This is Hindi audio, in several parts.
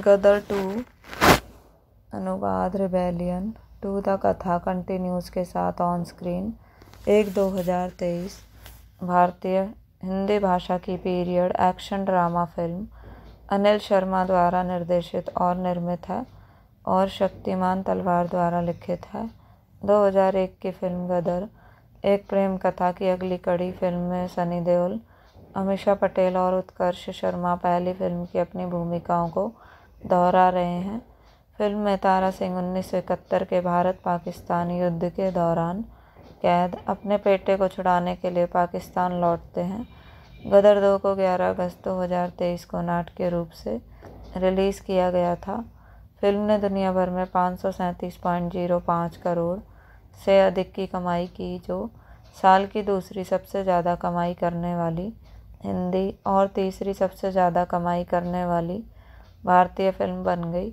गदर टू अनुवाद rebellion two the Katha continues के साथ ऑन स्क्रीन एक दो हज़ार तेईस भारतीय हिंदी भाषा की period action drama film Anil Sharma द्वारा निर्देशित और निर्मित है और शक्तिमान तलवार द्वारा लिखित है 2001 की फिल्म गदर एक प्रेम कथा की अगली कड़ी फिल्म में सनी देओल अमीषा पटेल और उत्कर्ष शर्मा पहली फिल्म की अपनी भूमिकाओं को दोहरा रहे हैं फिल्म में तारा सिंह उन्नीस सौ इकहत्तर के भारत पाकिस्तान युद्ध के दौरान कैद अपने बेटे को छुड़ाने के लिए पाकिस्तान लौटते हैं गदर दो को 11 अगस्त 2023 को नाटकीय रूप से रिलीज़ किया गया था फिल्म ने दुनिया भर में पाँच करोड़ से अधिक की कमाई की जो साल की दूसरी सबसे ज़्यादा कमाई करने वाली हिंदी और तीसरी सबसे ज़्यादा कमाई करने वाली भारतीय फिल्म बन गई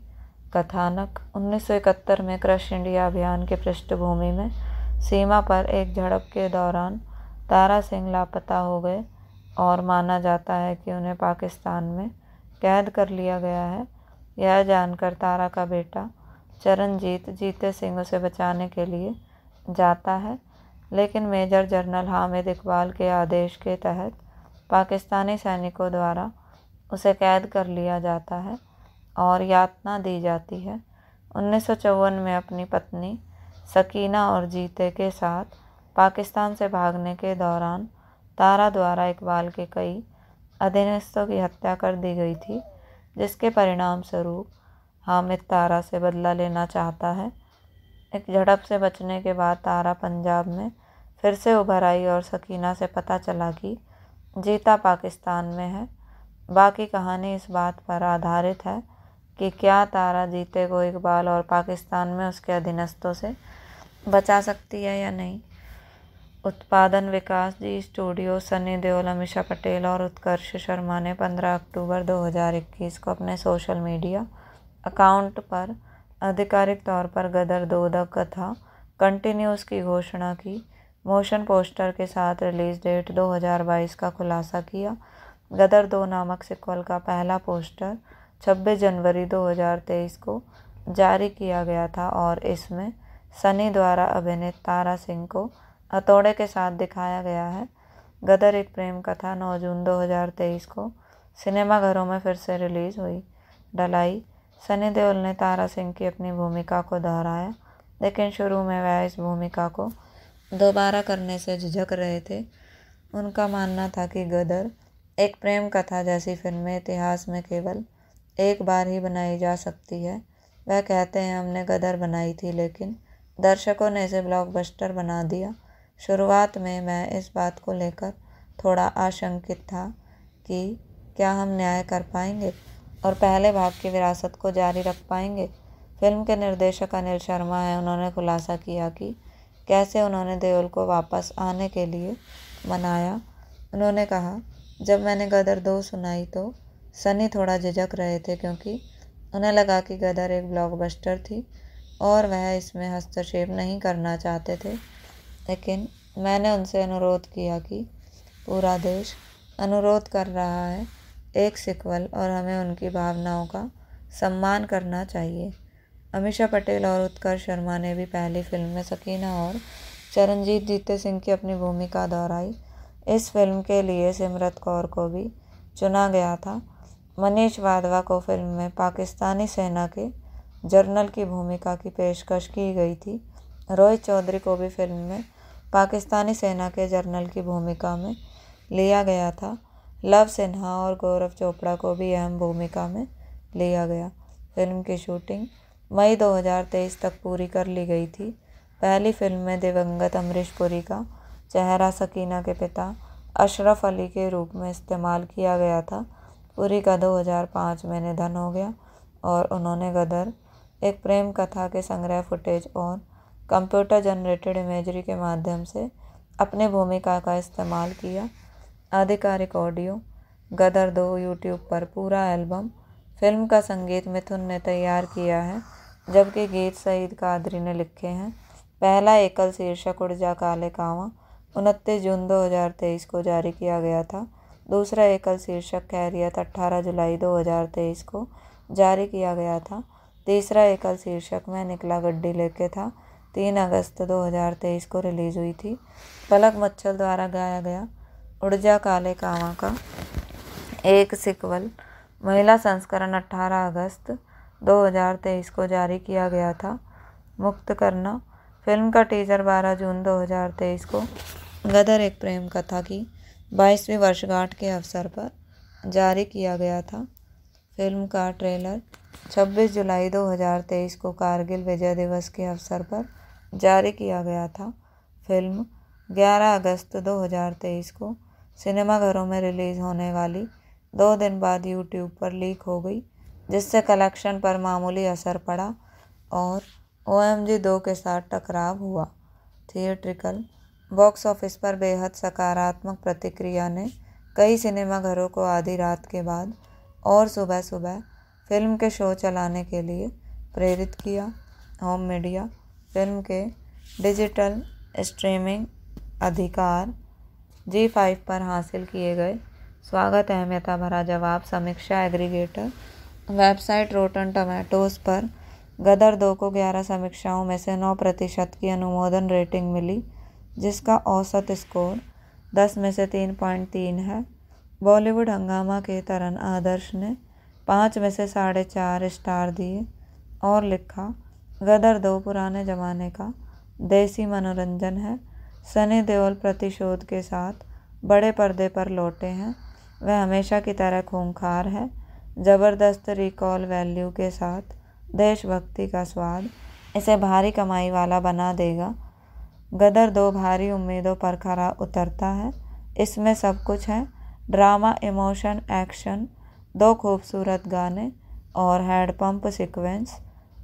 कथानक 1971 में क्रश इंडिया अभियान की पृष्ठभूमि में सीमा पर एक झड़प के दौरान तारा सिंह लापता हो गए और माना जाता है कि उन्हें पाकिस्तान में कैद कर लिया गया है यह जानकर तारा का बेटा चरणजीत जीते सिंह उसे बचाने के लिए जाता है लेकिन मेजर जनरल हामिद इकबाल के आदेश के तहत पाकिस्तानी सैनिकों द्वारा उसे कैद कर लिया जाता है और यातना दी जाती है उन्नीस सौ चौवन में अपनी पत्नी सकीना और जीते के साथ पाकिस्तान से भागने के दौरान तारा द्वारा इकबाल के कई अधीनस्थों की हत्या कर दी गई थी जिसके परिणाम स्वरूप हामिद तारा से बदला लेना चाहता है एक झड़प से बचने के बाद तारा पंजाब में फिर से उभर आई और सकीना से पता चला कि जीता पाकिस्तान में है बाकी कहानी इस बात पर आधारित है कि क्या तारा जीते को इकबाल और पाकिस्तान में उसके अधीनस्थों से बचा सकती है या नहीं उत्पादन विकास जी स्टूडियो सनी देओल अमीषा पटेल और उत्कर्ष शर्मा ने 15 अक्टूबर 2021 को अपने सोशल मीडिया अकाउंट पर आधिकारिक तौर पर गदर दो द कथा कंटिन्यूस की घोषणा की मोशन पोस्टर के साथ रिलीज डेट 2022 का खुलासा किया गदर दो नामक सिक्वल का पहला पोस्टर 26 जनवरी 2023 को जारी किया गया था और इसमें सनी द्वारा अभिनीत तारा सिंह को हथौड़े के साथ दिखाया गया है गदर एक प्रेम कथा 9 जून 2023 को सिनेमाघरों में फिर से रिलीज़ हुई डलाई सनी देओल ने तारा सिंह की अपनी भूमिका को दोहराया लेकिन शुरू में वह इस भूमिका को दोबारा करने से झिझक रहे थे उनका मानना था कि गदर एक प्रेम कथा जैसी फ़िल्में इतिहास में केवल एक बार ही बनाई जा सकती है वह कहते हैं हमने गदर बनाई थी लेकिन दर्शकों ने इसे ब्लॉकबस्टर बना दिया शुरुआत में मैं इस बात को लेकर थोड़ा आशंकित था कि क्या हम न्याय कर पाएंगे और पहले भाग की विरासत को जारी रख पाएंगे फिल्म के निर्देशक अनिल शर्मा हैं उन्होंने खुलासा किया कि कैसे उन्होंने देओल को वापस आने के लिए मनाया उन्होंने कहा जब मैंने गदर दो सुनाई तो सनी थोड़ा झिझक रहे थे क्योंकि उन्हें लगा कि गदर एक ब्लॉकबस्टर थी और वह इसमें हस्तक्षेप नहीं करना चाहते थे लेकिन मैंने उनसे अनुरोध किया कि पूरा देश अनुरोध कर रहा है एक सिक्वल और हमें उनकी भावनाओं का सम्मान करना चाहिए अमीषा पटेल और उत्कर्ष शर्मा ने भी पहली फिल्म में सकीना और चरणजीत जीते सिंह की अपनी भूमिका दोहराई इस फ़िल्म के लिए सिमरत कौर को भी चुना गया था मनीष वाधवा को फ़िल्म में पाकिस्तानी सेना के जर्नल की भूमिका की पेशकश की गई थी रोहित चौधरी को भी फ़िल्म में पाकिस्तानी सेना के जर्नल की भूमिका में लिया गया था लव सिन्हा और गौरव चोपड़ा को भी अहम भूमिका में लिया गया फिल्म की शूटिंग मई 2023 तक पूरी कर ली गई थी पहली फिल्म में दिवंगत अमरीश पुरी का चेहरा सकीना के पिता अशरफ अली के रूप में इस्तेमाल किया गया था पूरी का 2005 में निधन हो गया और उन्होंने गदर एक प्रेम कथा के संग्रह फुटेज और कंप्यूटर जनरेटेड इमेजरी के माध्यम से अपने भूमिका का इस्तेमाल किया आधिकारिक ऑडियो गदर दो यूट्यूब पर पूरा एल्बम फिल्म का संगीत मिथुन ने तैयार किया है जबकि गीत सईद कादरी ने लिखे हैं पहला एकल शीर्षक उर्जा काले कावा उनतीस जून 2023 को जारी किया गया था दूसरा एकल शीर्षक खैरियत अट्ठारह जुलाई 2023 को जारी किया गया था तीसरा एकल शीर्षक में निकला गड्डी लेके था तीन अगस्त 2023 को रिलीज हुई थी पलक मच्छल द्वारा गाया गया उड़ काले कावा का एक सिक्वल महिला संस्करण 18 अगस्त 2023 को जारी किया गया था मुक्त करना फिल्म का टीजर 12 जून 2023 को गदर एक प्रेम कथा की बाईसवीं वर्षगांठ के अवसर पर जारी किया गया था फिल्म का ट्रेलर 26 जुलाई 2023 को कारगिल विजय दिवस के अवसर पर जारी किया गया था फिल्म 11 अगस्त 2023 को सिनेमाघरों में रिलीज़ होने वाली दो दिन बाद यूट्यूब पर लीक हो गई जिससे कलेक्शन पर मामूली असर पड़ा और ओ एम जी दो के साथ टकराव हुआ थिएट्रिकल बॉक्स ऑफिस पर बेहद सकारात्मक प्रतिक्रिया ने कई सिनेमाघरों को आधी रात के बाद और सुबह सुबह फिल्म के शो चलाने के लिए प्रेरित किया होम मीडिया फिल्म के डिजिटल स्ट्रीमिंग अधिकार जी फाइव पर हासिल किए गए स्वागत अहमियता भरा जवाब समीक्षा एग्रीगेटर वेबसाइट रोटन टमाटोज़ पर गदर दो को ग्यारह समीक्षाओं में से नौ प्रतिशत की अनुमोदन रेटिंग मिली जिसका औसत स्कोर दस में से तीन पॉइंट तीन है बॉलीवुड हंगामा के तरन आदर्श ने पाँच में से साढ़े चार स्टार दिए और लिखा गदर दो पुराने ज़माने का देसी मनोरंजन है सनी देओल प्रतिशोध के साथ बड़े पर्दे पर लौटे हैं वह हमेशा की तरह खूंखार है ज़बरदस्त रिकॉल वैल्यू के साथ देशभक्ति का स्वाद इसे भारी कमाई वाला बना देगा गदर दो भारी उम्मीदों पर खरा उतरता है इसमें सब कुछ है ड्रामा इमोशन एक्शन दो खूबसूरत गाने और हैंडपम्प सीक्वेंस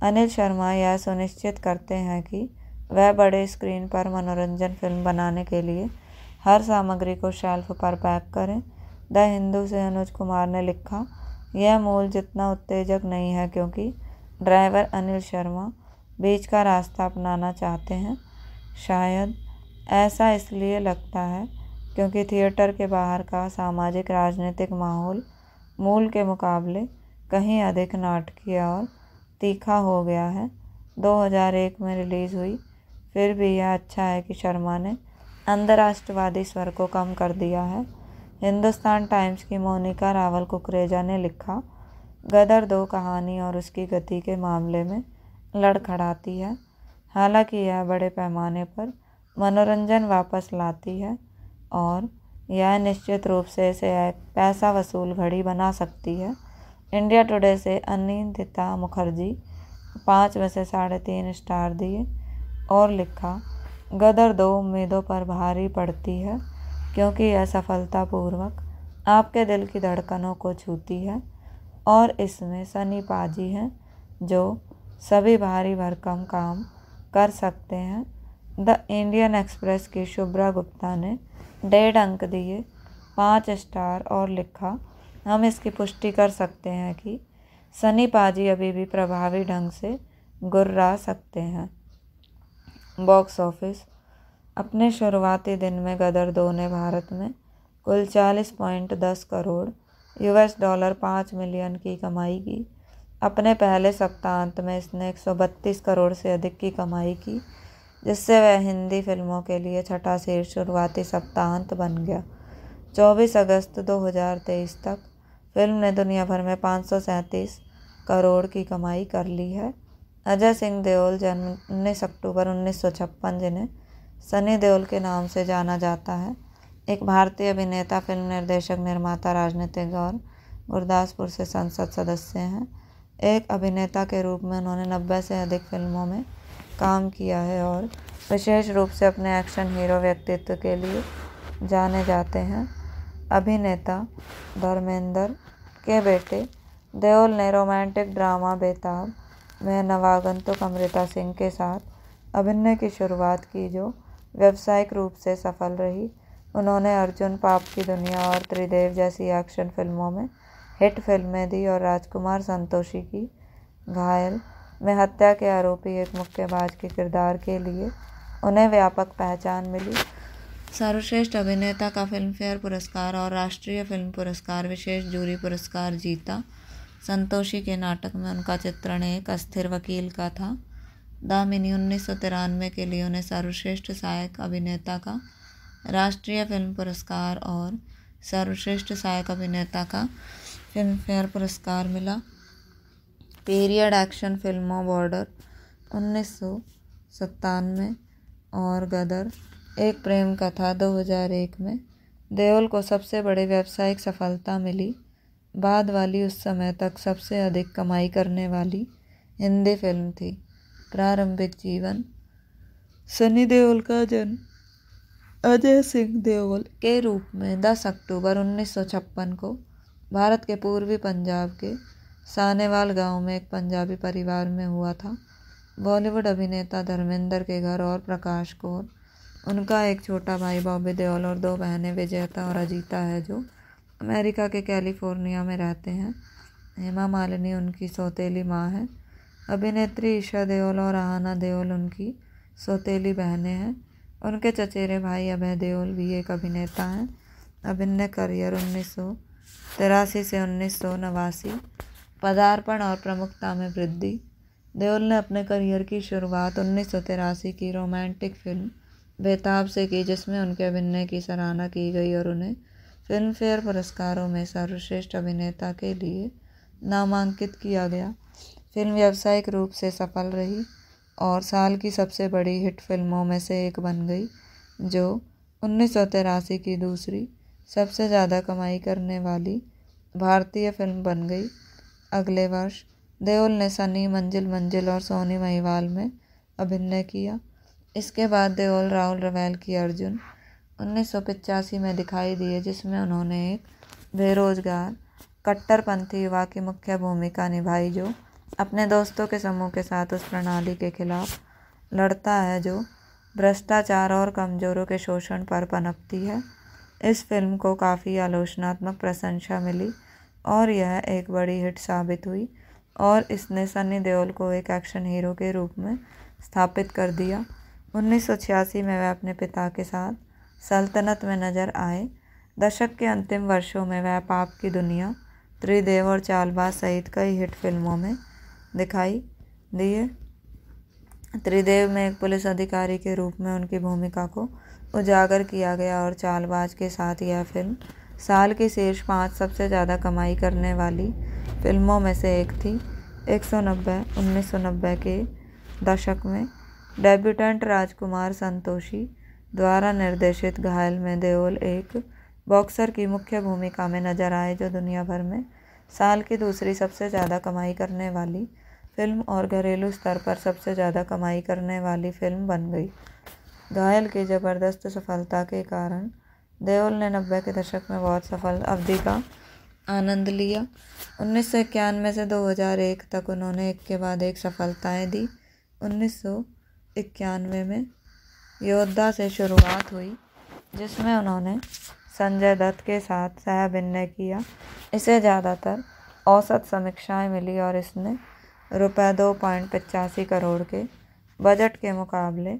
अनिल शर्मा यह सुनिश्चित करते हैं कि वह बड़े स्क्रीन पर मनोरंजन फिल्म बनाने के लिए हर सामग्री को शेल्फ पर पैक करें द हिंदू से अनुज कुमार ने लिखा यह मूल जितना उत्तेजक नहीं है क्योंकि ड्राइवर अनिल शर्मा बीच का रास्ता अपनाना चाहते हैं शायद ऐसा इसलिए लगता है क्योंकि थिएटर के बाहर का सामाजिक राजनीतिक माहौल मूल के मुकाबले कहीं अधिक नाटकीय और तीखा हो गया है 2001 में रिलीज़ हुई फिर भी यह अच्छा है कि शर्मा ने अंतर्राष्ट्रवादी स्वर को कम कर दिया है हिंदुस्तान टाइम्स की मोनिका रावल कुकरेजा ने लिखा गदर दो कहानी और उसकी गति के मामले में लड़खड़ाती है हालांकि यह बड़े पैमाने पर मनोरंजन वापस लाती है और यह निश्चित रूप से इसे एक पैसा वसूल घड़ी बना सकती है इंडिया टुडे से अनिंदिता मुखर्जी पाँच में से साढ़े तीन स्टार दिए और लिखा गदर दो उम्मीदों पर भारी पड़ती है क्योंकि यह सफलतापूर्वक आपके दिल की धड़कनों को छूती है और इसमें सनी पाजी हैं जो सभी भारी भरकम काम कर सकते हैं द इंडियन एक्सप्रेस की शुभ्रा गुप्ता ने डेढ़ अंक दिए पाँच स्टार और लिखा हम इसकी पुष्टि कर सकते हैं कि सनी पाजी अभी भी प्रभावी ढंग से गुर्रा सकते हैं बॉक्स ऑफिस अपने शुरुआती दिन में गदर दो ने भारत में कुल चालीस पॉइंट दस करोड़ यूएस डॉलर पाँच मिलियन की कमाई की अपने पहले सप्ताहांत में इसने 132 करोड़ से अधिक की कमाई की जिससे वह हिंदी फिल्मों के लिए छठा शीर्ष शुरुआती सप्ताहांत बन गया 24 अगस्त 2023 तक फिल्म ने दुनिया भर में पाँच करोड़ की कमाई कर ली है अजय सिंह देओल जन्म उन्नीस अक्टूबर उन्नीस जिन्हें सनी देओल के नाम से जाना जाता है एक भारतीय अभिनेता फ़िल्म निर्देशक निर्माता राजनीतिक और गुरदासपुर से संसद सदस्य हैं एक अभिनेता के रूप में उन्होंने नब्बे से अधिक फिल्मों में काम किया है और विशेष रूप से अपने एक्शन हीरो व्यक्तित्व के लिए जाने जाते हैं अभिनेता धर्मेंद्र के बेटे देओल ने रोमांटिक ड्रामा बेताब में नवागंतुक अमृता सिंह के साथ अभिनय की शुरुआत की जो व्यावसायिक रूप से सफल रही उन्होंने अर्जुन पाप की दुनिया और त्रिदेव जैसी एक्शन फिल्मों में हिट फिल्में दी और राजकुमार संतोषी की घायल में हत्या के आरोपी एक मुक्केबाज के किरदार के लिए उन्हें व्यापक पहचान मिली सर्वश्रेष्ठ अभिनेता का फिल्मफेयर पुरस्कार और राष्ट्रीय फिल्म पुरस्कार विशेष जूरी पुरस्कार जीता संतोषी के नाटक में उनका चित्रण एक अस्थिर वकील का था दामिनी उन्नीस के लिए उन्हें सर्वश्रेष्ठ सहायक अभिनेता का राष्ट्रीय फिल्म पुरस्कार और सर्वश्रेष्ठ सहायक अभिनेता का फिल्मफेयर पुरस्कार मिला पीरियड एक्शन फिल्मों बॉर्डर उन्नीस सौ सत्तानवे और गदर एक प्रेम कथा 2001 में देओल को सबसे बड़े व्यावसायिक सफलता मिली बाद वाली उस समय तक सबसे अधिक कमाई करने वाली हिंदी फिल्म थी प्रारंभिक जीवन सनी देओल का जन्म अजय सिंह देओल के रूप में 10 अक्टूबर 1956 को भारत के पूर्वी पंजाब के सानेवाल गांव में एक पंजाबी परिवार में हुआ था बॉलीवुड अभिनेता धर्मेंद्र के घर और प्रकाश कौर उनका एक छोटा भाई बॉबी देओल और दो बहनें विजयता और अजीता है जो अमेरिका के कैलिफोर्निया में रहते हैं हेमा मालिनी उनकी सौतेली माँ है अभिनेत्री ईशा देओल और आहना देओल उनकी सौतेली बहनें हैं उनके चचेरे भाई अभय देओल भी एक अभिनेता हैं अभिनय करियर उन्नीस सौ तिरासी से उन्नीस सौ नवासी पदार्पण और प्रमुखता में वृद्धि देओल ने अपने करियर की शुरुआत उन्नीस सौ तिरासी की रोमांटिक फिल्म बेताब से की जिसमें उनके अभिनय की सराहना की गई और उन्हें फिल्म फेयर पुरस्कारों में सर्वश्रेष्ठ अभिनेता के लिए नामांकित किया गया फिल्म व्यावसायिक रूप से सफल रही और साल की सबसे बड़ी हिट फिल्मों में से एक बन गई जो उन्नीस सौ तिरासी की दूसरी सबसे ज़्यादा कमाई करने वाली भारतीय फिल्म बन गई अगले वर्ष देओल ने सनी मंजिल मंजिल और सोनी महिवाल में अभिनय किया इसके बाद देओल राहुल रवैल की अर्जुन उन्नीस में दिखाई दिए जिसमें उन्होंने एक बेरोजगार कट्टरपंथी युवा की मुख्य भूमिका निभाई जो अपने दोस्तों के समूह के साथ उस प्रणाली के खिलाफ लड़ता है जो भ्रष्टाचार और कमज़ोरों के शोषण पर पनपती है इस फिल्म को काफ़ी आलोचनात्मक प्रशंसा मिली और यह एक बड़ी हिट साबित हुई और इसने सनी देओल को एक एक्शन हीरो के रूप में स्थापित कर दिया उन्नीस में वह अपने पिता के साथ सल्तनत में नज़र आए दशक के अंतिम वर्षों में वह पाप की दुनिया त्रिदेव और चालबाज सहित कई हिट फिल्मों में दिखाई दिए त्रिदेव में एक पुलिस अधिकारी के रूप में उनकी भूमिका को उजागर किया गया और चालबाज के साथ यह फिल्म साल की शीर्ष पाँच सबसे ज़्यादा कमाई करने वाली फिल्मों में से एक थी एक सौ नब्बे उन्नीस सौ नब्बे के दशक में डेब्यूटेंट राजकुमार संतोषी द्वारा निर्देशित घायल में देओल एक बॉक्सर की मुख्य भूमिका में नजर आए जो दुनिया भर में साल की दूसरी सबसे ज़्यादा कमाई करने वाली फिल्म और घरेलू स्तर पर सबसे ज़्यादा कमाई करने वाली फिल्म बन गई घायल की ज़बरदस्त सफलता के कारण देओल ने नब्बे के दशक में बहुत सफल अवधि का आनंद लिया उन्नीस सौ इक्यानवे से दो हज़ार एक तक उन्होंने एक के बाद एक सफलताएं दी उन्नीस सौ इक्यानवे में योद्धा से शुरुआत हुई जिसमें उन्होंने संजय दत्त के साथ सह किया इसे ज़्यादातर औसत समीक्षाएं मिली और इसने रुपये दो पॉइंट पचासी करोड़ के बजट के मुकाबले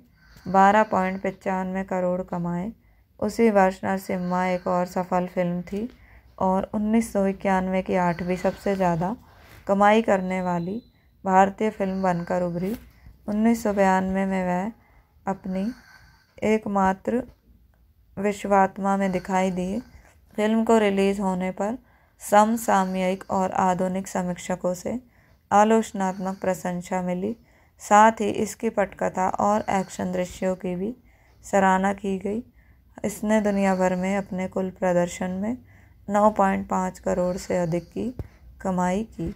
बारह पॉइंट पचानवे करोड़ कमाए उसी वर्ष नरसिम्हा एक और सफल फिल्म थी और उन्नीस सौ इक्यानवे की आठवीं सबसे ज़्यादा कमाई करने वाली भारतीय फिल्म बनकर उभरी उन्नीस सौ बयानवे में वह अपनी एकमात्र विश्वात्मा में दिखाई दिए फिल्म को रिलीज़ होने पर समसामयिक और आधुनिक समीक्षकों से आलोचनात्मक प्रशंसा मिली साथ ही इसकी पटकथा और एक्शन दृश्यों की भी सराहना की गई इसने दुनिया भर में अपने कुल प्रदर्शन में 9.5 करोड़ से अधिक की कमाई की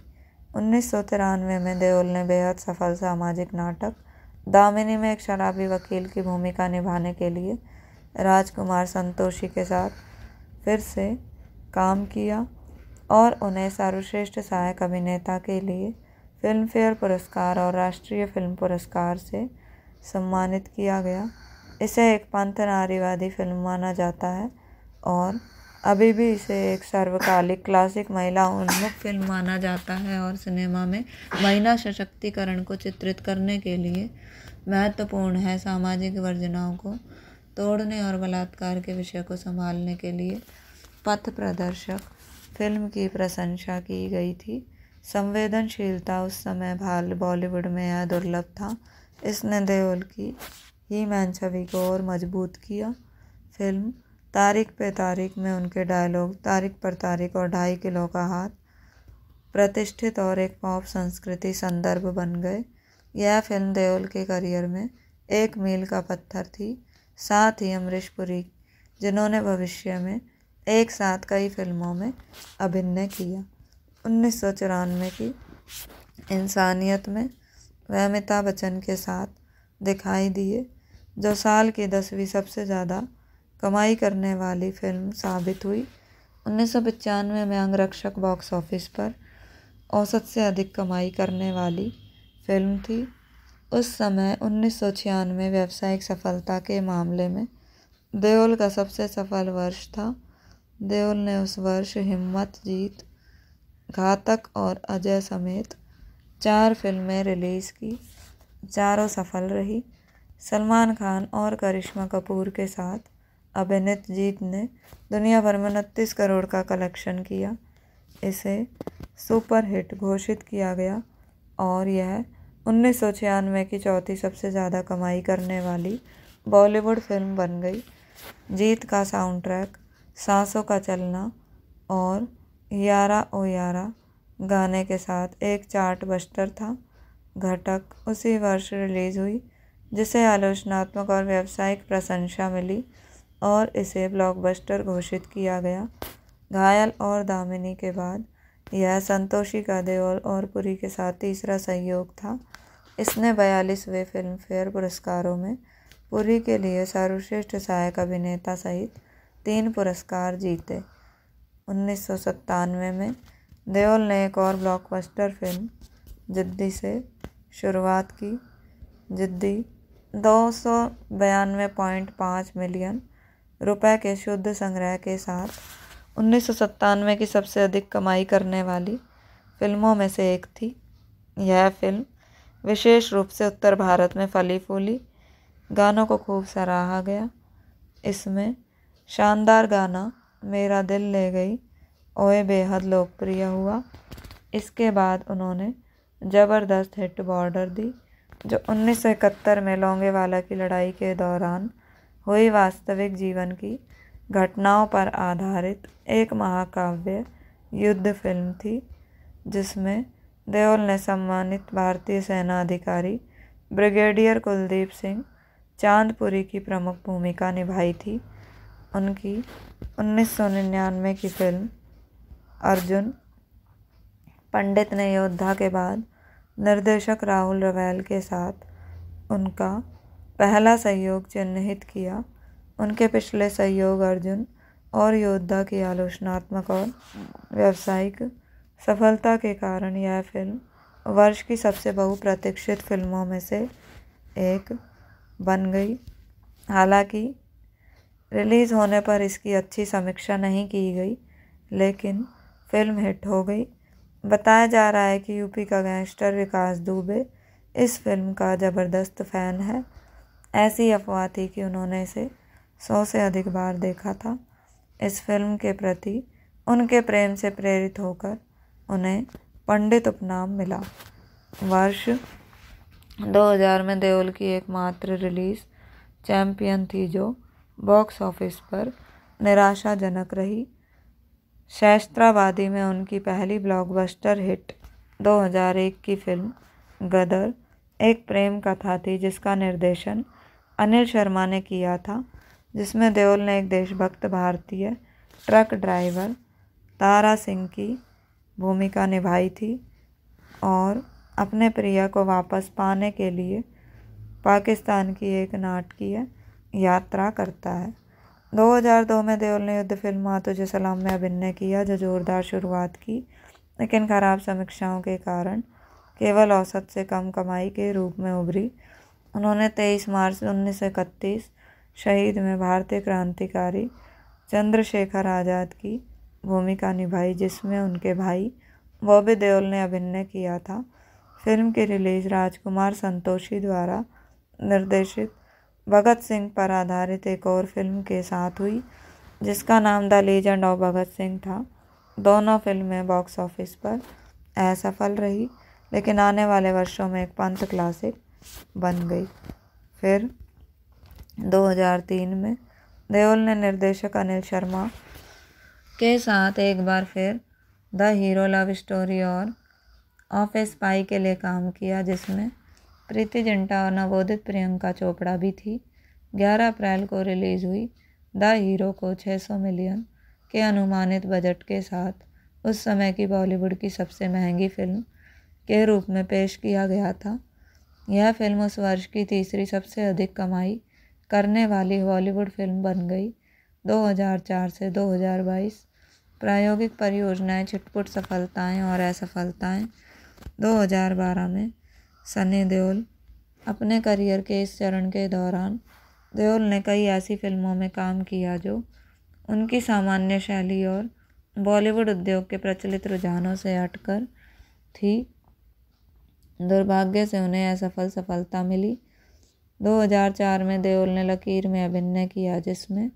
उन्नीस में देओल ने बेहद सफल सामाजिक नाटक दामिनी में एक शराबी वकील की भूमिका निभाने के लिए राजकुमार संतोषी के साथ फिर से काम किया और उन्हें सर्वश्रेष्ठ सहायक अभिनेता के लिए फ़िल्मफेयर पुरस्कार और राष्ट्रीय फ़िल्म पुरस्कार से सम्मानित किया गया इसे एक पंथ नारीवादी फिल्म माना जाता है और अभी भी इसे एक सर्वकालिक क्लासिक महिला उन्मुख फिल्म माना जाता है और सिनेमा में महिला सशक्तिकरण को चित्रित करने के लिए महत्वपूर्ण है सामाजिक वर्जनाओं को तोड़ने और बलात्कार के विषय को संभालने के लिए पथ प्रदर्शक फिल्म की प्रशंसा की गई थी संवेदनशीलता उस समय भाल बॉलीवुड में यह दुर्लभ था इसने देओल की ही मैन छवि को और मजबूत किया फिल्म तारीख पे तारीख में उनके डायलॉग तारीख पर तारीख और ढाई किलो का हाथ प्रतिष्ठित और एक पॉप संस्कृति संदर्भ बन गए यह फिल्म देओल के करियर में एक मील का पत्थर थी साथ ही अमरीश पुरी जिन्होंने भविष्य में एक साथ कई फिल्मों में अभिनय किया उन्नीस सौ चौरानवे की इंसानियत में वह अमिताभ बच्चन के साथ दिखाई दिए जो साल की दसवीं सबसे ज़्यादा कमाई करने वाली फिल्म साबित हुई उन्नीस सौ पचानवे में अंगरक्षक बॉक्स ऑफिस पर औसत से अधिक कमाई करने वाली फिल्म थी उस समय उन्नीस सौ छियानवे व्यावसायिक सफलता के मामले में देओल का सबसे सफल वर्ष था देओल ने उस वर्ष हिम्मत जीत घातक और अजय समेत चार फिल्में रिलीज़ की चारों सफल रही सलमान खान और करिश्मा कपूर के साथ अभिनीत जीत ने दुनिया भर में उनतीस करोड़ का कलेक्शन किया इसे सुपरहिट घोषित किया गया और यह उन्नीस सौ छियानवे की चौथी सबसे ज़्यादा कमाई करने वाली बॉलीवुड फिल्म बन गई जीत का साउंड ट्रैक सांसों का चलना और यारा ओ यारा गाने के साथ एक चार्ट बस्टर था घटक उसी वर्ष रिलीज़ हुई जिसे आलोचनात्मक और व्यावसायिक प्रशंसा मिली और इसे ब्लॉकबस्टर घोषित किया गया घायल और दामिनी के बाद यह संतोषी का देओल और पुरी के साथ तीसरा सहयोग था इसने बयालीसवें फिल्मफेयर पुरस्कारों में पुरी के लिए सर्वश्रेष्ठ सहायक अभिनेता सहित तीन पुरस्कार जीते उन्नीस सौ सत्तानवे में देओल ने एक और ब्लॉकबस्टर फिल्म जिद्दी से शुरुआत की जिद्दी दो सौ बयानवे पॉइंट पाँच मिलियन रुपए के शुद्ध संग्रह के साथ उन्नीस सौ सत्तानवे की सबसे अधिक कमाई करने वाली फिल्मों में से एक थी यह फिल्म विशेष रूप से उत्तर भारत में फली फूली गानों को खूब सराहा गया इसमें शानदार गाना मेरा दिल ले गई ओए बेहद लोकप्रिय हुआ इसके बाद उन्होंने ज़बरदस्त हिट बॉर्डर दी जो उन्नीस सौ इकहत्तर में लोंगेवाला की लड़ाई के दौरान हुई वास्तविक जीवन की घटनाओं पर आधारित एक महाकाव्य युद्ध फिल्म थी जिसमें देओल ने सम्मानित भारतीय सेना अधिकारी ब्रिगेडियर कुलदीप सिंह चांदपुरी की प्रमुख भूमिका निभाई थी उनकी उन्नीस सौ निन्यानवे की फिल्म अर्जुन पंडित ने योद्धा के बाद निर्देशक राहुल रवैल के साथ उनका पहला सहयोग चिन्हित किया उनके पिछले सहयोग अर्जुन और योद्धा की आलोचनात्मक और व्यावसायिक सफलता के कारण यह फिल्म वर्ष की सबसे बहुप्रतीक्षित फिल्मों में से एक बन गई हालांकि रिलीज़ होने पर इसकी अच्छी समीक्षा नहीं की गई लेकिन फिल्म हिट हो गई बताया जा रहा है कि यूपी का गैंगस्टर विकास दुबे इस फिल्म का ज़बरदस्त फ़ैन है ऐसी अफवाह थी कि उन्होंने इसे सौ से अधिक बार देखा था इस फिल्म के प्रति उनके प्रेम से प्रेरित होकर उन्हें पंडित उपनाम मिला वर्ष 2000 में देओल की एकमात्र रिलीज़ चैम्पियन थी जो बॉक्स ऑफिस पर निराशाजनक रही शैस्त्रावादी में उनकी पहली ब्लॉकबस्टर हिट 2001 की फिल्म गदर एक प्रेम कथा थी जिसका निर्देशन अनिल शर्मा ने किया था जिसमें देओल ने एक देशभक्त भारतीय ट्रक ड्राइवर तारा सिंह की भूमिका निभाई थी और अपने प्रिया को वापस पाने के लिए पाकिस्तान की एक नाटकीय यात्रा करता है 2002 में देओल ने युद्ध फिल्म माँ तुझे सलाम में अभिनय किया जो जोरदार शुरुआत की लेकिन खराब समीक्षाओं के कारण केवल औसत से कम कमाई के रूप में उभरी उन्होंने 23 मार्च उन्नीस शहीद में भारतीय क्रांतिकारी चंद्रशेखर आज़ाद की भूमिका निभाई जिसमें उनके भाई बॉबी देओल ने अभिनय किया था फिल्म की रिलीज राजकुमार संतोषी द्वारा निर्देशित भगत सिंह पर आधारित एक और फिल्म के साथ हुई जिसका नाम the legend of Bhagat Singh था दोनों फिल्में बॉक्स ऑफिस पर असफल रही लेकिन आने वाले वर्षों में एक पंथ क्लासिक बन गई फिर 2003 में देओल ने निर्देशक अनिल शर्मा के साथ एक बार फिर द हीरो लव स्टोरी और ऑफिस पाई के लिए काम किया जिसमें प्रीति जिंटा और नवोदित प्रियंका चोपड़ा भी थी 11 अप्रैल को रिलीज़ हुई द हीरो को 600 मिलियन के अनुमानित बजट के साथ उस समय की बॉलीवुड की सबसे महंगी फिल्म के रूप में पेश किया गया था यह फिल्म उस वर्ष की तीसरी सबसे अधिक कमाई करने वाली हॉलीवुड फिल्म बन गई 2004 से 2022 प्रायोगिक परियोजनाएं छिटपुट सफलताएं और असफलताएं 2012 में सनी देओल अपने करियर के इस चरण के दौरान देओल ने कई ऐसी फिल्मों में काम किया जो उनकी सामान्य शैली और बॉलीवुड उद्योग के प्रचलित रुझानों से हटकर थी दुर्भाग्य से उन्हें असफल सफलता मिली 2004 में देओल ने लकीर में अभिनय किया जिसमें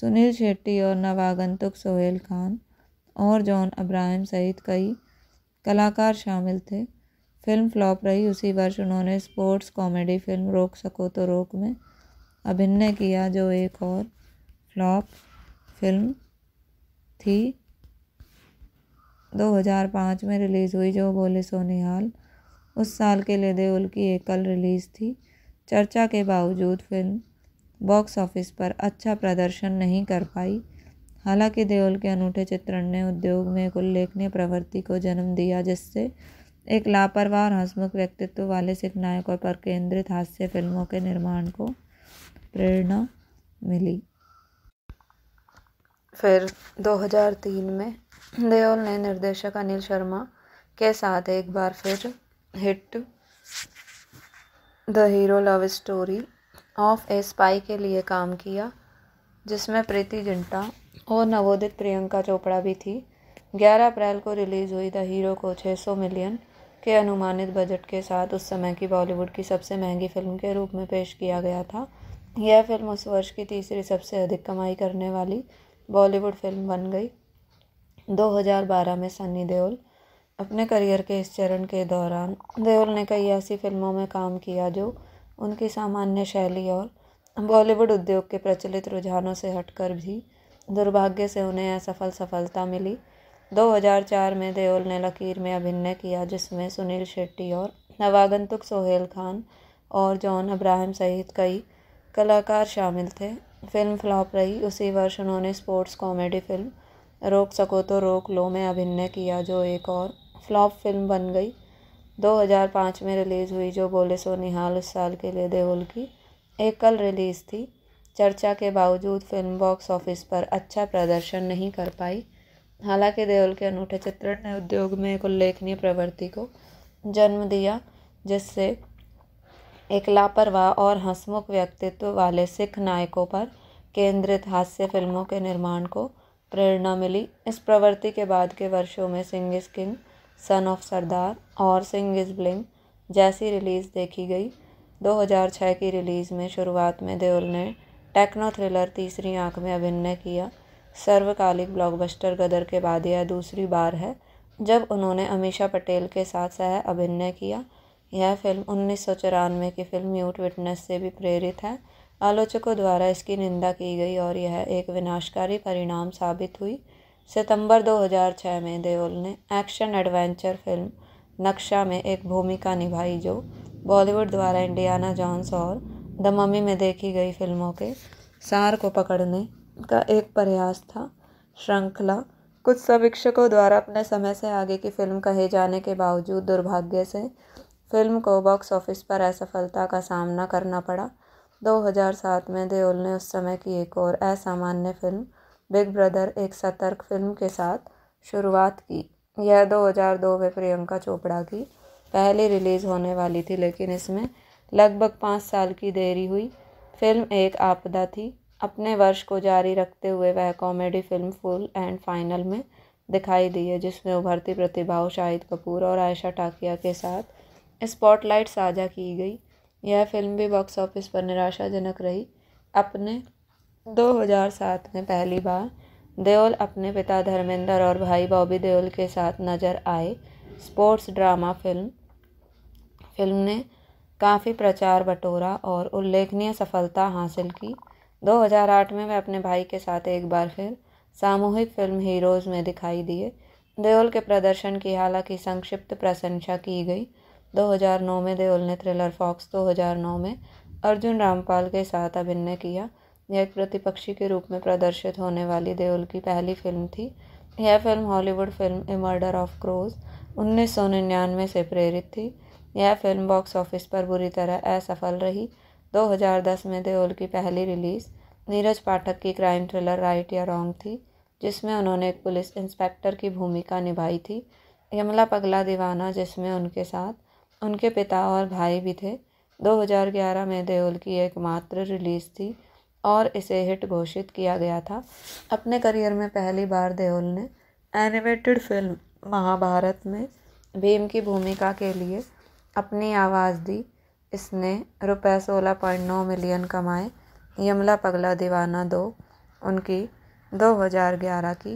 सुनील शेट्टी और नवागंतुक सोहेल खान और जॉन अब्राहम सहित कई कलाकार शामिल थे फिल्म फ्लॉप रही उसी वर्ष उन्होंने स्पोर्ट्स कॉमेडी फिल्म रोक सको तो रोक में अभिनय किया जो एक और फ्लॉप फिल्म थी 2005 में रिलीज़ हुई जो बोले सोनिहाल उस साल के लिए देओल की एकल रिलीज़ थी चर्चा के बावजूद फिल्म बॉक्स ऑफिस पर अच्छा प्रदर्शन नहीं कर पाई हालांकि देओल के अनूठे चित्रण ने उद्योग में एक उल्लेखनीय प्रवृत्ति को जन्म दिया जिससे एक लापरवाह और हंसमुख व्यक्तित्व वाले सिख नायकों पर केंद्रित हास्य फिल्मों के निर्माण को प्रेरणा मिली फिर 2003 में देओल ने निर्देशक अनिल शर्मा के साथ एक बार फिर hit the hero love story of a spy के लिए काम किया जिसमें प्रीति जिंटा और नवोदित प्रियंका चोपड़ा भी थी 11 अप्रैल को रिलीज़ हुई द हीरो को 600 मिलियन के अनुमानित बजट के साथ उस समय की बॉलीवुड की सबसे महंगी फिल्म के रूप में पेश किया गया था यह फिल्म उस वर्ष की तीसरी सबसे अधिक कमाई करने वाली बॉलीवुड फिल्म बन गई 2012 में सनी देओल अपने करियर के इस चरण के दौरान देओल ने कई ऐसी फिल्मों में काम किया जो उनकी सामान्य शैली और बॉलीवुड उद्योग के प्रचलित रुझानों से हटकर भी दुर्भाग्य से उन्हें असफल सफलता मिली 2004 में देओल ने लकीर में अभिनय किया जिसमें सुनील शेट्टी और नवागंतुक सोहेल खान और जॉन अब्राहम सहित कई कलाकार शामिल थे फिल्म फ्लॉप रही उसी वर्ष उन्होंने स्पोर्ट्स कॉमेडी फिल्म रोक सको तो रोक लो में अभिनय किया जो एक और फ्लॉप फिल्म बन गई 2005 में रिलीज़ हुई जो बोले सो निहाल उस साल के लिए देओल की एकल रिलीज़ थी चर्चा के बावजूद फिल्म बॉक्स ऑफिस पर अच्छा प्रदर्शन नहीं कर पाई हालांकि देओल के अनूठे चित्रण ने उद्योग में एक उल्लेखनीय प्रवृत्ति को जन्म दिया जिससे एक लापरवाह और हंसमुख व्यक्तित्व वाले सिख नायकों पर केंद्रित हास्य फिल्मों के निर्माण को प्रेरणा मिली इस प्रवृत्ति के बाद के वर्षों में Singh is king son of सरदार और सिंग इज ब्लिंग जैसी रिलीज़ देखी गई 2006 की रिलीज़ में शुरुआत में देओल ने टेक्नो थ्रिलर तीसरी आंख में अभिनय किया सर्वकालिक ब्लॉकबस्टर गदर के बाद यह दूसरी बार है जब उन्होंने अमीशा पटेल के साथ सह अभिनय किया यह फिल्म उन्नीस सौ चौरानवे की फिल्म म्यूट विटनेस से भी प्रेरित है आलोचकों द्वारा इसकी निंदा की गई और यह एक विनाशकारी परिणाम साबित हुई सितंबर 2006 में देओल ने एक्शन एडवेंचर फिल्म नक्शा में एक भूमिका निभाई जो बॉलीवुड द्वारा इंडियाना जॉन्स और द मम्मी में देखी गई फिल्मों के सार को पकड़ने का एक प्रयास था श्रृंखला कुछ समीक्षकों द्वारा अपने समय से आगे की फिल्म कहे जाने के बावजूद दुर्भाग्य से फिल्म को बॉक्स ऑफिस पर असफलता का सामना करना पड़ा 2007 में देओल ने उस समय की एक और असामान्य फिल्म बिग ब्रदर एक सतर्क फिल्म के साथ शुरुआत की यह 2002 में प्रियंका चोपड़ा की पहली रिलीज़ होने वाली थी लेकिन इसमें लगभग पाँच साल की देरी हुई फिल्म एक आपदा थी अपने वर्ष को जारी रखते हुए वह comedy film full and final में दिखाई दी है जिसमें उभरती प्रतिभाओं शाहिद कपूर और आयशा टाकिया के साथ स्पॉटलाइट साझा की गई यह फिल्म भी बॉक्स ऑफिस पर निराशाजनक रही अपने 2007 में पहली बार देओल अपने पिता धर्मेंद्र और भाई बॉबी देओल के साथ नजर आए स्पोर्ट्स ड्रामा फिल्म फिल्म ने काफ़ी प्रचार बटोरा और उल्लेखनीय सफलता हासिल की 2008 में वे अपने भाई के साथ एक बार फिर सामूहिक फिल्म हीरोज़ में दिखाई दिए देओल के प्रदर्शन की हालांकि संक्षिप्त प्रशंसा की गई 2009 में देओल ने थ्रिलर फॉक्स 2009 में अर्जुन रामपाल के साथ अभिनय किया यह एक प्रतिपक्षी के रूप में प्रदर्शित होने वाली देओल की पहली फिल्म थी यह film Hollywood film a murder of crows उन्नीस से प्रेरित थी यह फिल्म बॉक्स ऑफिस पर बुरी तरह असफल रही 2010 में देओल की पहली रिलीज़ नीरज पाठक की क्राइम थ्रिलर राइट या रॉन्ग थी जिसमें उन्होंने एक पुलिस इंस्पेक्टर की भूमिका निभाई थी यमला पगला दीवाना जिसमें उनके साथ उनके पिता और भाई भी थे 2011 में देओल की एकमात्र रिलीज़ थी और इसे हिट घोषित किया गया था अपने करियर में पहली बार देओल ने एनिमेटेड फिल्म महाभारत में भीम की भूमिका के लिए अपनी आवाज़ दी इसने रुपये सोलह पॉइंट नौ मिलियन कमाए यमला पगला दीवाना दो उनकी दो हज़ार ग्यारह की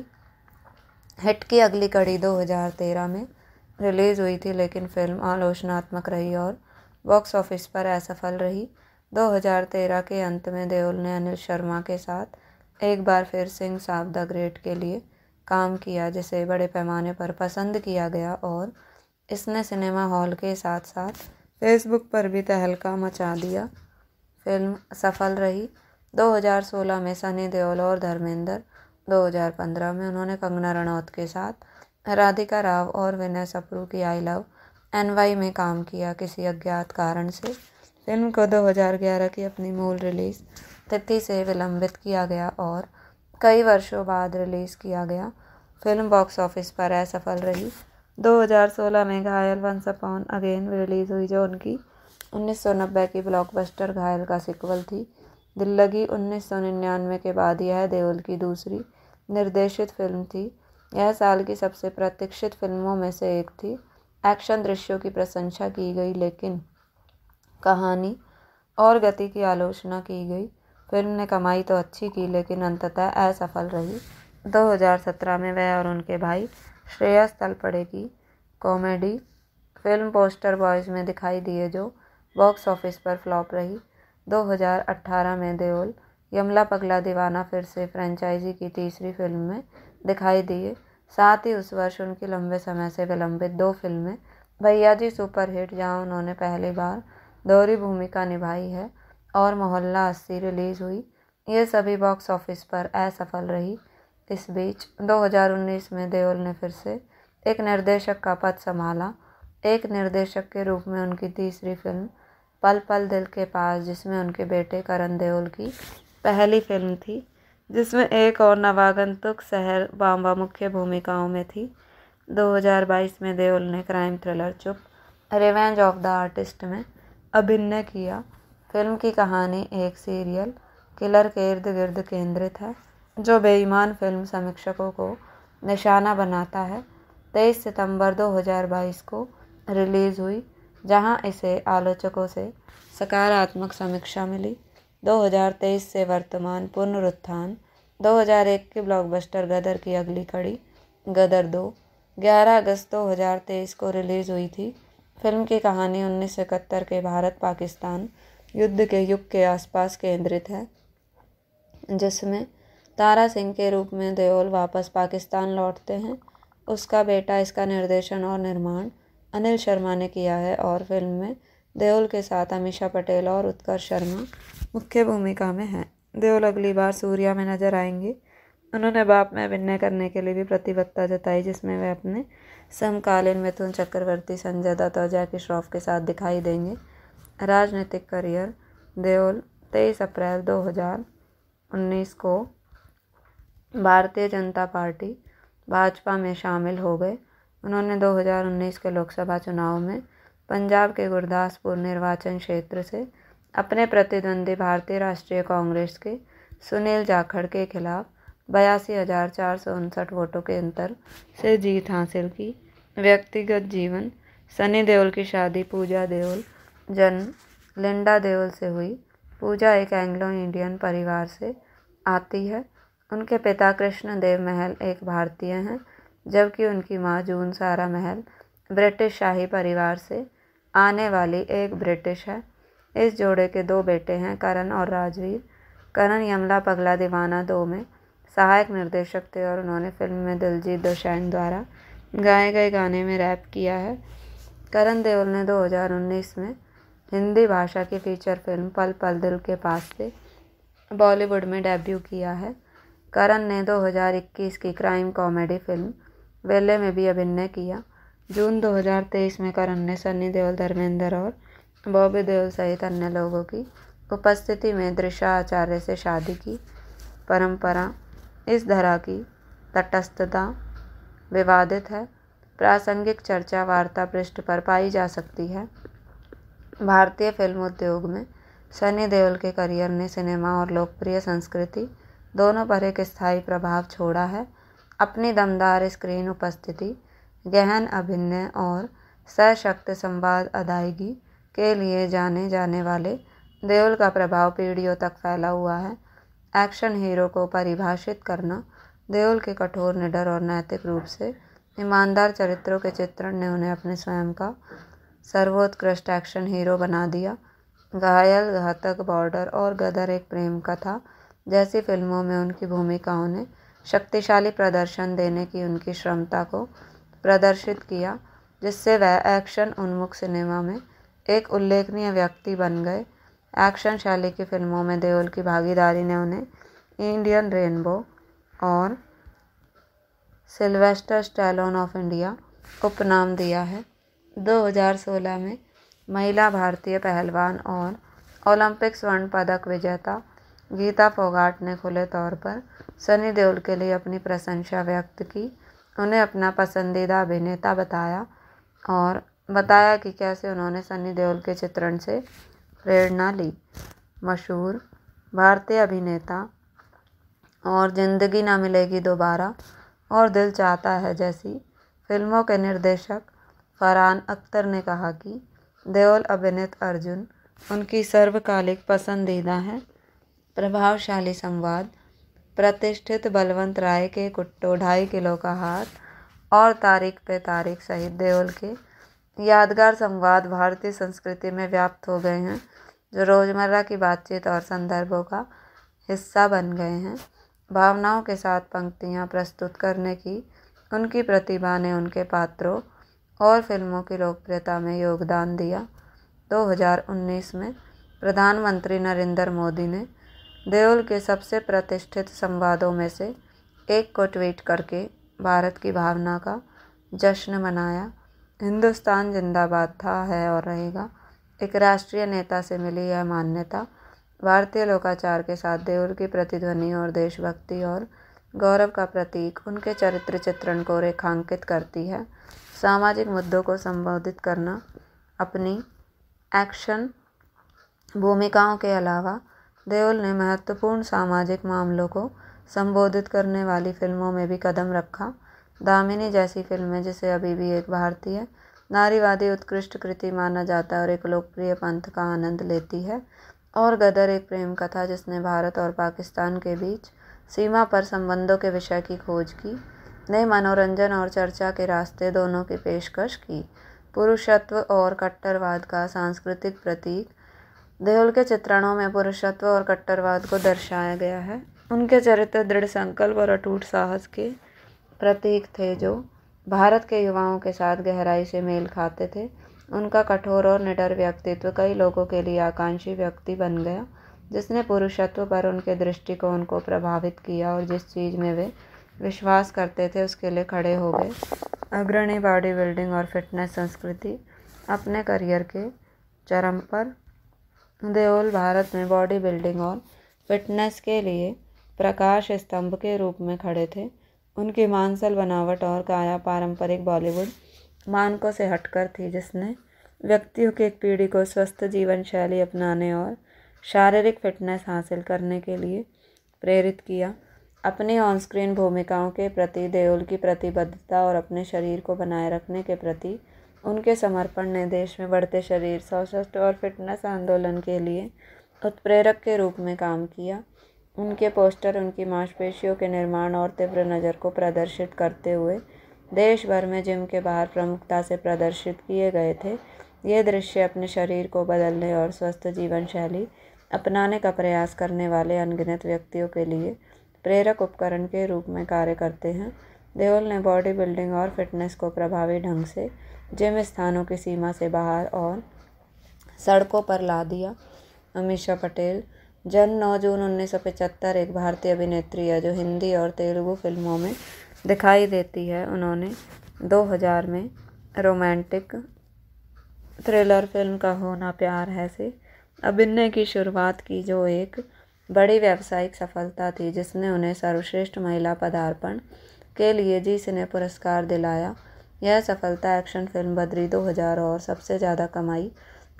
हिट की अगली कड़ी दो हज़ार तेरह में रिलीज़ हुई थी लेकिन फिल्म आलोचनात्मक रही और बॉक्स ऑफिस पर असफल रही 2013 के अंत में देओल ने अनिल शर्मा के साथ एक बार फिर सिंह साहब द ग्रेट के लिए काम किया जिसे बड़े पैमाने पर पसंद किया गया और इसने सिनेमा हॉल के साथ साथ फेसबुक पर भी तहलका मचा दिया फिल्म सफल रही 2016 में सनी देओल और धर्मेंद्र 2015 में उन्होंने कंगना रनौत के साथ राधिका राव और विनय सप्रू की आई लव एन में काम किया किसी अज्ञात कारण से फिल्म को 2011 की अपनी मूल रिलीज़ तिथि से विलंबित किया गया और कई वर्षों बाद रिलीज़ किया गया फिल्म बॉक्स ऑफिस पर असफल रही 2016 में घायल वंस अपॉन अगेन रिलीज़ हुई जो उनकी 1990 की ब्लॉकबस्टर घायल का सिक्वल थी दिल्लगी 1999 के बाद यह देओल की दूसरी निर्देशित फिल्म थी यह साल की सबसे प्रतीक्षित फिल्मों में से एक थी एक्शन दृश्यों की प्रशंसा की गई लेकिन कहानी और गति की आलोचना की गई फिल्म ने कमाई तो अच्छी की लेकिन अंततः असफल रही 2017 में वह और उनके भाई श्रेयस तलपड़े की कॉमेडी फिल्म पोस्टर बॉयज में दिखाई दिए जो बॉक्स ऑफिस पर फ्लॉप रही 2018 में देओल यमला पगला दीवाना फिर से फ्रेंचाइजी की तीसरी फिल्म में दिखाई दिए साथ ही उस वर्ष उनकी लंबे समय से विलंबित दो फिल्में भैया जी सुपरहिट जहाँ उन्होंने पहली बार दोहरी भूमिका निभाई है और मोहल्ला अस्सी रिलीज़ हुई ये सभी बॉक्स ऑफिस पर असफल रही इस बीच 2019 में देओल ने फिर से एक निर्देशक का पद संभाला एक निर्देशक के रूप में उनकी तीसरी फिल्म पल पल दिल के पास जिसमें उनके बेटे करण देओल की पहली फिल्म थी जिसमें एक और नवागंतुक शहर बाम्बा मुख्य भूमिकाओं में थी 2022 में देओल ने crime thriller Chup revenge of the artist में अभिनय किया फिल्म की कहानी एक सीरियल किलर के इर्द गिर्द केंद्रित है जो बेईमान फ़िल्म समीक्षकों को निशाना बनाता है तेईस सितंबर दो हज़ार बाईस को रिलीज़ हुई जहां इसे आलोचकों से सकारात्मक समीक्षा मिली 2023 से वर्तमान पुनरुत्थान 2001 के ब्लॉकबस्टर गदर की अगली कड़ी गदर दो 11 अगस्त 2023 को रिलीज़ हुई थी फिल्म की कहानी उन्नीस के भारत पाकिस्तान युद्ध के युग के आसपास केंद्रित है जिसमें तारा सिंह के रूप में देओल वापस पाकिस्तान लौटते हैं उसका बेटा इसका निर्देशन और निर्माण अनिल शर्मा ने किया है और फिल्म में देओल के साथ अमीषा पटेल और उत्कर्ष शर्मा मुख्य भूमिका में हैं देओल अगली बार सूर्या में नजर आएंगे उन्होंने बाप में अभिनय करने के लिए भी प्रतिबद्धता जताई जिसमें वे अपने समकालीन मिथुन चक्रवर्ती संजय दत्त और जैकी श्रॉफ के साथ दिखाई देंगे राजनीतिक करियर देओल तेईस अप्रैल उन्नीस को भारतीय जनता पार्टी भाजपा में शामिल हो गए उन्होंने 2019 के लोकसभा चुनाव में पंजाब के गुरदासपुर निर्वाचन क्षेत्र से अपने प्रतिद्वंदी भारतीय राष्ट्रीय कांग्रेस के सुनील जाखड़ के खिलाफ बयासी हज़ार चार सौ उनसठ वोटों के अंतर से जीत हासिल की व्यक्तिगत जीवन सनी देओल की शादी पूजा देओल जन्म लिंडा देओल से हुई पूजा एक एंग्लो इंडियन परिवार से आती है उनके पिता कृष्ण देव महल एक भारतीय हैं जबकि उनकी माँ जून सारा महल ब्रिटिश शाही परिवार से आने वाली एक ब्रिटिश है इस जोड़े के दो बेटे हैं करण और राजवीर करण यमला पगला दीवाना दो में सहायक निर्देशक थे और उन्होंने फिल्म में दिलजीत दोशैन द्वारा गाए गए गाने में रैप किया है करण देओल ने 2019 में हिंदी भाषा की फीचर फिल्म पल पल दिल के पास से बॉलीवुड में डेब्यू किया है करण ने 2021 की क्राइम कॉमेडी फिल्म वेले में भी अभिनय किया जून 2023 में करण ने सनी देओल धर्मेंद्र और बॉबी देओल सहित अन्य लोगों की उपस्थिति में दृशा आचार्य से शादी की परंपरा इस धरा की तटस्थता विवादित है प्रासंगिक चर्चा वार्ता पृष्ठ पर पाई जा सकती है भारतीय फिल्म उद्योग में सनी देओल के करियर ने सिनेमा और लोकप्रिय संस्कृति दोनों पर एक स्थायी प्रभाव छोड़ा है अपनी दमदार स्क्रीन उपस्थिति गहन अभिनय और सशक्त संवाद अदायगी के लिए जाने जाने वाले देओल का प्रभाव पीढ़ियों तक फैला हुआ है एक्शन हीरो को परिभाषित करना देओल के कठोर निडर और नैतिक रूप से ईमानदार चरित्रों के चित्रण ने उन्हें अपने स्वयं का सर्वोत्कृष्ट एक्शन हीरो बना दिया घायल घातक बॉर्डर और गदर एक प्रेम कथा जैसी फिल्मों में उनकी भूमिकाओं ने शक्तिशाली प्रदर्शन देने की उनकी क्षमता को प्रदर्शित किया जिससे वह एक्शन उन्मुख सिनेमा में एक उल्लेखनीय व्यक्ति बन गए एक्शन शैली की फिल्मों में देओल की भागीदारी ने उन्हें इंडियन रेनबो और सिल्वेस्टर स्टैलोन ऑफ इंडिया उपनाम दिया है 2016 में महिला भारतीय पहलवान और ओलंपिक स्वर्ण पदक विजेता गीता फोगाट ने खुले तौर पर सनी देओल के लिए अपनी प्रशंसा व्यक्त की उन्हें अपना पसंदीदा अभिनेता बताया और बताया कि कैसे उन्होंने सनी देओल के चित्रण से प्रेरणा ली मशहूर भारतीय अभिनेता और ज़िंदगी ना मिलेगी दोबारा और दिल चाहता है जैसी फिल्मों के निर्देशक फरहान अख्तर ने कहा कि देओल अभिनेत अर्जुन उनकी सर्वकालिक पसंदीदा हैं प्रभावशाली संवाद प्रतिष्ठित बलवंत राय के कुट्टो ढाई किलो का हाथ और तारीख पे तारीख शहीद देओल के यादगार संवाद भारतीय संस्कृति में व्याप्त हो गए हैं जो रोज़मर्रा की बातचीत और संदर्भों का हिस्सा बन गए हैं भावनाओं के साथ पंक्तियाँ प्रस्तुत करने की उनकी प्रतिभा ने उनके पात्रों और फिल्मों की लोकप्रियता में योगदान दिया 2019 में प्रधानमंत्री नरेंद्र मोदी ने देओल के सबसे प्रतिष्ठित संवादों में से एक को ट्वीट करके भारत की भावना का जश्न मनाया हिंदुस्तान जिंदाबाद था है और रहेगा एक राष्ट्रीय नेता से मिली यह मान्यता भारतीय लोकाचार के साथ देओल की प्रतिध्वनि और देशभक्ति और गौरव का प्रतीक उनके चरित्र चित्रण को रेखांकित करती है सामाजिक मुद्दों को संबोधित करना अपनी एक्शन भूमिकाओं के अलावा देओल ने महत्वपूर्ण सामाजिक मामलों को संबोधित करने वाली फ़िल्मों में भी कदम रखा दामिनी जैसी फ़िल्में जिसे अभी भी एक भारतीय नारीवादी उत्कृष्ट कृति माना जाता है और एक लोकप्रिय पंथ का आनंद लेती है और गदर एक प्रेम कथा जिसने भारत और पाकिस्तान के बीच सीमा पर संबंधों के विषय की खोज की ने मनोरंजन और चर्चा के रास्ते दोनों की पेशकश की पुरुषत्व और कट्टरवाद का सांस्कृतिक प्रतीक देहुल के चित्रणों में पुरुषत्व और कट्टरवाद को दर्शाया गया है उनके चरित्र दृढ़ संकल्प और अटूट साहस के प्रतीक थे जो भारत के युवाओं के साथ गहराई से मेल खाते थे उनका कठोर और निडर व्यक्तित्व कई लोगों के लिए आकांक्षी व्यक्ति बन गया जिसने पुरुषत्व पर उनके दृष्टिकोण को प्रभावित किया और जिस चीज़ में वे विश्वास करते थे उसके लिए खड़े हो गए अग्रणी बॉडी बिल्डिंग और फिटनेस संस्कृति अपने करियर के चरम पर देओल भारत में बॉडी बिल्डिंग और फिटनेस के लिए प्रकाश स्तंभ के रूप में खड़े थे उनकी मांसल बनावट और काया पारंपरिक बॉलीवुड मानकों से हटकर थी जिसने व्यक्तियों की एक पीढ़ी को स्वस्थ जीवन शैली अपनाने और शारीरिक फिटनेस हासिल करने के लिए प्रेरित किया अपनी ऑन स्क्रीन भूमिकाओं के प्रति देओल की प्रतिबद्धता और अपने शरीर को बनाए रखने के प्रति उनके समर्पण ने देश में बढ़ते शरीर सशक्त और फिटनेस आंदोलन के लिए उत्प्रेरक के रूप में काम किया उनके पोस्टर उनकी मांसपेशियों के निर्माण और तीव्र नज़र को प्रदर्शित करते हुए देश भर में जिम के बाहर प्रमुखता से प्रदर्शित किए गए थे ये दृश्य अपने शरीर को बदलने और स्वस्थ जीवन शैली अपनाने का प्रयास करने वाले अनगिनत व्यक्तियों के लिए प्रेरक उपकरण के रूप में कार्य करते हैं देओल ने बॉडी बिल्डिंग और फिटनेस को प्रभावी ढंग से जिम स्थानों की सीमा से बाहर और सड़कों पर ला दिया अमीषा पटेल जन नौ जून उन्नीस सौ पचहत्तर एक भारतीय अभिनेत्री है जो हिंदी और तेलुगु फिल्मों में दिखाई देती है उन्होंने 2000 में रोमांटिक थ्रिलर फिल्म का होना प्यार है से अभिनय की शुरुआत की जो एक बड़ी व्यावसायिक सफलता थी जिसने उन्हें सर्वश्रेष्ठ महिला पदार्पण के लिए जी सिने पुरस्कार दिलाया यह सफलता एक्शन फिल्म बद्री 2000 और सबसे ज़्यादा कमाई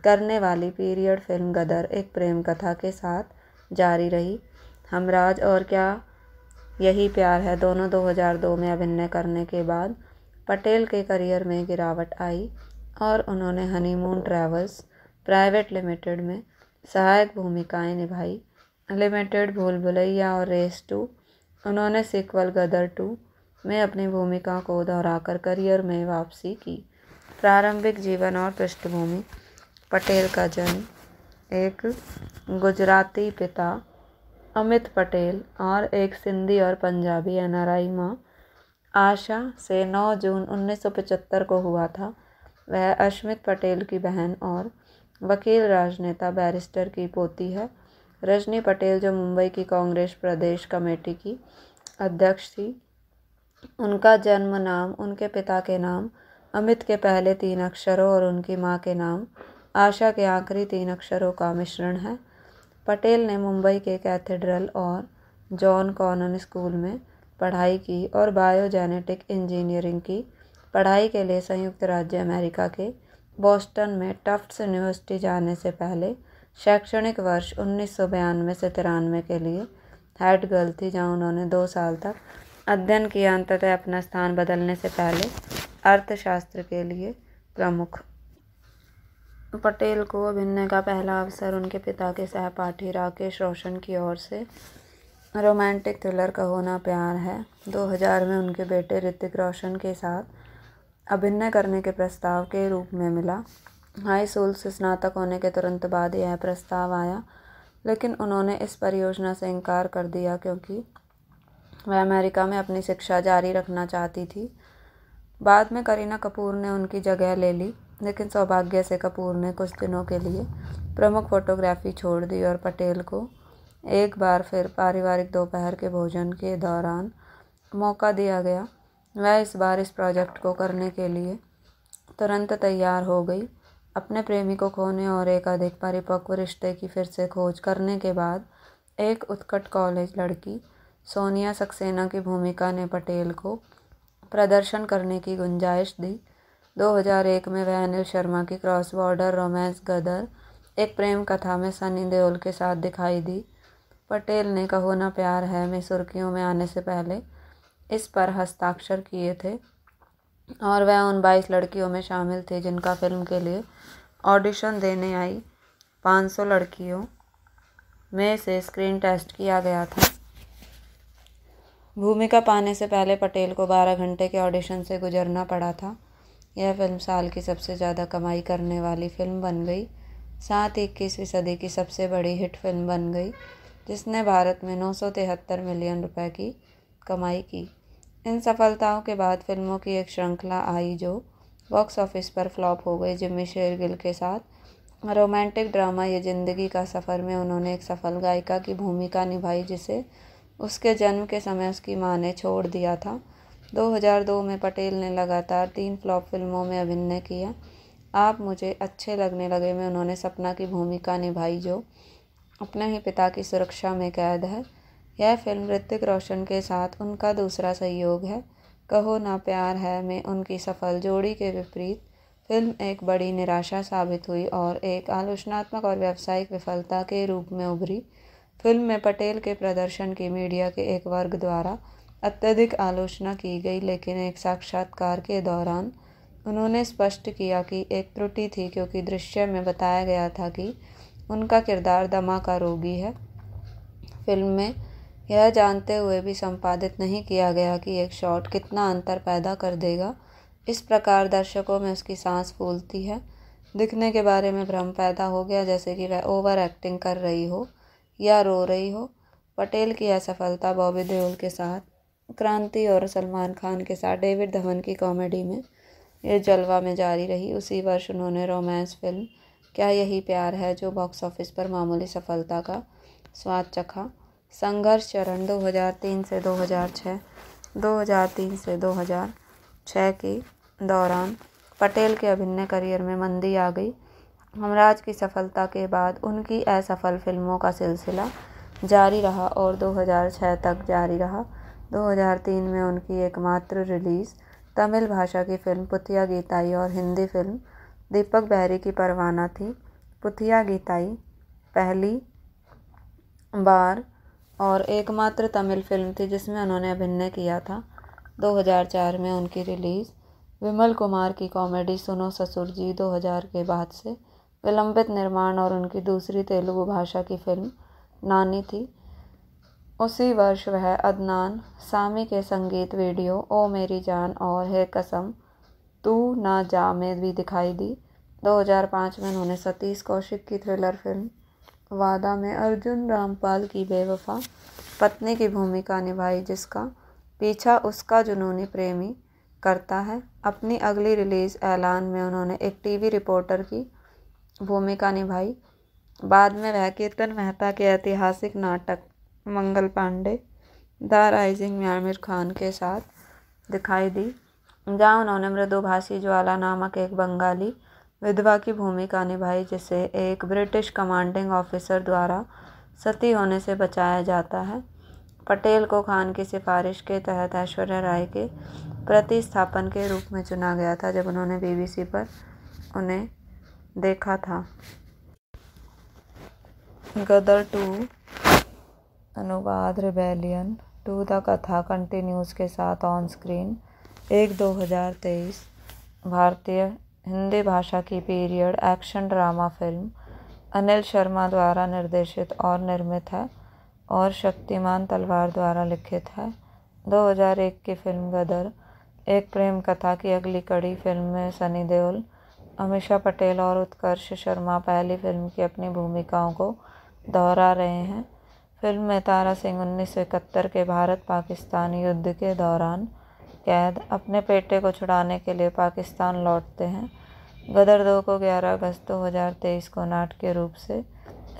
करने वाली पीरियड फिल्म गदर एक प्रेम कथा के साथ जारी रही हमराज और क्या यही प्यार है दोनों 2002 में अभिनय करने के बाद पटेल के करियर में गिरावट आई और उन्होंने हनीमून ट्रैवल्स प्राइवेट लिमिटेड में सहायक भूमिकाएं निभाई लिमिटेड भूल भुलैया और रेस टू उन्होंने सिक्वल गदर टू मैं अपनी भूमिका को दोहराकर करियर में वापसी की प्रारंभिक जीवन और पृष्ठभूमि पटेल का जन्म एक गुजराती पिता अमित पटेल और एक सिंधी और पंजाबी आई माँ आशा से 9 जून 1975 को हुआ था वह अश्मित पटेल की बहन और वकील राजनेता बैरिस्टर की पोती है रजनी पटेल जो मुंबई की कांग्रेस प्रदेश कमेटी की अध्यक्ष थी उनका जन्म नाम उनके पिता के नाम अमित के पहले तीन अक्षरों और उनकी माँ के नाम आशा के आखिरी तीन अक्षरों का मिश्रण है पटेल ने मुंबई के कैथेड्रल और जॉन कॉनन स्कूल में पढ़ाई की और बायोजेनेटिक इंजीनियरिंग की पढ़ाई के लिए संयुक्त राज्य अमेरिका के बोस्टन में टफ्ट्स यूनिवर्सिटी जाने से पहले शैक्षणिक वर्ष उन्नीस सौ बयानवे से तिरानवे के लिए हैड गर्ल थी जहाँ उन्होंने दो साल तक अध्ययन किया अंततः अपना स्थान बदलने से पहले अर्थशास्त्र के लिए प्रमुख पटेल को अभिनय का पहला अवसर उनके पिता के सहपाठी राकेश रोशन की ओर से रोमांटिक थ्रिलर का होना प्यार है 2000 में उनके बेटे ऋतिक रोशन के साथ अभिनय करने के प्रस्ताव के रूप में मिला हाई स्कूल से स्नातक होने के तुरंत बाद यह प्रस्ताव आया लेकिन उन्होंने इस परियोजना से इनकार कर दिया क्योंकि वह अमेरिका में अपनी शिक्षा जारी रखना चाहती थी बाद में करीना कपूर ने उनकी जगह ले ली लेकिन सौभाग्य से कपूर ने कुछ दिनों के लिए प्रमुख फोटोग्राफी छोड़ दी और पटेल को एक बार फिर पारिवारिक दोपहर के भोजन के दौरान मौका दिया गया वह इस बार इस प्रोजेक्ट को करने के लिए तुरंत तैयार हो गई अपने प्रेमी को खोने और एक अधिक परिपक्व रिश्ते की फिर से खोज करने के बाद एक उत्कट कॉलेज लड़की सोनिया सक्सेना की भूमिका ने पटेल को प्रदर्शन करने की गुंजाइश दी 2001 में वह अनिल शर्मा की क्रॉस बॉर्डर रोमांस गदर एक प्रेम कथा में सनी देओल के साथ दिखाई दी पटेल ने कहो ना प्यार है में सुर्खियों में आने से पहले इस पर हस्ताक्षर किए थे और वह उन बाईस लड़कियों में शामिल थे जिनका फिल्म के लिए ऑडिशन देने आई 500 लड़कियों में से स्क्रीन टेस्ट किया गया था भूमिका पाने से पहले पटेल को 12 घंटे के ऑडिशन से गुजरना पड़ा था यह फिल्म साल की सबसे ज़्यादा कमाई करने वाली फ़िल्म बन गई साथ ही इक्कीसवीं सदी की सबसे बड़ी हिट फिल्म बन गई जिसने भारत में नौ मिलियन रुपए की कमाई की इन सफलताओं के बाद फिल्मों की एक श्रृंखला आई जो बॉक्स ऑफिस पर फ्लॉप हो गई जिम्मी शेरगिल के साथ रोमांटिक ड्रामा ये ज़िंदगी का सफ़र में उन्होंने एक सफल गायिका की भूमिका निभाई जिसे उसके जन्म के समय उसकी मां ने छोड़ दिया था 2002 में पटेल ने लगातार तीन फ्लॉप फिल्मों में अभिनय किया आप मुझे अच्छे लगने लगे में उन्होंने सपना की भूमिका निभाई जो अपने ही पिता की सुरक्षा में कैद है यह फिल्म ऋतिक रोशन के साथ उनका दूसरा सहयोग है कहो ना प्यार है में उनकी सफल जोड़ी के विपरीत फिल्म एक बड़ी निराशा साबित हुई और एक आलोचनात्मक और व्यावसायिक विफलता के रूप में उभरी फिल्म में पटेल के प्रदर्शन की मीडिया के एक वर्ग द्वारा अत्यधिक आलोचना की गई लेकिन एक साक्षात्कार के दौरान उन्होंने स्पष्ट किया कि एक त्रुटि थी क्योंकि दृश्य में बताया गया था कि उनका किरदार दमा का रोगी है फिल्म में यह जानते हुए भी संपादित नहीं किया गया कि एक शॉट कितना अंतर पैदा कर देगा इस प्रकार दर्शकों में उसकी सांस फूलती है दिखने के बारे में भ्रम पैदा हो गया जैसे कि वह ओवर एक्टिंग कर रही हो या रो रही हो पटेल की असफलता बॉबी देओल के साथ क्रांति और सलमान खान के साथ डेविड धवन की कॉमेडी में ये जलवा में जारी रही उसी वर्ष उन्होंने रोमांस फिल्म क्या यही प्यार है जो बॉक्स ऑफिस पर मामूली सफलता का स्वाद चखा संघर्ष चरण 2003 से 2006 2003 से 2006 के दौरान पटेल के अभिनय करियर में मंदी आ गई हमराज की सफलता के बाद उनकी असफल फ़िल्मों का सिलसिला जारी रहा और दो हज़ार छः तक जारी रहा दो हज़ार तीन में उनकी एकमात्र रिलीज़ तमिल भाषा की फ़िल्म पुथिया गीताई और हिंदी फ़िल्म दीपक बहरी की परवाना थी पुथिया गीताई पहली बार और एकमात्र तमिल फ़िल्म थी जिसमें उन्होंने अभिनय किया था 2004 में उनकी रिलीज़ विमल कुमार की कॉमेडी सुनो ससुर जी दो के बाद से विलंबित निर्माण और उनकी दूसरी तेलुगु भाषा की फिल्म नानी थी उसी वर्ष वह अदनान सामी के संगीत वीडियो ओ मेरी जान और है कसम तू ना जा में भी दिखाई दी 2005 में उन्होंने सतीश कौशिक की थ्रिलर फिल्म वादा में अर्जुन रामपाल की बेवफा पत्नी की भूमिका निभाई जिसका पीछा उसका जुनूनी प्रेमी करता है अपनी अगली रिलीज़ ऐलान में उन्होंने एक टीवी रिपोर्टर की भूमिका निभाई बाद में वह कीर्तन मेहता के ऐतिहासिक नाटक मंगल पांडे द राइजिंग में आमिर खान के साथ दिखाई दी जहाँ उन्होंने मृदुभाषी ज्वाला नामक एक बंगाली विधवा की भूमिका निभाई जिसे एक ब्रिटिश कमांडिंग ऑफिसर द्वारा सती होने से बचाया जाता है पटेल को खान की सिफारिश के तहत ऐश्वर्या राय के प्रतिस्थापन के रूप में चुना गया था जब उन्होंने बीबीसी पर उन्हें देखा था गदर टू अनुवाद rebellion two the Katha continues के साथ ऑन स्क्रीन एक दो हज़ार तेईस भारतीय हिंदी भाषा की period action drama film Anil Sharma द्वारा निर्देशित और निर्मित है और शक्तिमान तलवार द्वारा लिखित है 2001 की फिल्म गदर एक प्रेम कथा की अगली कड़ी फिल्म में सनी देओल अमीषा पटेल और उत्कर्ष शर्मा पहली फ़िल्म की अपनी भूमिकाओं को दोहरा रहे हैं फ़िल्म में तारा सिंह उन्नीस सौ इकहत्तर के भारत पाकिस्तान युद्ध के दौरान कैद अपने बेटे को छुड़ाने के लिए पाकिस्तान लौटते हैं गदर दो को 11 अगस्त 2023 को के रूप से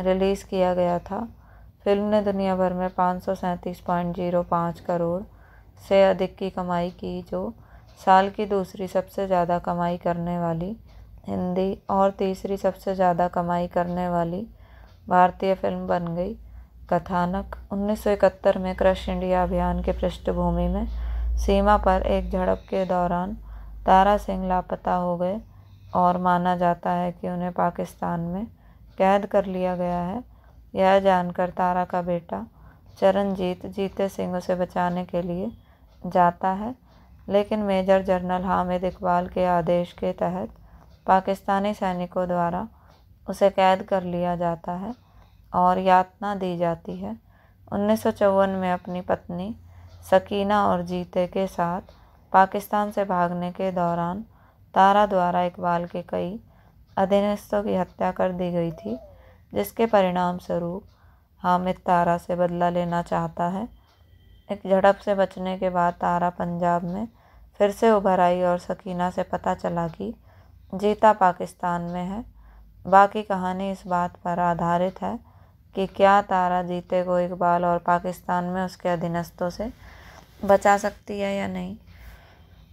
रिलीज़ किया गया था फिल्म ने दुनिया भर में पाँच करोड़ से अधिक की कमाई की जो साल की दूसरी सबसे ज़्यादा कमाई करने वाली हिंदी और तीसरी सबसे ज़्यादा कमाई करने वाली भारतीय फ़िल्म बन गई कथानक उन्नीस सौ इकहत्तर में क्रश इंडिया अभियान की पृष्ठभूमि में सीमा पर एक झड़प के दौरान तारा सिंह लापता हो गए और माना जाता है कि उन्हें पाकिस्तान में कैद कर लिया गया है यह जानकर तारा का बेटा चरणजीत जीते सिंह उसे बचाने के लिए जाता है लेकिन मेजर जनरल हामिद इकबाल के आदेश के तहत पाकिस्तानी सैनिकों द्वारा उसे कैद कर लिया जाता है और यातना दी जाती है उन्नीस सौ चौवन में अपनी पत्नी सकीना और जीते के साथ पाकिस्तान से भागने के दौरान तारा द्वारा इकबाल के कई अधीनस्थों की हत्या कर दी गई थी जिसके परिणाम स्वरूप हामिद तारा से बदला लेना चाहता है एक झड़प से बचने के बाद तारा पंजाब में फिर से उभर आई और सकीना से पता चला कि जीता पाकिस्तान में है बाकी कहानी इस बात पर आधारित है कि क्या तारा जीते को इकबाल और पाकिस्तान में उसके अधीनस्थों से बचा सकती है या नहीं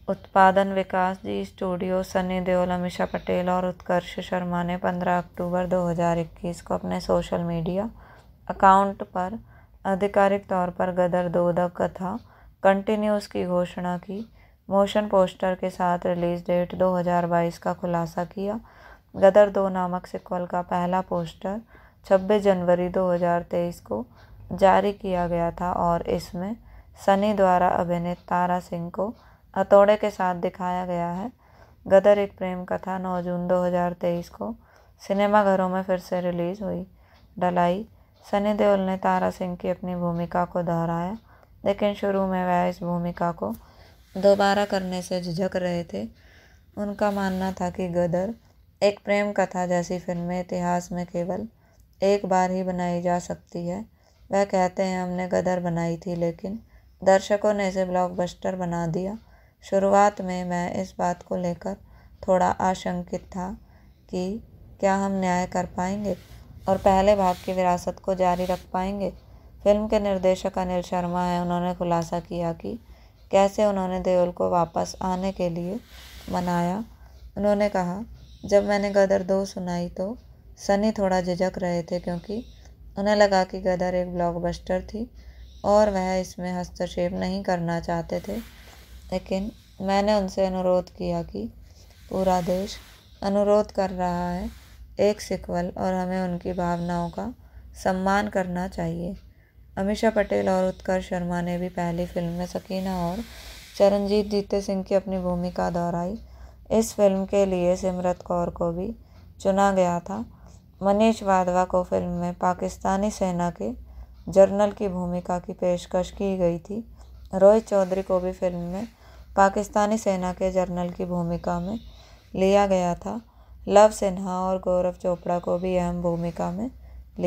उत्पादन विकास जी स्टूडियो सनी देओल अमीषा पटेल और उत्कर्ष शर्मा ने 15 अक्टूबर 2021 को अपने सोशल मीडिया अकाउंट पर आधिकारिक तौर पर गदर दो द कथा कंटिन्यूस की घोषणा की मोशन पोस्टर के साथ रिलीज डेट 2022 का खुलासा किया गदर दो नामक सिक्वल का पहला पोस्टर 26 जनवरी 2023 को जारी किया गया था और इसमें सनी द्वारा अभिनीत तारा सिंह को हथौड़े के साथ दिखाया गया है गदर एक प्रेम कथा 9 जून 2023 को सिनेमाघरों में फिर से रिलीज़ हुई डलाई सनी देओल ने तारा सिंह की अपनी भूमिका को दोहराया लेकिन शुरू में वह इस भूमिका को दोबारा करने से झिझक रहे थे उनका मानना था कि गदर एक प्रेम कथा जैसी फिल्में इतिहास में केवल एक बार ही बनाई जा सकती है वह कहते हैं हमने गदर बनाई थी लेकिन दर्शकों ने इसे ब्लॉकबस्टर बना दिया शुरुआत में मैं इस बात को लेकर थोड़ा आशंकित था कि क्या हम न्याय कर पाएंगे और पहले भाग की विरासत को जारी रख पाएंगे फिल्म के निर्देशक अनिल शर्मा हैं उन्होंने खुलासा किया कि कैसे उन्होंने देओल को वापस आने के लिए मनाया उन्होंने कहा जब मैंने गदर दो सुनाई तो सनी थोड़ा झिझक रहे थे क्योंकि उन्हें लगा कि गदर एक ब्लॉकबस्टर थी और वह इसमें हस्तक्षेप नहीं करना चाहते थे लेकिन मैंने उनसे अनुरोध किया कि पूरा देश अनुरोध कर रहा है एक सिक्वल और हमें उनकी भावनाओं का सम्मान करना चाहिए अमीषा पटेल और उत्कर्ष शर्मा ने भी पहली फिल्म में सकीना और चरणजीत जीते सिंह की अपनी भूमिका दोहराई इस फिल्म के लिए सिमरत कौर को भी चुना गया था मनीष वाधवा को फिल्म में पाकिस्तानी सेना के जर्नल की भूमिका की पेशकश की गई थी रोहित चौधरी को भी फिल्म में पाकिस्तानी सेना के जर्नल की भूमिका में लिया गया था लव सिन्हा और गौरव चोपड़ा को भी अहम भूमिका में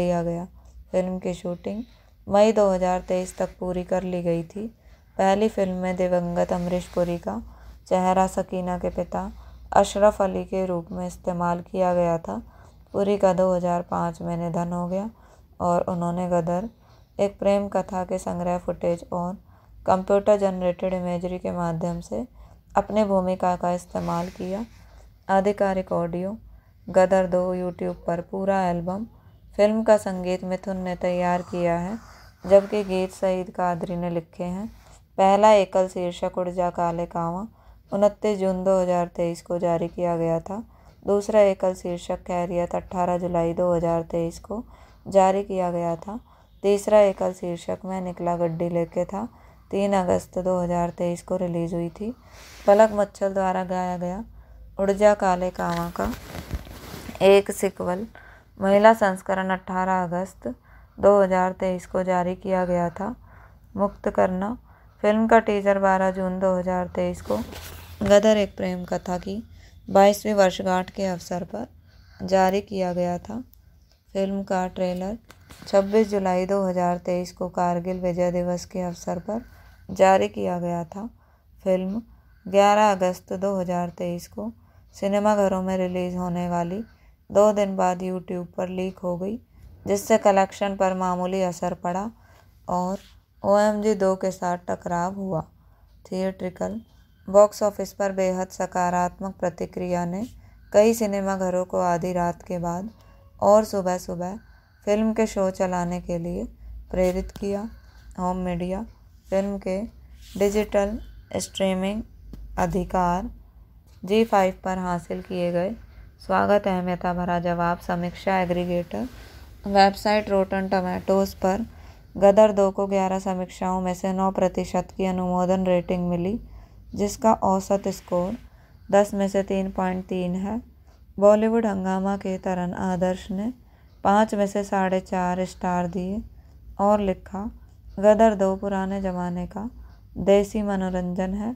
लिया गया फिल्म की शूटिंग मई 2023 तक पूरी कर ली गई थी पहली फिल्म में दिवंगत अमरीश पुरी का चेहरा सकीना के पिता अशरफ अली के रूप में इस्तेमाल किया गया था पुरी का 2005 में निधन हो गया और उन्होंने गदर एक प्रेम कथा के संग्रह फुटेज और कंप्यूटर जनरेटेड इमेजरी के माध्यम से अपने भूमिका का इस्तेमाल किया आधिकारिक ऑडियो गदर दो यूट्यूब पर पूरा एल्बम फिल्म का संगीत मिथुन ने तैयार किया है जबकि गीत सईद कादरी ने लिखे हैं पहला एकल शीर्षक उड़ जा काले कावा उनतीस जून 2023 को जारी किया गया था दूसरा एकल शीर्षक खैरियत 18 जुलाई 2023 को जारी किया गया था तीसरा एकल शीर्षक मैं निकला गड्डी लेके था तीन अगस्त 2023 को रिलीज़ हुई थी पलक मच्छल द्वारा गाया गया उड़ जा काले कावा का एक सिक्वल महिला संस्करण 18 अगस्त 2023 को जारी किया गया था मुक्त करना फिल्म का टीजर 12 जून 2023 को गदर एक प्रेम कथा की बाईसवीं वर्षगांठ के अवसर पर जारी किया गया था फिल्म का ट्रेलर 26 जुलाई 2023 को कारगिल विजय दिवस के अवसर पर जारी किया गया था फिल्म 11 अगस्त 2023 को सिनेमाघरों में रिलीज़ होने वाली दो दिन बाद यूट्यूब पर लीक हो गई जिससे कलेक्शन पर मामूली असर पड़ा और ओ एम जी दो के साथ टकराव हुआ थिएट्रिकल बॉक्स ऑफिस पर बेहद सकारात्मक प्रतिक्रिया ने कई सिनेमाघरों को आधी रात के बाद और सुबह सुबह फिल्म के शो चलाने के लिए प्रेरित किया होम मीडिया फिल्म के डिजिटल स्ट्रीमिंग अधिकार जी फाइव पर हासिल किए गए स्वागत अहमियता भरा जवाब समीक्षा एग्रीगेटर वेबसाइट रोटन टमाटोज़ पर गदर दो को ग्यारह समीक्षाओं में से नौ प्रतिशत की अनुमोदन रेटिंग मिली जिसका औसत स्कोर दस में से तीन पॉइंट तीन है बॉलीवुड हंगामा के तरन आदर्श ने पाँच में से साढ़े चार स्टार दिए और लिखा गदर दो पुराने ज़माने का देसी मनोरंजन है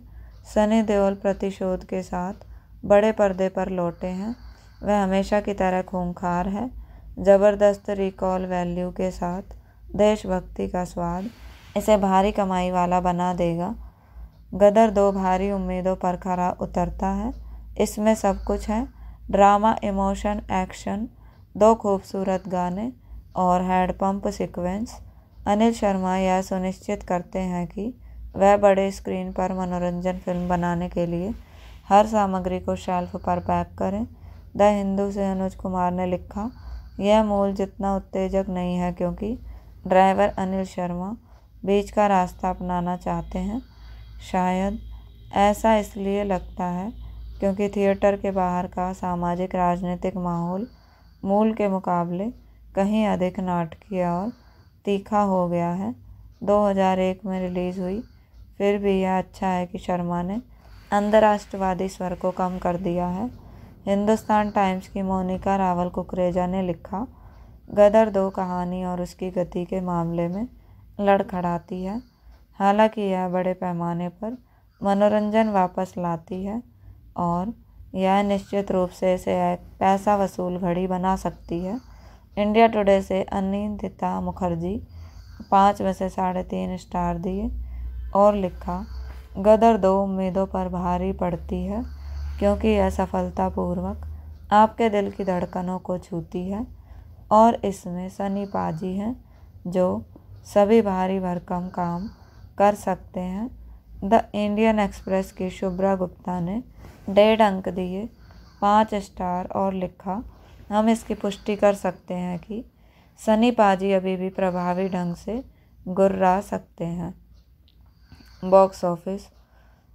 सनी देओल प्रतिशोध के साथ बड़े पर्दे पर लौटे हैं वह हमेशा की तरह खूंखार है ज़बरदस्त रिकॉल वैल्यू के साथ देशभक्ति का स्वाद इसे भारी कमाई वाला बना देगा गदर दो भारी उम्मीदों पर खरा उतरता है इसमें सब कुछ है ड्रामा इमोशन एक्शन दो खूबसूरत गाने और हैंडपम्प सीक्वेंस अनिल शर्मा यह सुनिश्चित करते हैं कि वह बड़े स्क्रीन पर मनोरंजन फिल्म बनाने के लिए हर सामग्री को शेल्फ पर पैक करें द हिंदू से अनुज कुमार ने लिखा यह मूल जितना उत्तेजक नहीं है क्योंकि ड्राइवर अनिल शर्मा बीच का रास्ता अपनाना चाहते हैं शायद ऐसा इसलिए लगता है क्योंकि थिएटर के बाहर का सामाजिक राजनीतिक माहौल मूल के मुकाबले कहीं अधिक नाटकीय और तीखा हो गया है 2001 में रिलीज़ हुई फिर भी यह अच्छा है कि शर्मा ने अंतर्राष्ट्रवादी स्वर को कम कर दिया है हिंदुस्तान टाइम्स की मोनिका रावल कुकरेजा ने लिखा गदर दो कहानी और उसकी गति के मामले में लड़खड़ाती है हालांकि यह बड़े पैमाने पर मनोरंजन वापस लाती है और यह निश्चित रूप से इसे एक पैसा वसूल घड़ी बना सकती है इंडिया टुडे से अनिंदिता मुखर्जी पाँच में से साढ़े तीन स्टार दिए और लिखा गदर दो उम्मीदों पर भारी पड़ती है क्योंकि यह सफलतापूर्वक आपके दिल की धड़कनों को छूती है और इसमें सनी पाजी हैं जो सभी भारी भरकम काम कर सकते हैं द इंडियन एक्सप्रेस की शुभ्रा गुप्ता ने डेढ़ अंक दिए पाँच स्टार और लिखा हम इसकी पुष्टि कर सकते हैं कि सनी पाजी अभी भी प्रभावी ढंग से गुर्रा सकते हैं बॉक्स ऑफिस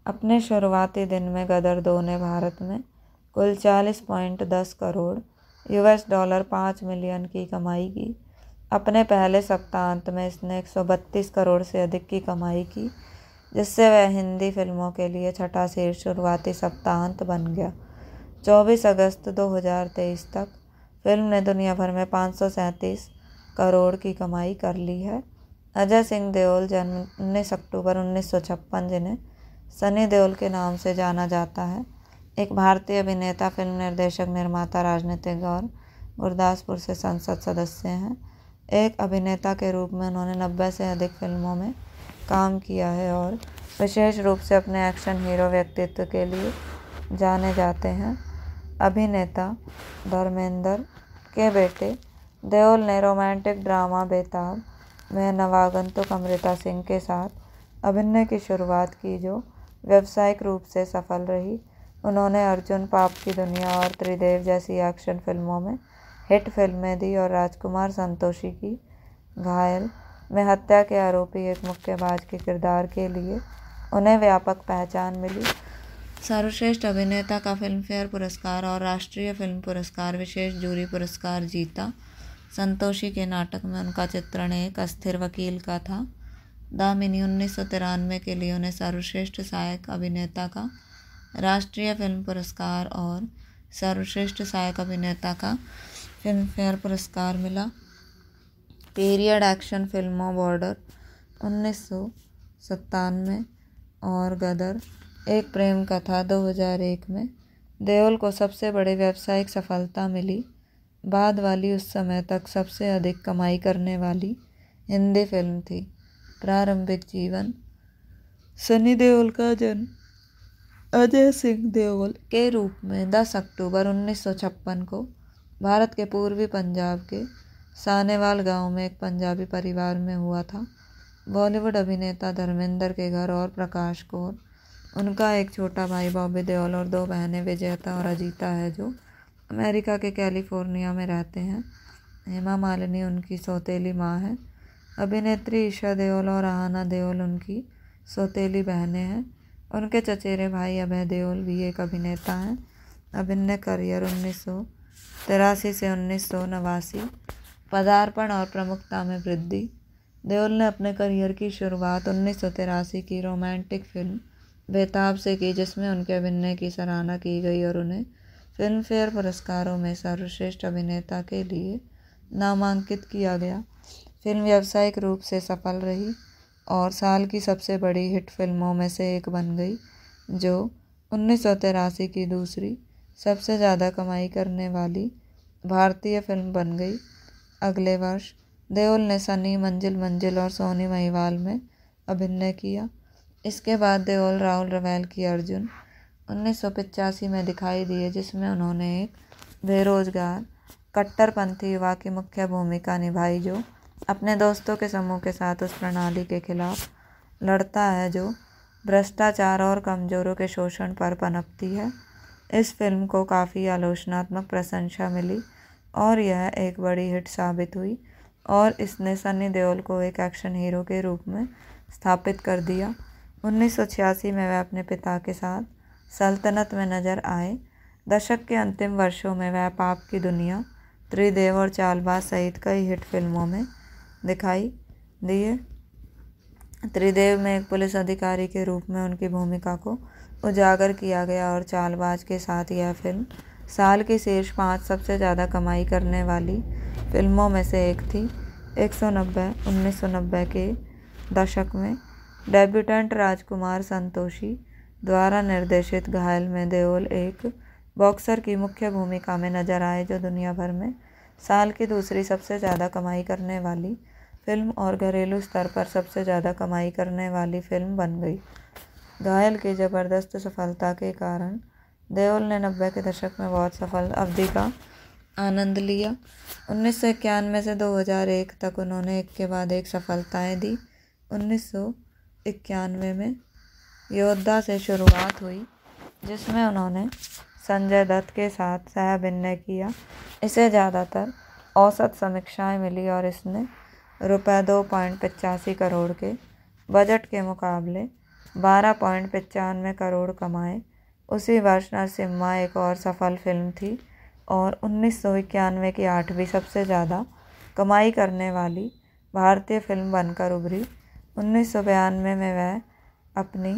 अपने शुरुआती दिन में गदर दो ने भारत में कुल चालीस पॉइंट दस करोड़ यूएस डॉलर पाँच मिलियन की कमाई की अपने पहले सप्ताहांत में इसने एक सौ बत्तीस करोड़ से अधिक की कमाई की जिससे वह हिंदी फिल्मों के लिए छठा शेर शुरुआती सप्ताहांत बन गया 24 अगस्त 2023 तक फिल्म ने दुनिया भर में पाँच करोड़ की कमाई कर ली है अजय सिंह देओल जन्म उन्नीस अक्टूबर उन्नीस जिन्हें सनी देओल के नाम से जाना जाता है एक भारतीय अभिनेता फिल्म निर्देशक निर्माता राजनीतिज्ञ और गुरदासपुर से संसद सदस्य हैं एक अभिनेता के रूप में उन्होंने नब्बे से अधिक फिल्मों में काम किया है और विशेष रूप से अपने एक्शन हीरो व्यक्तित्व के लिए जाने जाते हैं अभिनेता धर्मेंद्र के बेटे देओल ने रोमांटिक ड्रामा बेताब में नवागंतुक अमृता सिंह के साथ अभिनय की शुरुआत की जो व्यावसायिक रूप से सफल रही उन्होंने अर्जुन पाप की दुनिया और त्रिदेव जैसी एक्शन फिल्मों में हिट फिल्में दी और राजकुमार संतोषी की घायल में हत्या के आरोपी एक मुक्केबाज के किरदार के लिए उन्हें व्यापक पहचान मिली सर्वश्रेष्ठ अभिनेता का फिल्मफेयर पुरस्कार और राष्ट्रीय फिल्म पुरस्कार विशेष जूरी पुरस्कार जीता संतोषी के नाटक में उनका चित्रण एक अस्थिर वकील का था दामिनी उन्नीस सौ तिरानवे के लिए उन्हें सर्वश्रेष्ठ सहायक अभिनेता का राष्ट्रीय फिल्म पुरस्कार और सर्वश्रेष्ठ सहायक अभिनेता का फिल्म फेयर पुरस्कार मिला पीरियड एक्शन फिल्मों बॉर्डर उन्नीस सौ सत्तानवे और गदर एक प्रेम कथा 2001 में देओल को सबसे बड़े व्यावसायिक सफलता मिली बाद वाली उस समय तक सबसे अधिक कमाई करने वाली हिंदी फिल्म थी प्रारंभिक जीवन सनी देओल का जन्म अजय सिंह देओल के रूप में 10 अक्टूबर 1956 को भारत के पूर्वी पंजाब के सानेवाल गांव में एक पंजाबी परिवार में हुआ था बॉलीवुड अभिनेता धर्मेंद्र के घर और प्रकाश कौर उनका एक छोटा भाई बॉबी देओल और दो बहनें विजेता और अजीता है जो अमेरिका के कैलिफोर्निया में रहते हैं हेमा मालिनी उनकी सौतेली माँ है अभिनेत्री ईशा देओल और आहना देओल उनकी सौतेली बहनें हैं उनके चचेरे भाई अभय देओल भी एक अभिनेता हैं अभिनय करियर उन्नीस सौ तिरासी से उन्नीस सौ नवासी पदार्पण और प्रमुखता में वृद्धि देओल ने अपने करियर की शुरुआत उन्नीस सौ तिरासी की रोमांटिक फिल्म बेताब से की जिसमें उनके अभिनय की सराहना की गई और उन्हें फिल्म फेयर पुरस्कारों में सर्वश्रेष्ठ अभिनेता के लिए नामांकित किया गया फ़िल्म व्यावसायिक रूप से सफल रही और साल की सबसे बड़ी हिट फ़िल्मों में से एक बन गई जो उन्नीस सौ तिरासी की दूसरी सबसे ज़्यादा कमाई करने वाली भारतीय फ़िल्म बन गई अगले वर्ष देओल ने सनी मंजिल मंजिल और सोनी महिवाल में अभिनय किया इसके बाद देओल राहुल रवैल की अर्जुन उन्नीस में दिखाई दिए जिसमें उन्होंने एक बेरोजगार कट्टरपंथी युवा की मुख्य भूमिका निभाई जो अपने दोस्तों के समूह के साथ उस प्रणाली के खिलाफ लड़ता है जो भ्रष्टाचार और कमज़ोरों के शोषण पर पनपती है इस फिल्म को काफ़ी आलोचनात्मक प्रशंसा मिली और यह एक बड़ी हिट साबित हुई और इसने सनी देओल को एक एक्शन हीरो के रूप में स्थापित कर दिया उन्नीस में वह अपने पिता के साथ सल्तनत में नज़र आए दशक के अंतिम वर्षों में वह पाप की दुनिया त्रिदेव और चालबाज सहित कई हिट फिल्मों में दिखाई दिए त्रिदेव में एक पुलिस अधिकारी के रूप में उनकी भूमिका को उजागर किया गया और चालबाज के साथ यह फिल्म साल की शीर्ष पाँच सबसे ज़्यादा कमाई करने वाली फिल्मों में से एक थी एक सौ नब्बे उन्नीस सौ नब्बे के दशक में डेब्यूटेंट राजकुमार संतोषी द्वारा निर्देशित घायल में देओल एक बॉक्सर की मुख्य भूमिका में नजर आए जो दुनिया भर में साल की दूसरी सबसे ज़्यादा कमाई करने वाली फिल्म और घरेलू स्तर पर सबसे ज़्यादा कमाई करने वाली फिल्म बन गई घायल की ज़बरदस्त सफलता के कारण देओल ने नब्बे के दशक में बहुत सफल अवधि का आनंद लिया उन्नीस सौ इक्यानवे से दो हज़ार एक तक उन्होंने एक के बाद एक सफलताएं दी उन्नीस सौ इक्यानवे में योद्धा से शुरुआत हुई जिसमें उन्होंने संजय दत्त के साथ सह किया इसे ज़्यादातर औसत समीक्षाएं मिली और इसने रुपये दो पॉइंट पचासी करोड़ के बजट के मुकाबले बारह पॉइंट पचानवे करोड़ कमाए उसी वर्ष नरसिम्हा एक और सफल फिल्म थी और उन्नीस सौ इक्यानवे की आठवीं सबसे ज़्यादा कमाई करने वाली भारतीय फिल्म बनकर उभरी उन्नीस सौ बयानवे में वह अपनी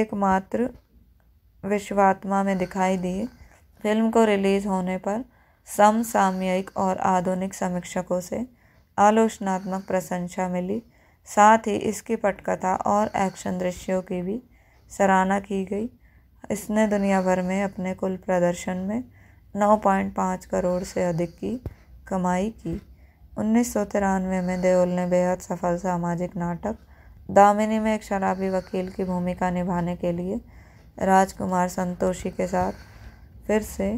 एकमात्र विश्वात्मा में दिखाई दिए फिल्म को रिलीज़ होने पर समसामयिक और आधुनिक समीक्षकों से आलोचनात्मक प्रशंसा मिली साथ ही इसकी पटकथा और एक्शन दृश्यों की भी सराहना की गई इसने दुनिया भर में अपने कुल प्रदर्शन में 9.5 करोड़ से अधिक की कमाई की उन्नीस सौ तिरानवे में देओल ने बेहद सफल सामाजिक नाटक दामिनी में एक शराबी वकील की भूमिका निभाने के लिए राजकुमार संतोषी के साथ फिर से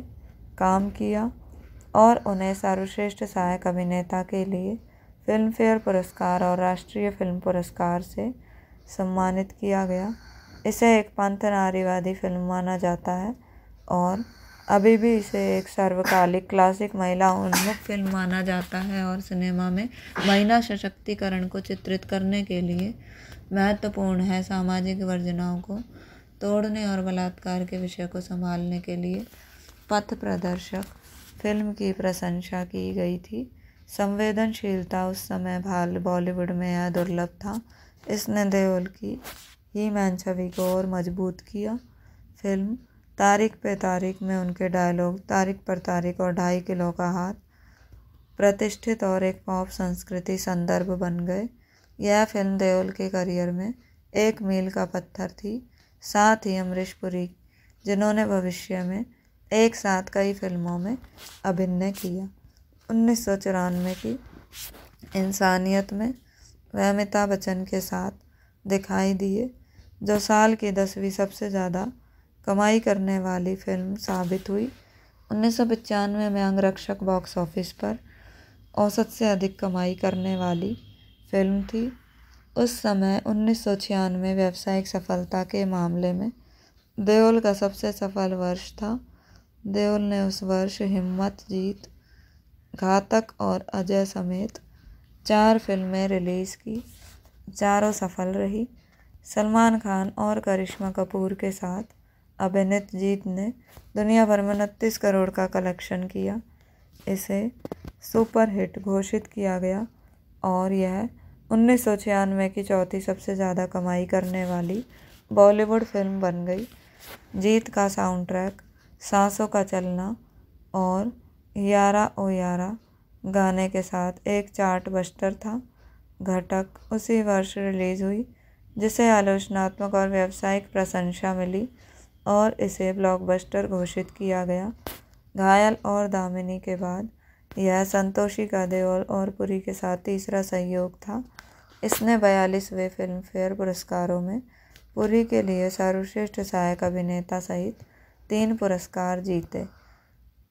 काम किया और उन्हें सर्वश्रेष्ठ सहायक अभिनेता के लिए फिल्म फेयर पुरस्कार और राष्ट्रीय फिल्म पुरस्कार से सम्मानित किया गया इसे एक पंथ नारीवादी फिल्म माना जाता है और अभी भी इसे एक सर्वकालिक क्लासिक महिला उन्मुख फिल्म माना जाता है और सिनेमा में महिला सशक्तिकरण को चित्रित करने के लिए महत्वपूर्ण है सामाजिक वर्जनाओं को तोड़ने और बलात्कार के विषय को संभालने के लिए पथ प्रदर्शक फिल्म की प्रशंसा की गई थी संवेदनशीलता उस समय भाल बॉलीवुड में यह दुर्लभ था इसने देओल की ही मैन छवि को और मजबूत किया फिल्म तारीख पे तारीख में उनके डायलॉग तारीख पर तारीख और ढाई किलो का हाथ प्रतिष्ठित और एक पॉप संस्कृति संदर्भ बन गए यह फिल्म देओल के करियर में एक मील का पत्थर थी साथ ही अमरीश पुरी जिन्होंने भविष्य में एक साथ कई फिल्मों में अभिनय किया उन्नीस सौ चौरानवे की इंसानियत में वह अमिताभ बच्चन के साथ दिखाई दिए जो साल की दसवीं सबसे ज़्यादा कमाई करने वाली फिल्म साबित हुई उन्नीस सौ पचानवे में अंगरक्षक बॉक्स ऑफिस पर औसत से अधिक कमाई करने वाली फिल्म थी उस समय उन्नीस सौ छियानवे व्यावसायिक सफलता के मामले में देओल का सबसे सफल वर्ष था देओल ने उस वर्ष हिम्मत जीत घातक और अजय समेत चार फिल्में रिलीज़ की चारों सफल रही सलमान खान और करिश्मा कपूर के साथ अभिनीत जीत ने दुनिया भर में उनतीस करोड़ का कलेक्शन किया इसे सुपरहिट घोषित किया गया और यह उन्नीस सौ छियानवे की चौथी सबसे ज़्यादा कमाई करने वाली बॉलीवुड फिल्म बन गई जीत का साउंड ट्रैक सांसों का चलना और यारा ओ यारा गाने के साथ एक चार्ट बस्टर था घटक उसी वर्ष रिलीज़ हुई जिसे आलोचनात्मक और व्यावसायिक प्रशंसा मिली और इसे ब्लॉकबस्टर घोषित किया गया घायल और दामिनी के बाद यह संतोषी का देओल और पुरी के साथ तीसरा सहयोग था इसने बयालीसवें फिल्मफेयर पुरस्कारों में पुरी के लिए सर्वश्रेष्ठ सहायक अभिनेता सहित तीन पुरस्कार जीते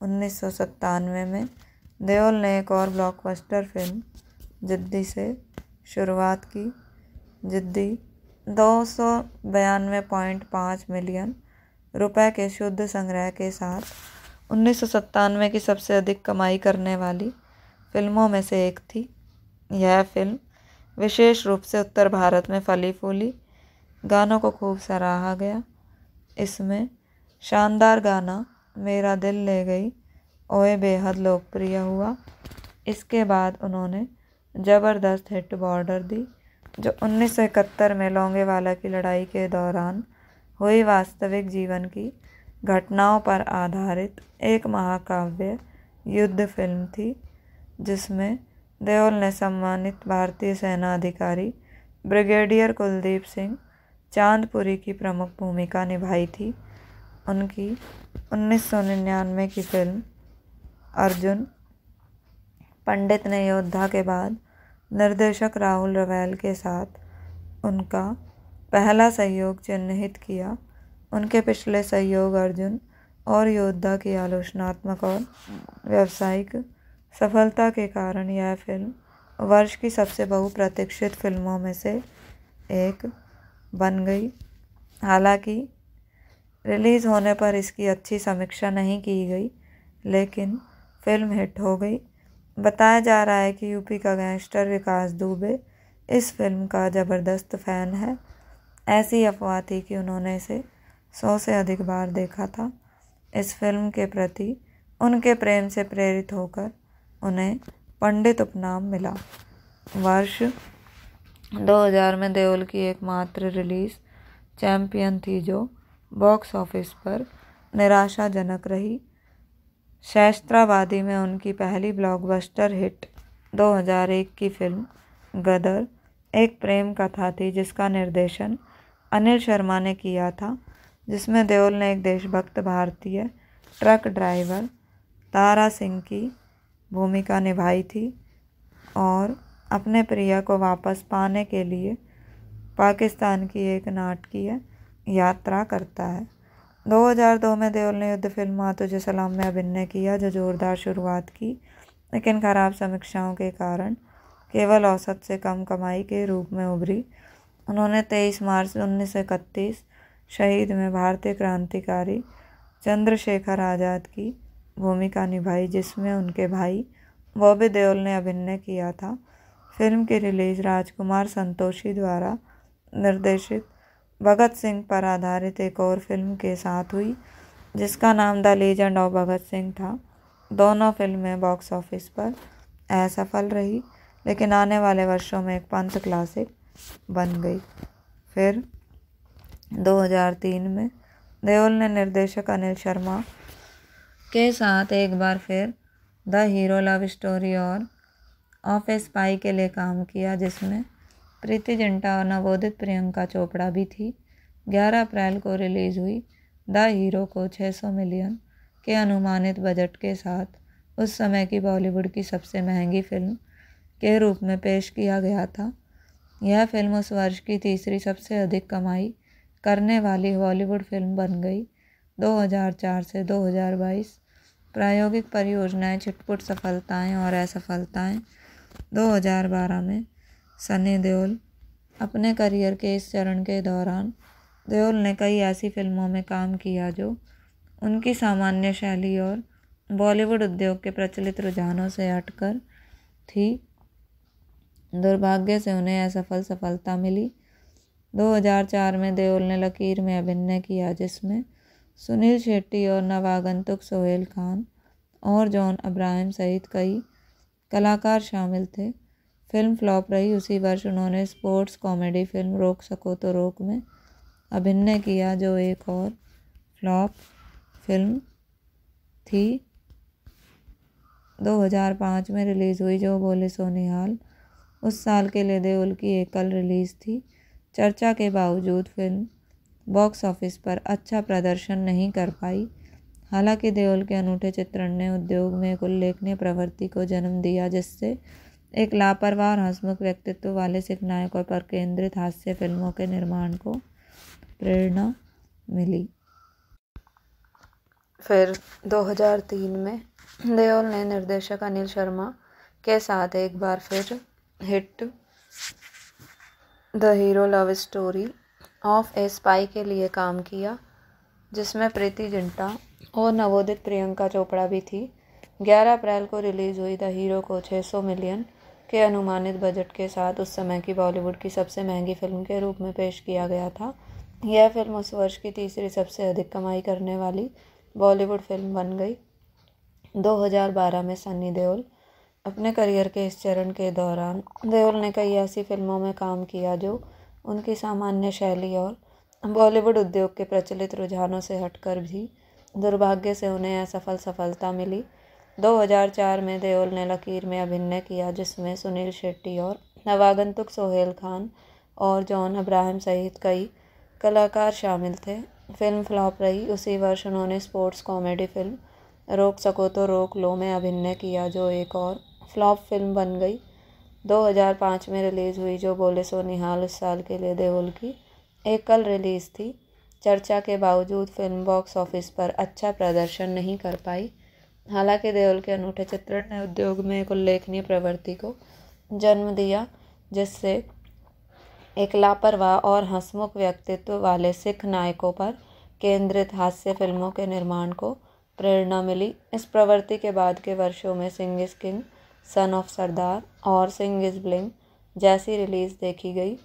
उन्नीस सौ सत्तानवे में देओल ने एक और ब्लॉकबस्टर फ़िल्म जिद्दी से शुरुआत की जिद्दी दो सौ बयानवे पॉइंट पाँच मिलियन रुपए के शुद्ध संग्रह के साथ उन्नीस सौ की सबसे अधिक कमाई करने वाली फिल्मों में से एक थी यह फिल्म विशेष रूप से उत्तर भारत में फली फूली गानों को खूब सराहा गया इसमें शानदार गाना मेरा दिल ले गई ओए बेहद लोकप्रिय हुआ इसके बाद उन्होंने ज़बरदस्त हिट बॉर्डर दी जो उन्नीस सौ इकहत्तर में लोंगेवाला की लड़ाई के दौरान हुई वास्तविक जीवन की घटनाओं पर आधारित एक महाकाव्य युद्ध फिल्म थी जिसमें देओल ने सम्मानित भारतीय सेना अधिकारी ब्रिगेडियर कुलदीप सिंह चांदपुरी की प्रमुख भूमिका निभाई थी उनकी उन्नीस सौ निन्यानवे की फ़िल्म अर्जुन पंडित ने योद्धा के बाद निर्देशक राहुल रवैल के साथ उनका पहला सहयोग चिन्हित किया उनके पिछले सहयोग अर्जुन और योद्धा की आलोचनात्मक और व्यावसायिक सफलता के कारण यह फिल्म वर्ष की सबसे बहुप्रतीक्षित फिल्मों में से एक बन गई हालांकि रिलीज़ होने पर इसकी अच्छी समीक्षा नहीं की गई लेकिन फिल्म हिट हो गई बताया जा रहा है कि यूपी का गैंगस्टर विकास दुबे इस फिल्म का ज़बरदस्त फ़ैन है ऐसी अफवाह थी कि उन्होंने इसे सौ से अधिक बार देखा था इस फिल्म के प्रति उनके प्रेम से प्रेरित होकर उन्हें पंडित उपनाम मिला वर्ष 2000 में देओल की एकमात्र रिलीज़ चैम्पियन थी जो बॉक्स ऑफिस पर निराशाजनक रही शैस्त्रावादी में उनकी पहली ब्लॉकबस्टर हिट 2001 की फिल्म गदर एक प्रेम कथा थी जिसका निर्देशन अनिल शर्मा ने किया था जिसमें देओल ने एक देशभक्त भारतीय ट्रक ड्राइवर तारा सिंह की भूमिका निभाई थी और अपने प्रिया को वापस पाने के लिए पाकिस्तान की एक नाटकीय यात्रा करता है 2002 में देओल ने युद्ध फिल्म आ तुझे सलाम में अभिनय किया जो जोरदार शुरुआत की लेकिन खराब समीक्षाओं के कारण केवल औसत से कम कमाई के रूप में उभरी उन्होंने 23 मार्च उन्नीस शहीद में भारतीय क्रांतिकारी चंद्रशेखर आज़ाद की भूमिका निभाई जिसमें उनके भाई बॉबी देओल ने अभिनय किया था फिल्म की रिलीज़ राजकुमार संतोषी द्वारा निर्देशित भगत सिंह पर आधारित एक और फिल्म के साथ हुई जिसका नाम the legend of Bhagat Singh था दोनों फिल्में बॉक्स ऑफिस पर असफल रही लेकिन आने वाले वर्षों में एक पंथ क्लासिक बन गई फिर 2003 में देओल ने निर्देशक अनिल शर्मा के साथ एक बार फिर द हीरो लव स्टोरी और ऑफिस पाई के लिए काम किया जिसमें प्रीति जिंटा और नवोदित प्रियंका चोपड़ा भी थी 11 अप्रैल को रिलीज़ हुई द हीरो को 600 मिलियन के अनुमानित बजट के साथ उस समय की बॉलीवुड की सबसे महंगी फिल्म के रूप में पेश किया गया था यह फिल्म उस वर्ष की तीसरी सबसे अधिक कमाई करने वाली हॉलीवुड फिल्म बन गई 2004 से 2022 प्रायोगिक परियोजनाएं छिटपुट सफलताएं और असफलताएं 2012 में सनी देओल अपने करियर के इस चरण के दौरान देओल ने कई ऐसी फिल्मों में काम किया जो उनकी सामान्य शैली और बॉलीवुड उद्योग के प्रचलित रुझानों से हटकर थी दुर्भाग्य से उन्हें असफल सफलता मिली 2004 में देओल ने लकीर में अभिनय किया जिसमें सुनील शेट्टी और नवागंतुक सोहेल खान और जॉन अब्राहम सहित कई कलाकार शामिल थे फिल्म फ्लॉप रही उसी वर्ष उन्होंने स्पोर्ट्स कॉमेडी फिल्म रोक सको तो रोक में अभिनय किया जो एक और फ्लॉप फिल्म थी 2005 में रिलीज़ हुई जो बोले सोनिहाल उस साल के लिए देओल की एकल रिलीज़ थी चर्चा के बावजूद फिल्म बॉक्स ऑफिस पर अच्छा प्रदर्शन नहीं कर पाई हालांकि देओल के अनूठे चित्रण ने उद्योग में एक उल्लेखनीय प्रवृत्ति को जन्म दिया जिससे एक लापरवाह और हंसमुख व्यक्तित्व वाले सिख नायकों पर केंद्रित हास्य फिल्मों के निर्माण को प्रेरणा मिली फिर 2003 में देओल ने निर्देशक अनिल शर्मा के साथ एक बार फिर hit the hero love story of a spy के लिए काम किया जिसमें प्रीति जिंटा और नवोदित प्रियंका चोपड़ा भी थी 11 अप्रैल को रिलीज़ हुई द हीरो को 600 मिलियन के अनुमानित बजट के साथ उस समय की बॉलीवुड की सबसे महंगी फिल्म के रूप में पेश किया गया था यह फिल्म उस वर्ष की तीसरी सबसे अधिक कमाई करने वाली बॉलीवुड फिल्म बन गई 2012 में सन्नी देओल अपने करियर के इस चरण के दौरान देओल ने कई ऐसी फिल्मों में काम किया जो उनकी सामान्य शैली और बॉलीवुड उद्योग के प्रचलित रुझानों से हटकर भी दुर्भाग्य से उन्हें असफल सफलता मिली 2004 में देओल ने लकीर में अभिनय किया जिसमें सुनील शेट्टी और नवागंतुक सोहेल खान और जॉन अब्राहम सहित कई कलाकार शामिल थे फिल्म फ्लॉप रही उसी वर्ष उन्होंने स्पोर्ट्स कॉमेडी फिल्म रोक सको तो रोक लो में अभिनय किया जो एक और फ्लॉप फिल्म बन गई 2005 में रिलीज़ हुई जो बोले सो निहाल उस साल के लिए देओल की एकल रिलीज़ थी चर्चा के बावजूद फिल्म बॉक्स ऑफिस पर अच्छा प्रदर्शन नहीं कर पाई हालांकि देओल के अनूठे चित्रण ने उद्योग में एक उल्लेखनीय प्रवृत्ति को जन्म दिया जिससे एक लापरवाह और हंसमुख व्यक्तित्व वाले सिख नायकों पर केंद्रित हास्य फिल्मों के निर्माण को प्रेरणा मिली इस प्रवृत्ति के बाद के वर्षों में Singh is king son of सरदार और सिंग इज ब्लिंग जैसी रिलीज़ देखी गई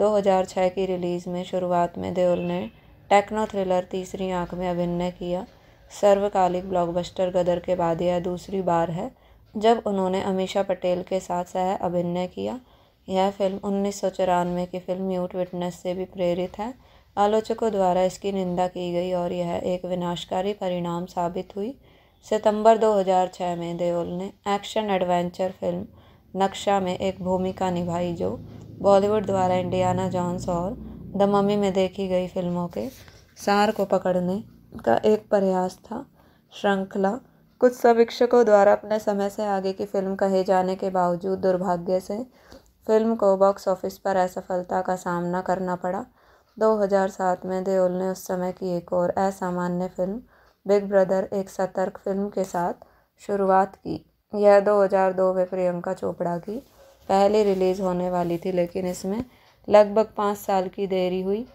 2006 की रिलीज़ में शुरुआत में देओल ने टेक्नो थ्रिलर तीसरी आंख में अभिनय किया सर्वकालिक ब्लॉकबस्टर गदर के बाद यह दूसरी बार है जब उन्होंने अमीषा पटेल के साथ सह अभिनय किया यह फ़िल्म उन्नीस सौ चौरानवे की फ़िल्म म्यूट विटनेस से भी प्रेरित है आलोचकों द्वारा इसकी निंदा की गई और यह एक विनाशकारी परिणाम साबित हुई सितंबर 2006 में देओल ने एक्शन एडवेंचर फिल्म नक्शा में एक भूमिका निभाई जो बॉलीवुड द्वारा इंडियाना जॉन्स और द मम्मी में देखी गई फिल्मों के सार को पकड़ने का एक प्रयास था श्रृंखला कुछ समीक्षकों द्वारा अपने समय से आगे की फिल्म कहे जाने के बावजूद दुर्भाग्य से फिल्म को बॉक्स ऑफिस पर असफलता का सामना करना पड़ा 2007 में देओल ने उस समय की एक और असामान्य फिल्म बिग ब्रदर एक सतर्क फिल्म के साथ शुरुआत की यह 2002 में प्रियंका चोपड़ा की पहली रिलीज़ होने वाली थी लेकिन इसमें लगभग पाँच साल की देरी हुई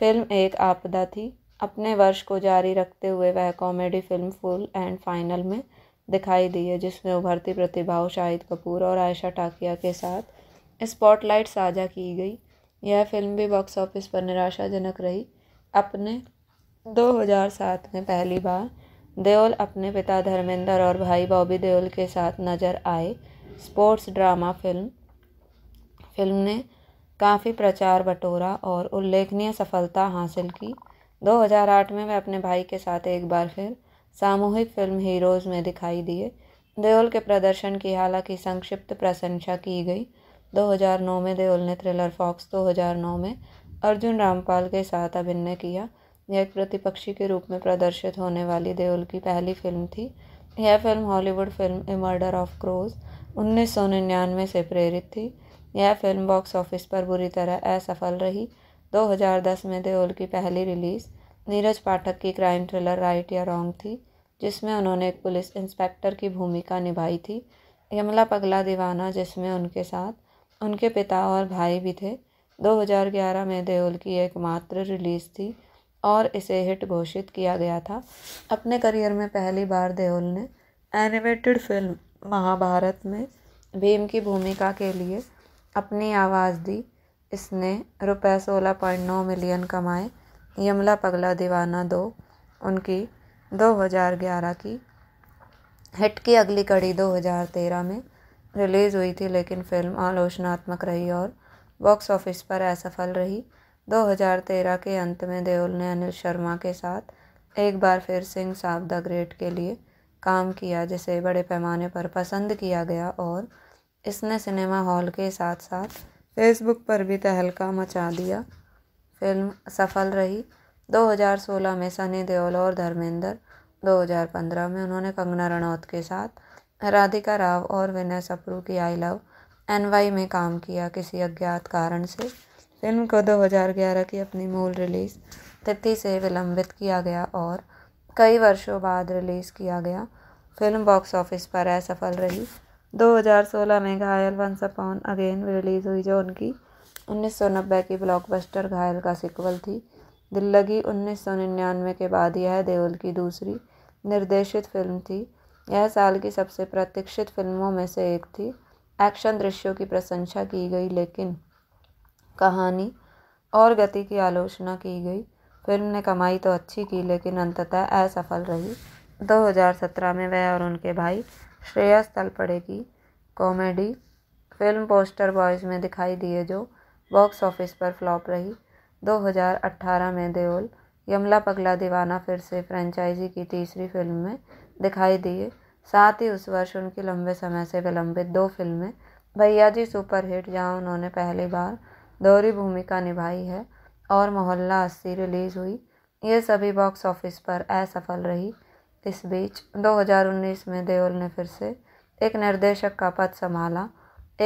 फिल्म एक आपदा थी अपने वर्ष को जारी रखते हुए वह comedy film full and final में दिखाई दी है जिसमें उभरती प्रतिभाओं शाहिद कपूर और आयशा टाकिया के साथ स्पॉटलाइट साझा की गई यह फिल्म भी बॉक्स ऑफिस पर निराशाजनक रही अपने 2007 में पहली बार देओल अपने पिता धर्मेंद्र और भाई बॉबी देओल के साथ नजर आए स्पोर्ट्स ड्रामा फिल्म फिल्म ने काफ़ी प्रचार बटोरा और उल्लेखनीय सफलता हासिल की 2008 में वे अपने भाई के साथ एक बार फिर सामूहिक फिल्म हीरोज़ में दिखाई दिए देओल के प्रदर्शन की हालांकि संक्षिप्त प्रशंसा की गई 2009 में देओल ने थ्रिलर फॉक्स 2009 में अर्जुन रामपाल के साथ अभिनय किया यह एक प्रतिपक्षी के रूप में प्रदर्शित होने वाली देओल की पहली फिल्म थी यह film Hollywood film a murder of crows उन्नीस से प्रेरित थी यह फिल्म बॉक्स ऑफिस पर बुरी तरह असफल रही 2010 में देओल की पहली रिलीज़ नीरज पाठक की क्राइम थ्रिलर राइट या रॉन्ग थी जिसमें उन्होंने एक पुलिस इंस्पेक्टर की भूमिका निभाई थी यमला पगला दीवाना जिसमें उनके साथ उनके पिता और भाई भी थे 2011 में देओल की एकमात्र रिलीज़ थी और इसे हिट घोषित किया गया था अपने करियर में पहली बार देओल ने एनिमेटेड फिल्म महाभारत में भीम की भूमिका के लिए अपनी आवाज़ दी इसने रुपये सोलह पॉइंट नौ मिलियन कमाए यमला पगला दीवाना दो उनकी दो हज़ार ग्यारह की हिट की अगली कड़ी दो हज़ार तेरह में रिलीज़ हुई थी लेकिन फिल्म आलोचनात्मक रही और बॉक्स ऑफिस पर असफल रही 2013 के अंत में देओल ने अनिल शर्मा के साथ एक बार फिर सिंह साहब द ग्रेट के लिए काम किया जिसे बड़े पैमाने पर पसंद किया गया और इसने सिनेमा हॉल के साथ साथ फेसबुक पर भी तहलका मचा दिया फिल्म सफल रही 2016 में सनी देओल और धर्मेंद्र 2015 में उन्होंने कंगना रनौत के साथ राधिका राव और विनय सप्रू की आई लव एन में काम किया किसी अज्ञात कारण से फिल्म को 2011 की अपनी मूल रिलीज़ तिथि से विलंबित किया गया और कई वर्षों बाद रिलीज़ किया गया फिल्म बॉक्स ऑफिस पर असफल रही 2016 में घायल वंस अपॉन अगेन रिलीज़ हुई जो उनकी 1990 की ब्लॉकबस्टर घायल का सिक्वल थी दिल्लगी 1999 के बाद यह देओल की दूसरी निर्देशित फिल्म थी यह साल की सबसे प्रतीक्षित फिल्मों में से एक थी एक्शन दृश्यों की प्रशंसा की गई लेकिन कहानी और गति की आलोचना की गई फिल्म ने कमाई तो अच्छी की लेकिन अंततः असफल रही 2017 में वह और उनके भाई श्रेयस तलपड़े की कॉमेडी फिल्म पोस्टर बॉयज़ में दिखाई दिए जो बॉक्स ऑफिस पर फ्लॉप रही 2018 में देओल यमला पगला दीवाना फिर से फ्रेंचाइजी की तीसरी फिल्म में दिखाई दिए साथ ही उस वर्ष उनकी लंबे समय से विलंबित दो फिल्में भैया जी सुपरहिट जहां उन्होंने पहली बार दोहरी भूमिका निभाई है और मोहल्ला अस्सी रिलीज़ हुई ये सभी बॉक्स ऑफिस पर असफल रही इस बीच 2019 में देओल ने फिर से एक निर्देशक का पद संभाला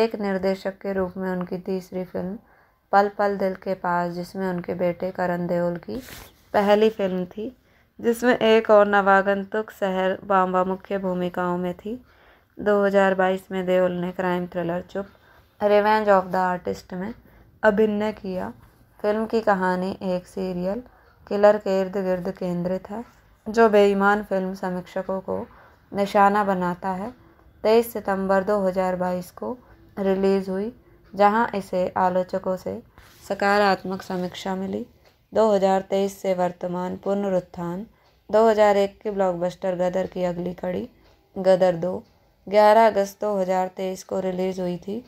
एक निर्देशक के रूप में उनकी तीसरी फिल्म पल पल दिल के पास जिसमें उनके बेटे करण देओल की पहली फिल्म थी जिसमें एक और नवागंतुक शहर बाम्बा मुख्य भूमिकाओं में थी 2022 में देओल ने crime thriller Chup revenge of the artist में अभिनय किया फिल्म की कहानी एक सीरियल किलर के इर्द गिर्द केंद्रित है जो बेईमान फिल्म समीक्षकों को निशाना बनाता है तेईस सितंबर 2022 को रिलीज़ हुई जहां इसे आलोचकों से सकारात्मक समीक्षा मिली 2023 से वर्तमान पुनरुत्थान 2001 की ब्लॉकबस्टर गदर की अगली कड़ी गदर दो 11 अगस्त 2023 को रिलीज़ हुई थी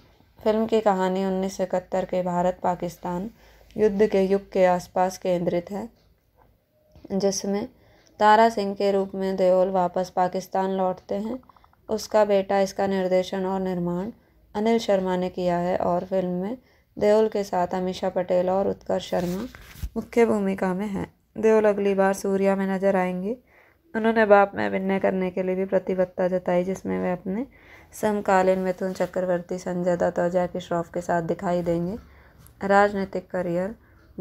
फिल्म की कहानी उन्नीस के भारत पाकिस्तान युद्ध के युग के आसपास केंद्रित है जिसमें तारा सिंह के रूप में देओल वापस पाकिस्तान लौटते हैं उसका बेटा इसका निर्देशन और निर्माण अनिल शर्मा ने किया है और फिल्म में देओल के साथ अमीषा पटेल और उत्कर्ष शर्मा मुख्य भूमिका में हैं देओल अगली बार सूर्या में नजर आएंगे उन्होंने बाप में अभिनय करने के लिए भी प्रतिबद्धता जताई जिसमें वे अपने समकालीन मिथुन चक्रवर्ती संजय दत्त और जैकी श्रॉफ के साथ दिखाई देंगे राजनीतिक करियर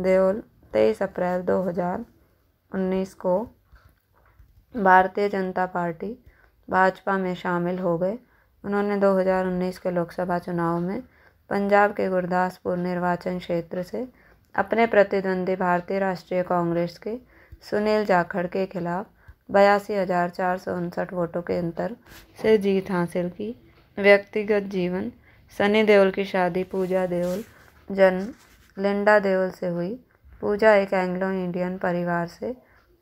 देओल तेईस अप्रैल उन्नीस को भारतीय जनता पार्टी भाजपा में शामिल हो गए उन्होंने 2019 के लोकसभा चुनाव में पंजाब के गुरदासपुर निर्वाचन क्षेत्र से अपने प्रतिद्वंदी भारतीय राष्ट्रीय कांग्रेस के सुनील जाखड़ के खिलाफ बयासी हज़ार चार सौ उनसठ वोटों के अंतर से जीत हासिल की व्यक्तिगत जीवन सनी देओल की शादी पूजा देओल जन्म लिंडा देओल से हुई पूजा एक एंग्लो इंडियन परिवार से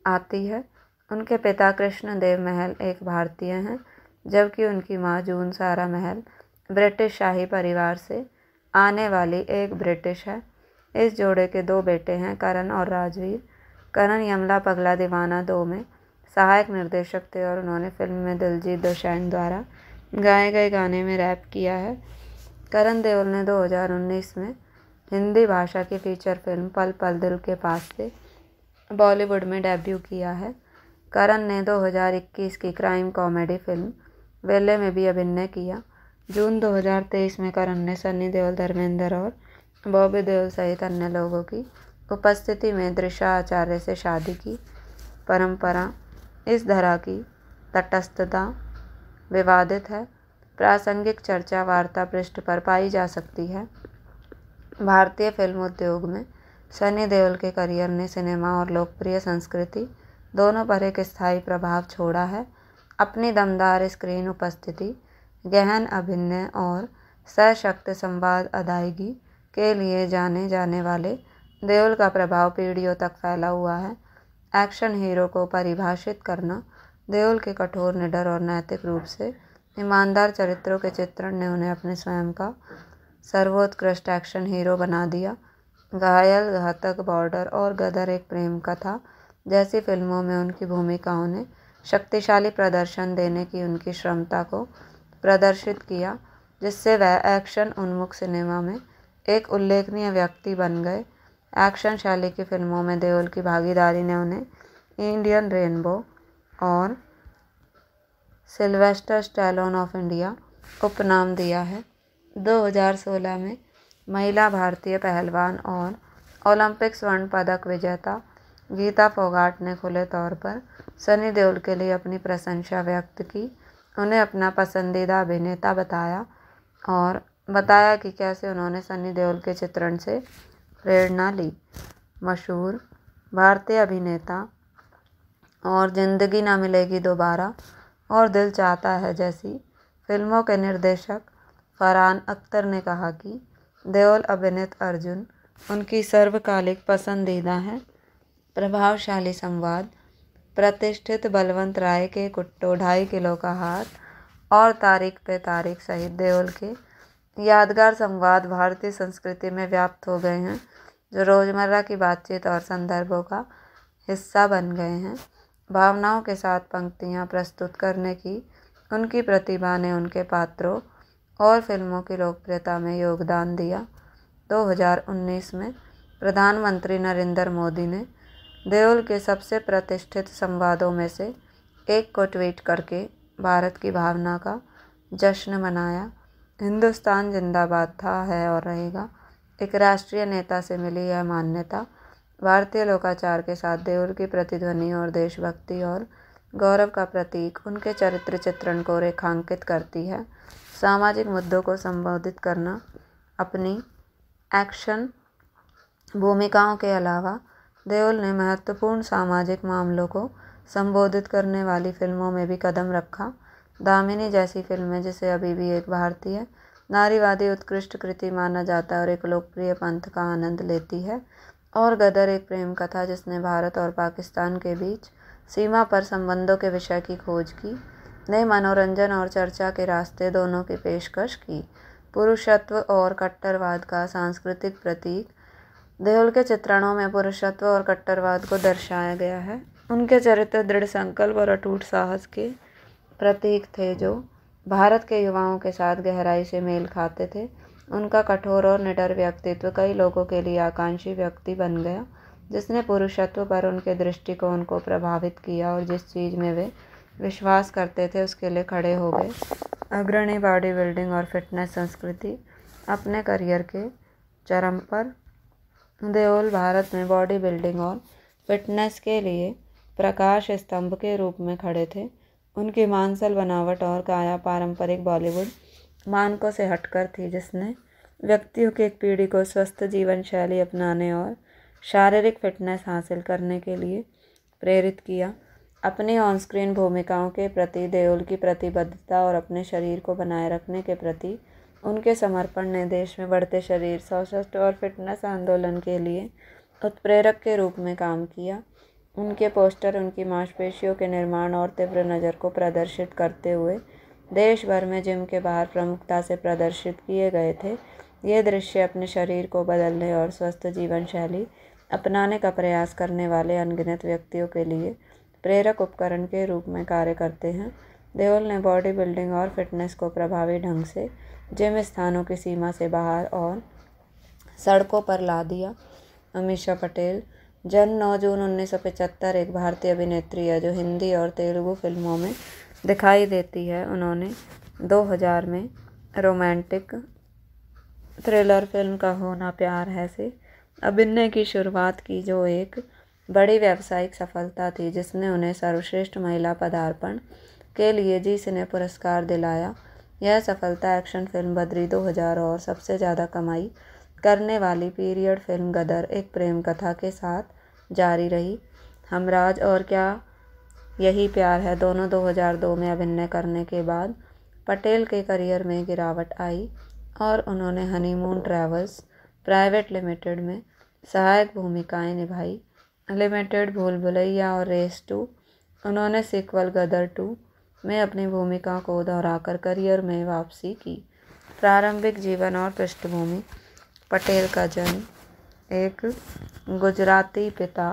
आती है उनके पिता कृष्णदेव महल एक भारतीय हैं जबकि उनकी माँ जून सारा महल ब्रिटिश शाही परिवार से आने वाली एक ब्रिटिश है इस जोड़े के दो बेटे हैं करण और राजवीर करण यमला पगला दीवाना दो में सहायक निर्देशक थे और उन्होंने फिल्म में दिलजीत दोशैन द्वारा गाए गए गाने में रैप किया है करण देओल ने 2019 में हिंदी भाषा की फीचर फिल्म पल पल दिल के पास से बॉलीवुड में डेब्यू किया है करण ने 2021 की क्राइम कॉमेडी फिल्म वेले में भी अभिनय किया जून 2023 में करण ने सनी देओल धर्मेंद्र और बॉबी देओल सहित अन्य लोगों की उपस्थिति में दृशा आचार्य से शादी की परंपरा इस धरा की तटस्थता विवादित है प्रासंगिक चर्चा वार्ता पृष्ठ पर पाई जा सकती है भारतीय फिल्म उद्योग में सनी देओल के करियर ने सिनेमा और लोकप्रिय संस्कृति दोनों पर एक स्थायी प्रभाव छोड़ा है अपनी दमदार स्क्रीन उपस्थिति गहन अभिनय और सशक्त संवाद अदायगी के लिए जाने जाने वाले देओल का प्रभाव पीढ़ियों तक फैला हुआ है एक्शन हीरो को परिभाषित करना देओल के कठोर निडर और नैतिक रूप से ईमानदार चरित्रों के चित्रण ने उन्हें अपने स्वयं का सर्वोत्कृष्ट एक्शन हीरो बना दिया घायल घातक बॉर्डर और गदर एक प्रेम कथा जैसी फिल्मों में उनकी भूमिकाओं ने शक्तिशाली प्रदर्शन देने की उनकी क्षमता को प्रदर्शित किया जिससे वह एक्शन उन्मुख सिनेमा में एक उल्लेखनीय व्यक्ति बन गए एक्शन शैली की फिल्मों में देओल की भागीदारी ने उन्हें इंडियन रेनबो और सिल्वेस्टर स्टैलोन ऑफ इंडिया उपनाम दिया है 2016 में महिला भारतीय पहलवान और ओलंपिक स्वर्ण पदक विजेता गीता फोगाट ने खुले तौर पर सनी देओल के लिए अपनी प्रशंसा व्यक्त की उन्हें अपना पसंदीदा अभिनेता बताया और बताया कि कैसे उन्होंने सनी देओल के चित्रण से प्रेरणा ली मशहूर भारतीय अभिनेता और ज़िंदगी ना मिलेगी दोबारा और दिल चाहता है जैसी फिल्मों के निर्देशक फरहान अख्तर ने कहा कि देओल अभिनेत अर्जुन उनकी सर्वकालिक पसंदीदा हैं प्रभावशाली संवाद प्रतिष्ठित बलवंत राय के कुट्टो ढाई किलो का हाथ और तारीख पे तारीख सहित देओल के यादगार संवाद भारतीय संस्कृति में व्याप्त हो गए हैं जो रोज़मर्रा की बातचीत और संदर्भों का हिस्सा बन गए हैं भावनाओं के साथ पंक्तियाँ प्रस्तुत करने की उनकी प्रतिभा ने उनके पात्रों और फिल्मों की लोकप्रियता में योगदान दिया 2019 में प्रधानमंत्री नरेंद्र मोदी ने देओल के सबसे प्रतिष्ठित संवादों में से एक को ट्वीट करके भारत की भावना का जश्न मनाया हिंदुस्तान जिंदाबाद था है और रहेगा एक राष्ट्रीय नेता से मिली यह मान्यता भारतीय लोकाचार के साथ देओल की प्रतिध्वनि और देशभक्ति और गौरव का प्रतीक उनके चरित्र चित्रण को रेखांकित करती है सामाजिक मुद्दों को संबोधित करना अपनी एक्शन भूमिकाओं के अलावा देओल ने महत्वपूर्ण सामाजिक मामलों को संबोधित करने वाली फ़िल्मों में भी कदम रखा दामिनी जैसी फ़िल्में जिसे अभी भी एक भारतीय नारीवादी उत्कृष्ट कृति माना जाता है और एक लोकप्रिय पंथ का आनंद लेती है और गदर एक प्रेम कथा जिसने भारत और पाकिस्तान के बीच सीमा पर संबंधों के विषय की खोज की नए मनोरंजन और चर्चा के रास्ते दोनों की पेशकश की पुरुषत्व और कट्टरवाद का सांस्कृतिक प्रतीक देहुल के चित्रणों में पुरुषत्व और कट्टरवाद को दर्शाया गया है उनके चरित्र दृढ़ संकल्प और अटूट साहस के प्रतीक थे जो भारत के युवाओं के साथ गहराई से मेल खाते थे उनका कठोर और निडर व्यक्तित्व कई लोगों के लिए आकांक्षी व्यक्ति बन गया जिसने पुरुषत्व पर उनके दृष्टिकोण को प्रभावित किया और जिस चीज़ में वे विश्वास करते थे उसके लिए खड़े हो गए अग्रणी बॉडी बिल्डिंग और फिटनेस संस्कृति अपने करियर के चरम पर देओल भारत में बॉडी बिल्डिंग और फिटनेस के लिए प्रकाश स्तंभ के रूप में खड़े थे उनकी मांसल बनावट और काया पारंपरिक बॉलीवुड मानकों से हटकर थी जिसने व्यक्तियों की एक पीढ़ी को स्वस्थ जीवन शैली अपनाने और शारीरिक फिटनेस हासिल करने के लिए प्रेरित किया अपनी ऑन स्क्रीन भूमिकाओं के प्रति देओल की प्रतिबद्धता और अपने शरीर को बनाए रखने के प्रति उनके समर्पण ने देश में बढ़ते शरीर सशस्त्र और फिटनेस आंदोलन के लिए उत्प्रेरक के रूप में काम किया उनके पोस्टर उनकी मांसपेशियों के निर्माण और तीव्र नज़र को प्रदर्शित करते हुए देश भर में जिम के बाहर प्रमुखता से प्रदर्शित किए गए थे ये दृश्य अपने शरीर को बदलने और स्वस्थ जीवन शैली अपनाने का प्रयास करने वाले अनगिनत व्यक्तियों के लिए प्रेरक उपकरण के रूप में कार्य करते हैं देओल ने बॉडी बिल्डिंग और फिटनेस को प्रभावी ढंग से जिम स्थानों की सीमा से बाहर और सड़कों पर ला दिया अमीशा पटेल जन नौ जून उन्नीस सौ पचहत्तर एक भारतीय अभिनेत्री है जो हिंदी और तेलुगु फिल्मों में दिखाई देती है उन्होंने 2000 में रोमांटिक थ्रिलर फिल्म का होना प्यार है से अभिनय की शुरुआत की जो एक बड़ी व्यावसायिक सफलता थी जिसने उन्हें सर्वश्रेष्ठ महिला पदार्पण के लिए जी सिने पुरस्कार दिलाया यह सफलता एक्शन फिल्म बद्री 2000 और सबसे ज़्यादा कमाई करने वाली पीरियड फिल्म गदर एक प्रेम कथा के साथ जारी रही हमराज और क्या यही प्यार है दोनों 2002 में अभिनय करने के बाद पटेल के करियर में गिरावट आई और उन्होंने हनीमून ट्रैवल्स प्राइवेट लिमिटेड में सहायक भूमिकाएं निभाई लिमिटेड भूल भुलैया और रेस टू उन्होंने सिक्वल गदर टू में अपनी भूमिका को दोहराकर करियर में वापसी की प्रारंभिक जीवन और पृष्ठभूमि पटेल का जन्म एक गुजराती पिता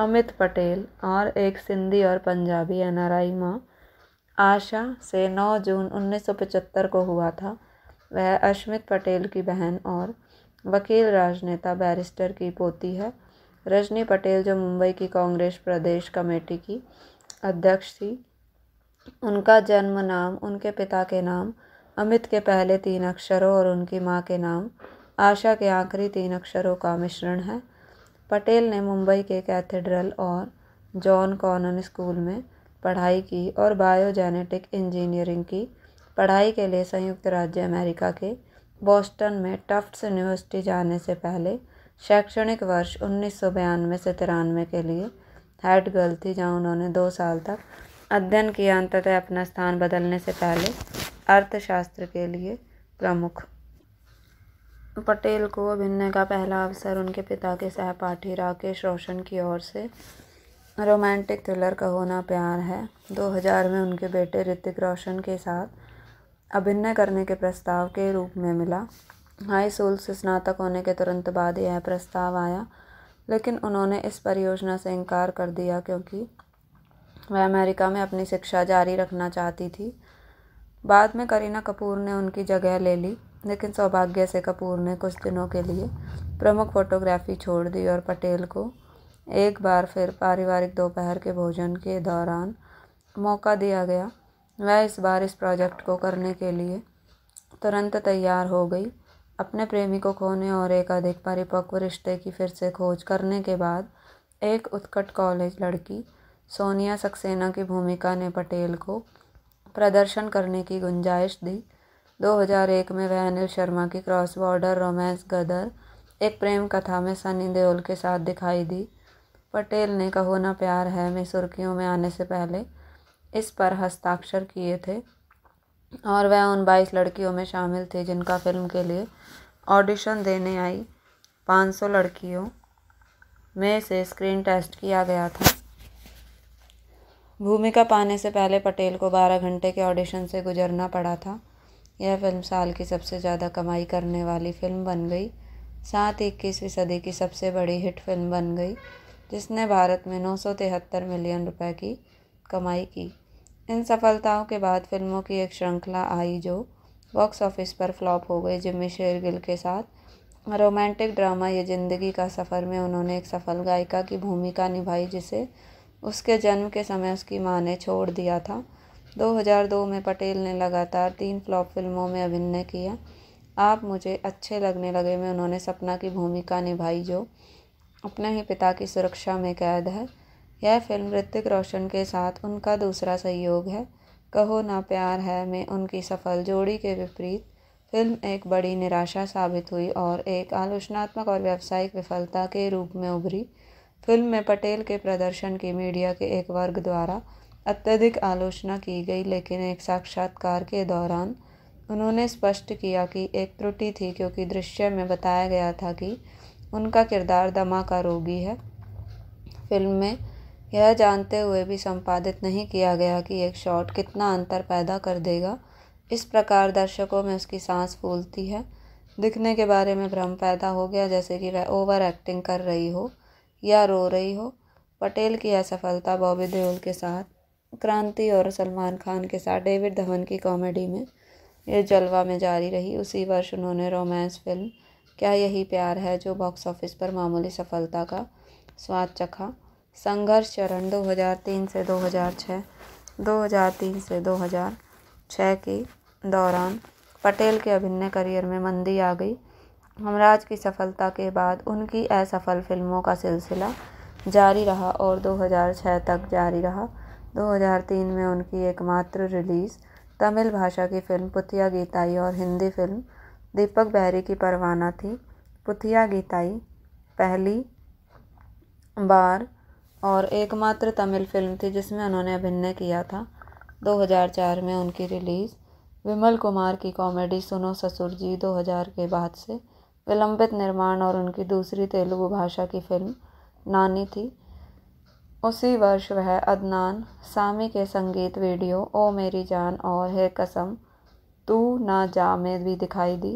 अमित पटेल और एक सिंधी और पंजाबी आई माँ आशा से 9 जून 1975 को हुआ था वह अश्मित पटेल की बहन और वकील राजनेता बैरिस्टर की पोती है रजनी पटेल जो मुंबई की कांग्रेस प्रदेश कमेटी की अध्यक्ष थी उनका जन्म नाम उनके पिता के नाम अमित के पहले तीन अक्षरों और उनकी माँ के नाम आशा के आखिरी तीन अक्षरों का मिश्रण है पटेल ने मुंबई के कैथेड्रल और जॉन कॉनन स्कूल में पढ़ाई की और बायोजेनेटिक इंजीनियरिंग की पढ़ाई के लिए संयुक्त राज्य अमेरिका के बॉस्टन में टफ्ट्स यूनिवर्सिटी जाने से पहले शैक्षणिक वर्ष उन्नीस सौ बयानवे से तिरानवे के लिए हेड गर्ल थी जहाँ उन्होंने दो साल तक अध्ययन किया अंततः अपना स्थान बदलने से पहले अर्थशास्त्र के लिए प्रमुख पटेल को अभिनय का पहला अवसर उनके पिता के सहपाठी राकेश रोशन की ओर से रोमांटिक थ्रिलर का होना प्यार है 2000 में उनके बेटे ऋतिक रोशन के साथ अभिनय करने के प्रस्ताव के रूप में मिला हाई स्कूल से स्नातक होने के तुरंत बाद यह प्रस्ताव आया लेकिन उन्होंने इस परियोजना से इनकार कर दिया क्योंकि वह अमेरिका में अपनी शिक्षा जारी रखना चाहती थी बाद में करीना कपूर ने उनकी जगह ले ली लेकिन सौभाग्य से कपूर ने कुछ दिनों के लिए प्रमुख फोटोग्राफी छोड़ दी और पटेल को एक बार फिर पारिवारिक दोपहर के भोजन के दौरान मौका दिया गया वह इस बार इस प्रोजेक्ट को करने के लिए तुरंत तैयार हो गई अपने प्रेमी को खोने और एक अधिक परिपक्व रिश्ते की फिर से खोज करने के बाद एक उत्कट कॉलेज लड़की सोनिया सक्सेना की भूमिका ने पटेल को प्रदर्शन करने की गुंजाइश दी 2001 में वह अनिल शर्मा की क्रॉस बॉर्डर रोमांस गदर एक प्रेम कथा में सनी देओल के साथ दिखाई दी पटेल ने कहो ना प्यार है में सुर्खियों में आने से पहले इस पर हस्ताक्षर किए थे और वह उन बाईस लड़कियों में शामिल थे जिनका फिल्म के लिए ऑडिशन देने आई 500 लड़कियों में से स्क्रीन टेस्ट किया गया था भूमिका पाने से पहले पटेल को 12 घंटे के ऑडिशन से गुजरना पड़ा था यह फिल्म साल की सबसे ज़्यादा कमाई करने वाली फिल्म बन गई साथ ही इक्कीसवीं सदी की सबसे बड़ी हिट फिल्म बन गई जिसने भारत में नौ मिलियन रुपए की कमाई की इन सफलताओं के बाद फिल्मों की एक श्रृंखला आई जो बॉक्स ऑफिस पर फ्लॉप हो गई जिम्मी शेरगिल के साथ रोमांटिक ड्रामा ये ज़िंदगी का सफ़र में उन्होंने एक सफल गायिका की भूमिका निभाई जिसे उसके जन्म के समय उसकी मां ने छोड़ दिया था 2002 में पटेल ने लगातार तीन फ्लॉप फिल्मों में अभिनय किया आप मुझे अच्छे लगने लगे में उन्होंने सपना की भूमिका निभाई जो अपने ही पिता की सुरक्षा में कैद है यह फिल्म ऋतिक रोशन के साथ उनका दूसरा सहयोग है कहो ना प्यार है में उनकी सफल जोड़ी के विपरीत फिल्म एक बड़ी निराशा साबित हुई और एक आलोचनात्मक और व्यावसायिक विफलता के रूप में उभरी फिल्म में पटेल के प्रदर्शन की मीडिया के एक वर्ग द्वारा अत्यधिक आलोचना की गई लेकिन एक साक्षात्कार के दौरान उन्होंने स्पष्ट किया कि एक त्रुटि थी क्योंकि दृश्य में बताया गया था कि उनका किरदार दमा का रोगी है फिल्म में यह जानते हुए भी संपादित नहीं किया गया कि एक शॉट कितना अंतर पैदा कर देगा इस प्रकार दर्शकों में उसकी सांस फूलती है दिखने के बारे में भ्रम पैदा हो गया जैसे कि वह ओवर एक्टिंग कर रही हो या रो रही हो पटेल की असफलता बॉबी देओल के साथ क्रांति और सलमान खान के साथ डेविड धवन की कॉमेडी में ये जलवा में जारी रही उसी वर्ष उन्होंने रोमांस फिल्म क्या यही प्यार है जो बॉक्स ऑफिस पर मामूली सफलता का स्वाद चखा संघर्ष चरण 2003 से 2006 2003 से 2006 के दौरान पटेल के अभिनय करियर में मंदी आ गई हमराज की सफलता के बाद उनकी असफल फिल्मों का सिलसिला जारी रहा और 2006 तक जारी रहा 2003 में उनकी एकमात्र रिलीज़ तमिल भाषा की फिल्म पुथिया गीताई और हिंदी फिल्म दीपक बहरी की परवाना थी पुथिया गीताई पहली बार और एकमात्र तमिल फिल्म थी जिसमें उन्होंने अभिनय किया था 2004 में उनकी रिलीज़ विमल कुमार की कॉमेडी सुनो ससुर जी 2000 के बाद से विलंबित निर्माण और उनकी दूसरी तेलुगु भाषा की फिल्म नानी थी उसी वर्ष वह अदनान सामी के संगीत वीडियो ओ मेरी जान और है कसम तू ना जा में भी दिखाई दी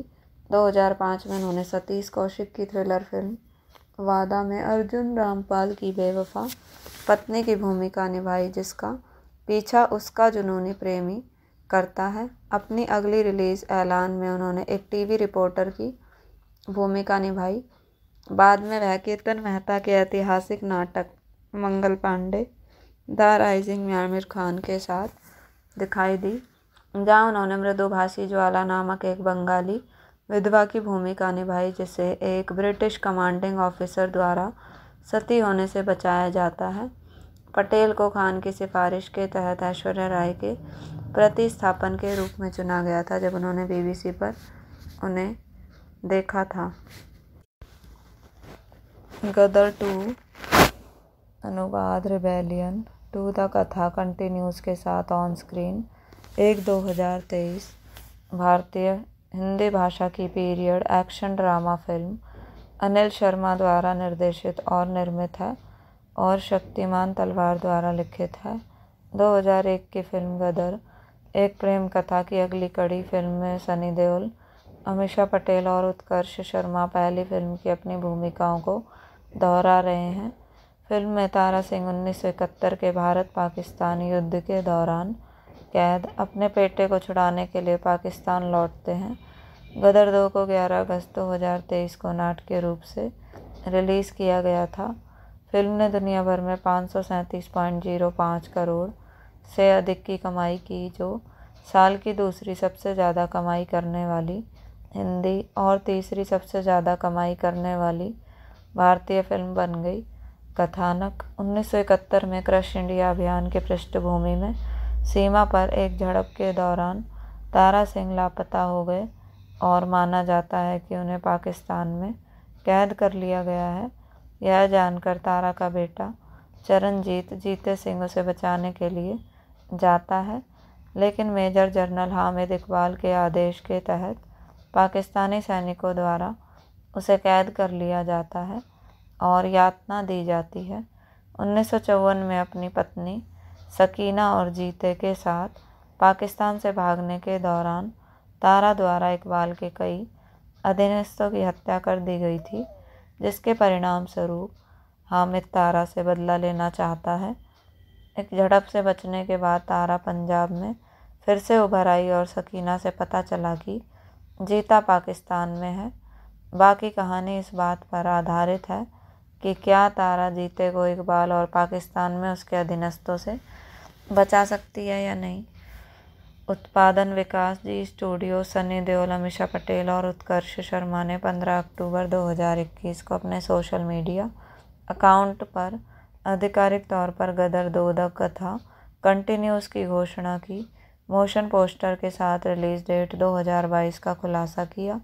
2005 में उन्होंने सतीश कौशिक की थ्रिलर फिल्म वादा में अर्जुन रामपाल की बेवफा पत्नी की भूमिका निभाई जिसका पीछा उसका जुनूनी प्रेमी करता है अपनी अगली रिलीज़ ऐलान में उन्होंने एक टीवी रिपोर्टर की भूमिका निभाई बाद में वह कीर्तन मेहता के ऐतिहासिक नाटक मंगल पांडे द राइजिंग में आमिर खान के साथ दिखाई दी जहाँ उन्होंने मृदुभाषी ज्वाला नामक एक बंगाली विधवा की भूमिका निभाई जिसे एक ब्रिटिश कमांडिंग ऑफिसर द्वारा सती होने से बचाया जाता है पटेल को खान की सिफारिश के तहत ऐश्वर्या राय के प्रतिस्थापन के रूप में चुना गया था जब उन्होंने बीबीसी पर उन्हें देखा था गदर टू अनुवाद rebellion two the Katha continues के साथ ऑन स्क्रीन एक 2023 भारतीय हिंदी भाषा की period action drama film Anil Sharma द्वारा निर्देशित और निर्मित है और शक्तिमान तलवार द्वारा लिखित है 2001 की फिल्म गदर एक प्रेम कथा की अगली कड़ी फिल्म में सनी देओल अमीषा पटेल और उत्कर्ष शर्मा पहली फ़िल्म की अपनी भूमिकाओं को दोहरा रहे हैं फ़िल्म में तारा सिंह उन्नीस सौ इकहत्तर के भारत पाकिस्तान युद्ध के दौरान कैद अपने बेटे को छुड़ाने के लिए पाकिस्तान लौटते हैं गदर दो को 11 अगस्त 2023 को नाटकीय रूप से रिलीज़ किया गया था फिल्म ने दुनिया भर में पाँच करोड़ से अधिक की कमाई की जो साल की दूसरी सबसे ज़्यादा कमाई करने वाली हिंदी और तीसरी सबसे ज़्यादा कमाई करने वाली भारतीय फ़िल्म बन गई कथानक उन्नीस सौ इकहत्तर में क्रश इंडिया अभियान की पृष्ठभूमि में सीमा पर एक झड़प के दौरान तारा सिंह लापता हो गए और माना जाता है कि उन्हें पाकिस्तान में कैद कर लिया गया है यह जानकर तारा का बेटा चरणजीत जीते सिंह उसे बचाने के लिए जाता है लेकिन मेजर जनरल हामिद इकबाल के आदेश के तहत पाकिस्तानी सैनिकों द्वारा उसे कैद कर लिया जाता है और यातना दी जाती है उन्नीस सौ चौवन में अपनी पत्नी सकीना और जीते के साथ पाकिस्तान से भागने के दौरान तारा द्वारा इकबाल के कई अधीनस्थों की हत्या कर दी गई थी जिसके परिणाम स्वरूप हामिद तारा से बदला लेना चाहता है एक झड़प से बचने के बाद तारा पंजाब में फिर से उभर आई और सकीना से पता चला कि जीता पाकिस्तान में है बाकी कहानी इस बात पर आधारित है कि क्या तारा जीते को इकबाल और पाकिस्तान में उसके अधीनस्थों से बचा सकती है या नहीं उत्पादन विकास जी स्टूडियो सनी देओल अमीषा पटेल और उत्कर्ष शर्मा ने 15 अक्टूबर 2021 को अपने सोशल मीडिया अकाउंट पर आधिकारिक तौर पर गदर दो द कथा कंटिन्यूस की घोषणा की मोशन पोस्टर के साथ रिलीज़ डेट 2022 का खुलासा किया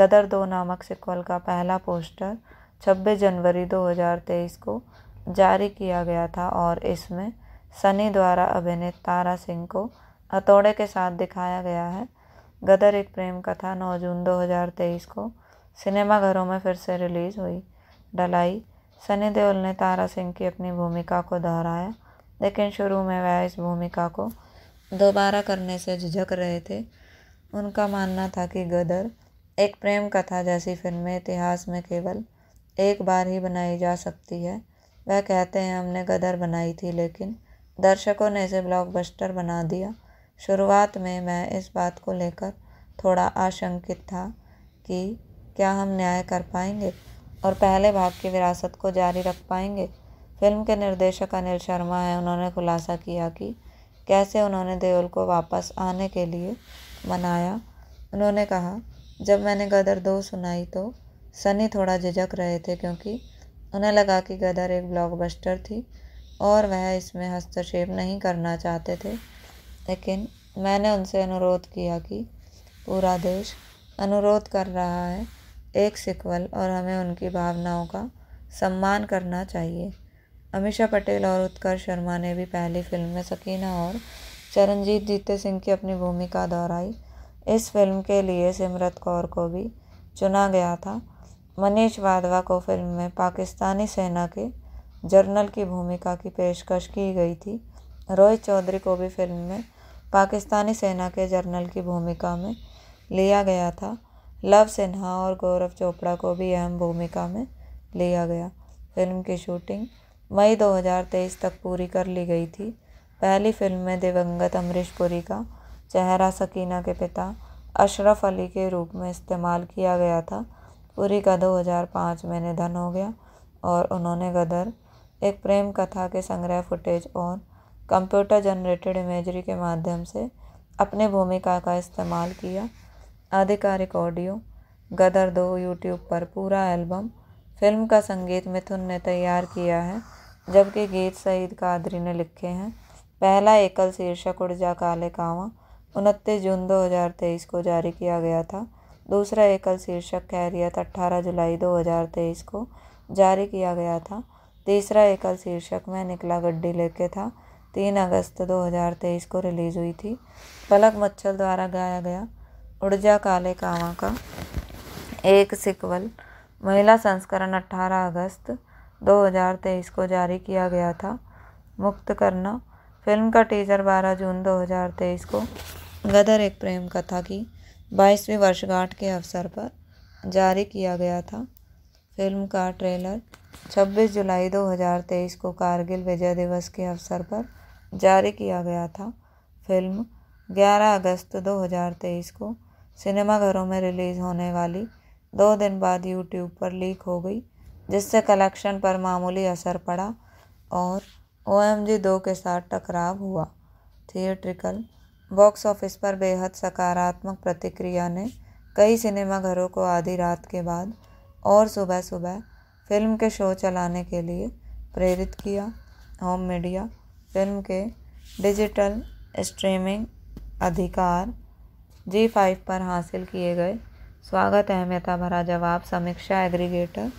गदर दो नामक सिक्वल का पहला पोस्टर 26 जनवरी 2023 को जारी किया गया था और इसमें सनी द्वारा अभिनीत तारा सिंह को हथौड़े के साथ दिखाया गया है गदर एक प्रेम कथा 9 जून 2023 को सिनेमाघरों में फिर से रिलीज़ हुई डलाई सनी देओल ने तारा सिंह की अपनी भूमिका को दोहराया लेकिन शुरू में वह इस भूमिका को दोबारा करने से झिझक रहे थे उनका मानना था कि गदर एक प्रेम कथा जैसी फिल्में इतिहास में केवल एक बार ही बनाई जा सकती है वह कहते हैं हमने गदर बनाई थी लेकिन दर्शकों ने इसे ब्लॉकबस्टर बना दिया शुरुआत में मैं इस बात को लेकर थोड़ा आशंकित था कि क्या हम न्याय कर पाएंगे और पहले भाग की विरासत को जारी रख पाएंगे फिल्म के निर्देशक अनिल शर्मा हैं उन्होंने खुलासा किया कि कैसे उन्होंने देओल को वापस आने के लिए मनाया उन्होंने कहा जब मैंने गदर दो सुनाई तो सनी थोड़ा झिझक रहे थे क्योंकि उन्हें लगा कि गदर एक ब्लॉकबस्टर थी और वह इसमें हस्तक्षेप नहीं करना चाहते थे लेकिन मैंने उनसे अनुरोध किया कि पूरा देश अनुरोध कर रहा है एक सिक्वल और हमें उनकी भावनाओं का सम्मान करना चाहिए अमीषा पटेल और उत्कर्ष शर्मा ने भी पहली फिल्म में सकीना और चरणजीत जीते सिंह की अपनी भूमिका दोहराई इस फिल्म के लिए सिमरत कौर को भी चुना गया था मनीष वाधवा को फिल्म में पाकिस्तानी सेना के जर्नल की भूमिका की पेशकश की गई थी रोहित चौधरी को भी फिल्म में पाकिस्तानी सेना के जर्नल की भूमिका में लिया गया था लव सिन्हा और गौरव चोपड़ा को भी अहम भूमिका में लिया गया फिल्म की शूटिंग मई 2023 तक पूरी कर ली गई थी पहली फिल्म में दिवंगत अमरीश पुरी का चेहरा सकीना के पिता अशरफ अली के रूप में इस्तेमाल किया गया था पुरी का 2005 में निधन हो गया और उन्होंने गदर एक प्रेम कथा के संग्रह फुटेज और कंप्यूटर जनरेटेड इमेजरी के माध्यम से अपने भूमिका का इस्तेमाल किया आधिकारिक ऑडियो गदर दो यूट्यूब पर पूरा एल्बम फिल्म का संगीत मिथुन ने तैयार किया है जबकि गीत सईद कादरी ने लिखे हैं पहला एकल शीर्षक उड़ जा काले कावा उनतीस जून 2023 को जारी किया गया था दूसरा एकल शीर्षक खैरियत 18 जुलाई 2023 को जारी किया गया था तीसरा एकल शीर्षक मैं निकला गड्डी लेके था तीन अगस्त 2023 को रिलीज़ हुई थी पलक मच्छल द्वारा गाया गया उड़ जा काले कावा का एक सिक्वल महिला संस्करण 18 अगस्त 2023 को जारी किया गया था मुक्त करना फिल्म का टीजर 12 जून 2023 को गदर एक प्रेम कथा की बाईसवीं वर्षगांठ के अवसर पर जारी किया गया था फिल्म का ट्रेलर 26 जुलाई 2023 को कारगिल विजय दिवस के अवसर पर जारी किया गया था फिल्म 11 अगस्त 2023 को सिनेमाघरों में रिलीज़ होने वाली दो दिन बाद यूट्यूब पर लीक हो गई जिससे कलेक्शन पर मामूली असर पड़ा और ओ एम जी दो के साथ टकराव हुआ थिएट्रिकल बॉक्स ऑफिस पर बेहद सकारात्मक प्रतिक्रिया ने कई सिनेमाघरों को आधी रात के बाद और सुबह सुबह फिल्म के शो चलाने के लिए प्रेरित किया होम मीडिया फिल्म के डिजिटल स्ट्रीमिंग अधिकार जी फाइव पर हासिल किए गए स्वागत अहमियता भरा जवाब समीक्षा एग्रीगेटर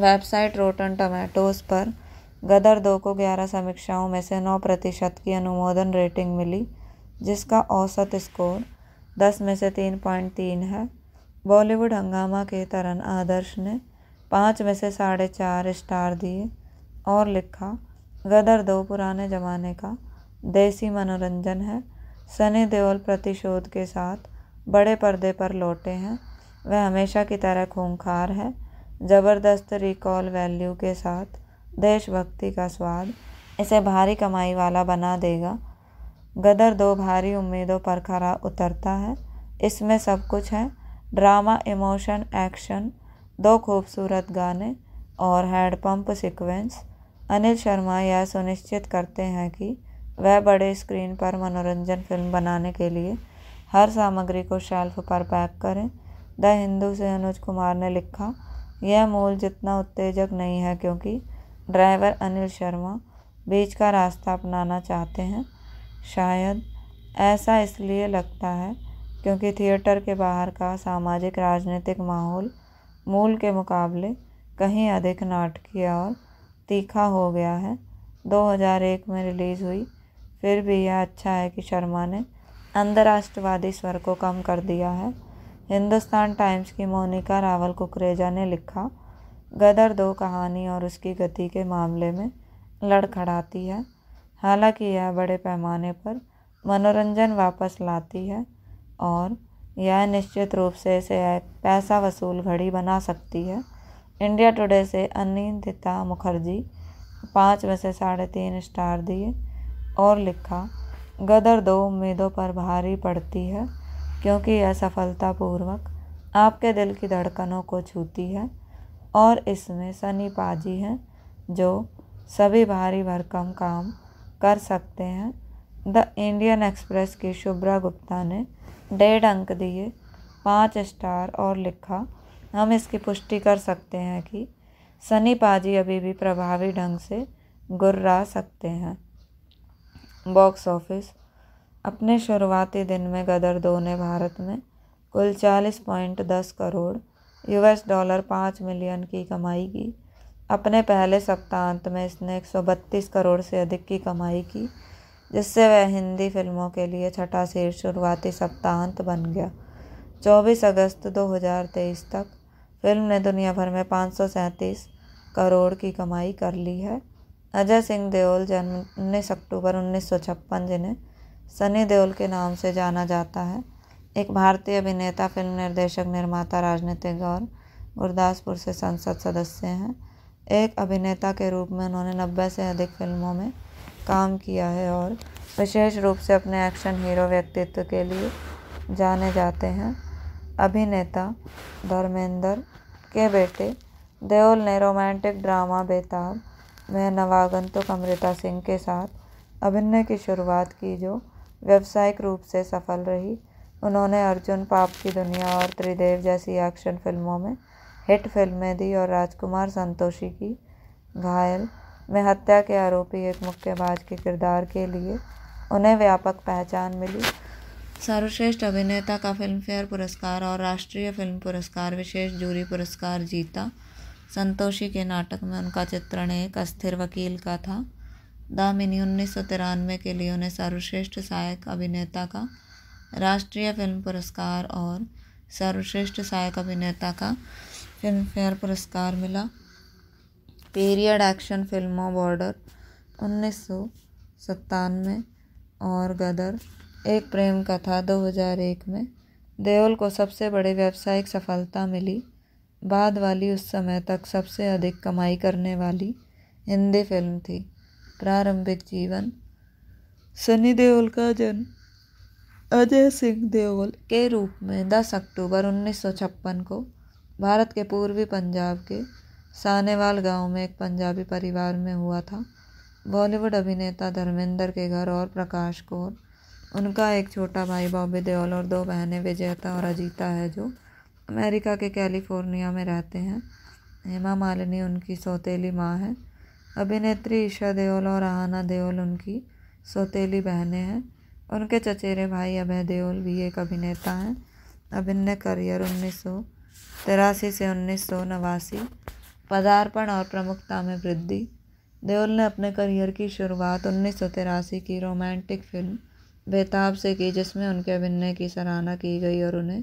वेबसाइट रोटन टमाटोज पर गदर दो को ग्यारह समीक्षाओं में से नौ प्रतिशत की अनुमोदन रेटिंग मिली जिसका औसत स्कोर दस में से तीन पॉइंट तीन है बॉलीवुड हंगामा के तरन आदर्श ने पाँच में से साढ़े चार स्टार दिए और लिखा गदर दो पुराने ज़माने का देसी मनोरंजन है सनी देओल प्रतिशोध के साथ बड़े पर्दे पर लौटे हैं वह हमेशा की तरह खूंखार है ज़बरदस्त रिकॉल वैल्यू के साथ देशभक्ति का स्वाद इसे भारी कमाई वाला बना देगा गदर दो भारी उम्मीदों पर खरा उतरता है इसमें सब कुछ है ड्रामा इमोशन एक्शन दो खूबसूरत गाने और हैडपम्प सीक्वेंस अनिल शर्मा यह सुनिश्चित करते हैं कि वह बड़े स्क्रीन पर मनोरंजन फिल्म बनाने के लिए हर सामग्री को शेल्फ पर पैक करें द हिंदू से अनुज कुमार ने लिखा यह मूल जितना उत्तेजक नहीं है क्योंकि ड्राइवर अनिल शर्मा बीच का रास्ता अपनाना चाहते हैं शायद ऐसा इसलिए लगता है क्योंकि थिएटर के बाहर का सामाजिक राजनीतिक माहौल मूल के मुकाबले कहीं अधिक नाटकीय और तीखा हो गया है 2001 में रिलीज़ हुई फिर भी यह अच्छा है कि शर्मा ने अंतर्राष्ट्रवादी स्वर को कम कर दिया है हिंदुस्तान टाइम्स की मोनिका रावल कुकरेजा ने लिखा गदर दो कहानी और उसकी गति के मामले में लड़खड़ाती है हालांकि यह बड़े पैमाने पर मनोरंजन वापस लाती है और यह निश्चित रूप से इसे एक पैसा वसूल घड़ी बना सकती है इंडिया टुडे से अनिंदिता मुखर्जी पाँच में से साढ़े तीन स्टार दिए और लिखा गदर दो उम्मीदों पर भारी पड़ती है क्योंकि यह सफलतापूर्वक आपके दिल की धड़कनों को छूती है और इसमें सनी पाजी हैं जो सभी भारी भरकम काम कर सकते हैं द इंडियन एक्सप्रेस की शुभ्रा गुप्ता ने डेढ़ अंक दिए पाँच स्टार और लिखा हम इसकी पुष्टि कर सकते हैं कि सनी पाजी अभी भी प्रभावी ढंग से गुर्रा सकते हैं बॉक्स ऑफिस अपने शुरुआती दिन में गदर दो ने भारत में कुल चालीस पॉइंट दस करोड़ यूएस डॉलर पाँच मिलियन की कमाई की अपने पहले सप्ताहांत में इसने एक सौ बत्तीस करोड़ से अधिक की कमाई की जिससे वह हिंदी फिल्मों के लिए छठा शीर्ष शुरुआती सप्ताहांत बन गया चौबीस अगस्त 2023 तक फिल्म ने दुनिया भर में पाँच करोड़ की कमाई कर ली है अजय सिंह देओल जन्म उन्नीस अक्टूबर उन्नीस जिन्हें सनी देओल के नाम से जाना जाता है एक भारतीय अभिनेता फिल्म निर्देशक निर्माता राजनीतिक और गुरदासपुर से संसद सदस्य हैं एक अभिनेता के रूप में उन्होंने नब्बे से अधिक फिल्मों में काम किया है और विशेष रूप से अपने एक्शन हीरो व्यक्तित्व के लिए जाने जाते हैं अभिनेता धर्मेंद्र के बेटे देओल ने रोमांटिक ड्रामा बेताब में नवागंतुक अमृता सिंह के साथ अभिनय की शुरुआत की जो व्यावसायिक रूप से सफल रही उन्होंने अर्जुन पाप की दुनिया और त्रिदेव जैसी एक्शन फिल्मों में हिट फिल्में दी और राजकुमार संतोषी की घायल में हत्या के आरोपी एक मुक्केबाज के किरदार के लिए उन्हें व्यापक पहचान मिली सर्वश्रेष्ठ अभिनेता का फिल्मफेयर पुरस्कार और राष्ट्रीय फिल्म पुरस्कार विशेष जूरी पुरस्कार जीता संतोषी के नाटक में उनका चित्रण एक अस्थिर वकील का था दामिनी उन्नीस सौ तिरानवे के लिए उन्हें सर्वश्रेष्ठ सहायक अभिनेता का राष्ट्रीय फिल्म पुरस्कार और सर्वश्रेष्ठ सहायक अभिनेता का फिल्मफेयर पुरस्कार मिला पीरियड एक्शन फिल्मों बॉर्डर उन्नीस सौ सत्तानवे और गदर एक प्रेम कथा 2001 में देओल को सबसे बड़ी व्यावसायिक सफलता मिली बाद वाली उस समय तक सबसे अधिक कमाई करने वाली हिंदी फिल्म थी प्रारंभिक जीवन सनी देओल का जन्म अजय सिंह देओल के रूप में 10 अक्टूबर 1956 को भारत के पूर्वी पंजाब के सानेवाल गांव में एक पंजाबी परिवार में हुआ था बॉलीवुड अभिनेता धर्मेंद्र के घर और प्रकाश कौर उनका एक छोटा भाई बॉबी देओल और दो बहनें विजयता और अजीता है जो अमेरिका के कैलिफोर्निया में रहते हैं हेमा मालिनी उनकी सौतेली माँ है अभिनेत्री ईशा देओल और आहाना देओल उनकी सौतेली बहनें हैं उनके चचेरे भाई अभय देओल भी एक अभिनेता हैं अभिनय करियर उन्नीस सौ तिरासी से उन्नीस सौ नवासी पदार्पण और प्रमुखता में वृद्धि देओल ने अपने करियर की शुरुआत उन्नीस सौ तिरासी की रोमांटिक फिल्म बेताब से की जिसमें उनके अभिनय की सराहना की गई और उन्हें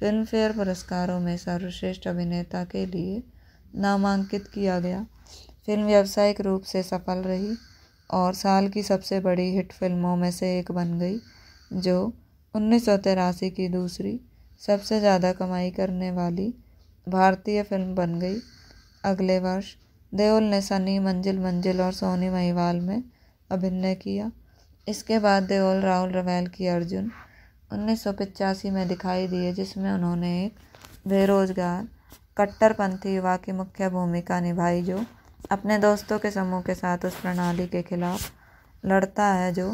फिल्मफेयर पुरस्कारों में सर्वश्रेष्ठ अभिनेता के लिए नामांकित किया गया फिल्म व्यावसायिक रूप से सफल रही और साल की सबसे बड़ी हिट फिल्मों में से एक बन गई जो उन्नीस सौ तिरासी की दूसरी सबसे ज़्यादा कमाई करने वाली भारतीय फिल्म बन गई अगले वर्ष देओल ने सनी मंजिल मंजिल और सोनी महिवाल में अभिनय किया इसके बाद देओल राहुल रवैल की अर्जुन उन्नीस में दिखाई दिए जिसमें उन्होंने एक बेरोजगार कट्टरपंथी युवा की मुख्य भूमिका निभाई जो अपने दोस्तों के समूह के साथ उस प्रणाली के खिलाफ लड़ता है जो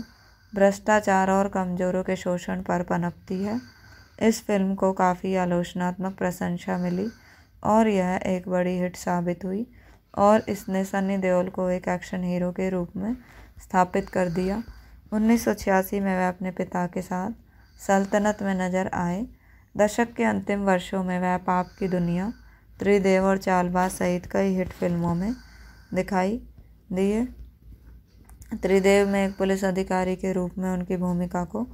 भ्रष्टाचार और कमज़ोरों के शोषण पर पनपती है इस फिल्म को काफ़ी आलोचनात्मक प्रशंसा मिली और यह एक बड़ी हिट साबित हुई और इसने सनी देओल को एक एक्शन हीरो के रूप में स्थापित कर दिया उन्नीस में वह अपने पिता के साथ सल्तनत में नजर आए दशक के अंतिम वर्षों में वह पाप की दुनिया त्रिदेव और चालबाज सहित कई हिट फिल्मों में दिखाई दिए त्रिदेव में एक पुलिस अधिकारी के रूप में उनकी भूमिका को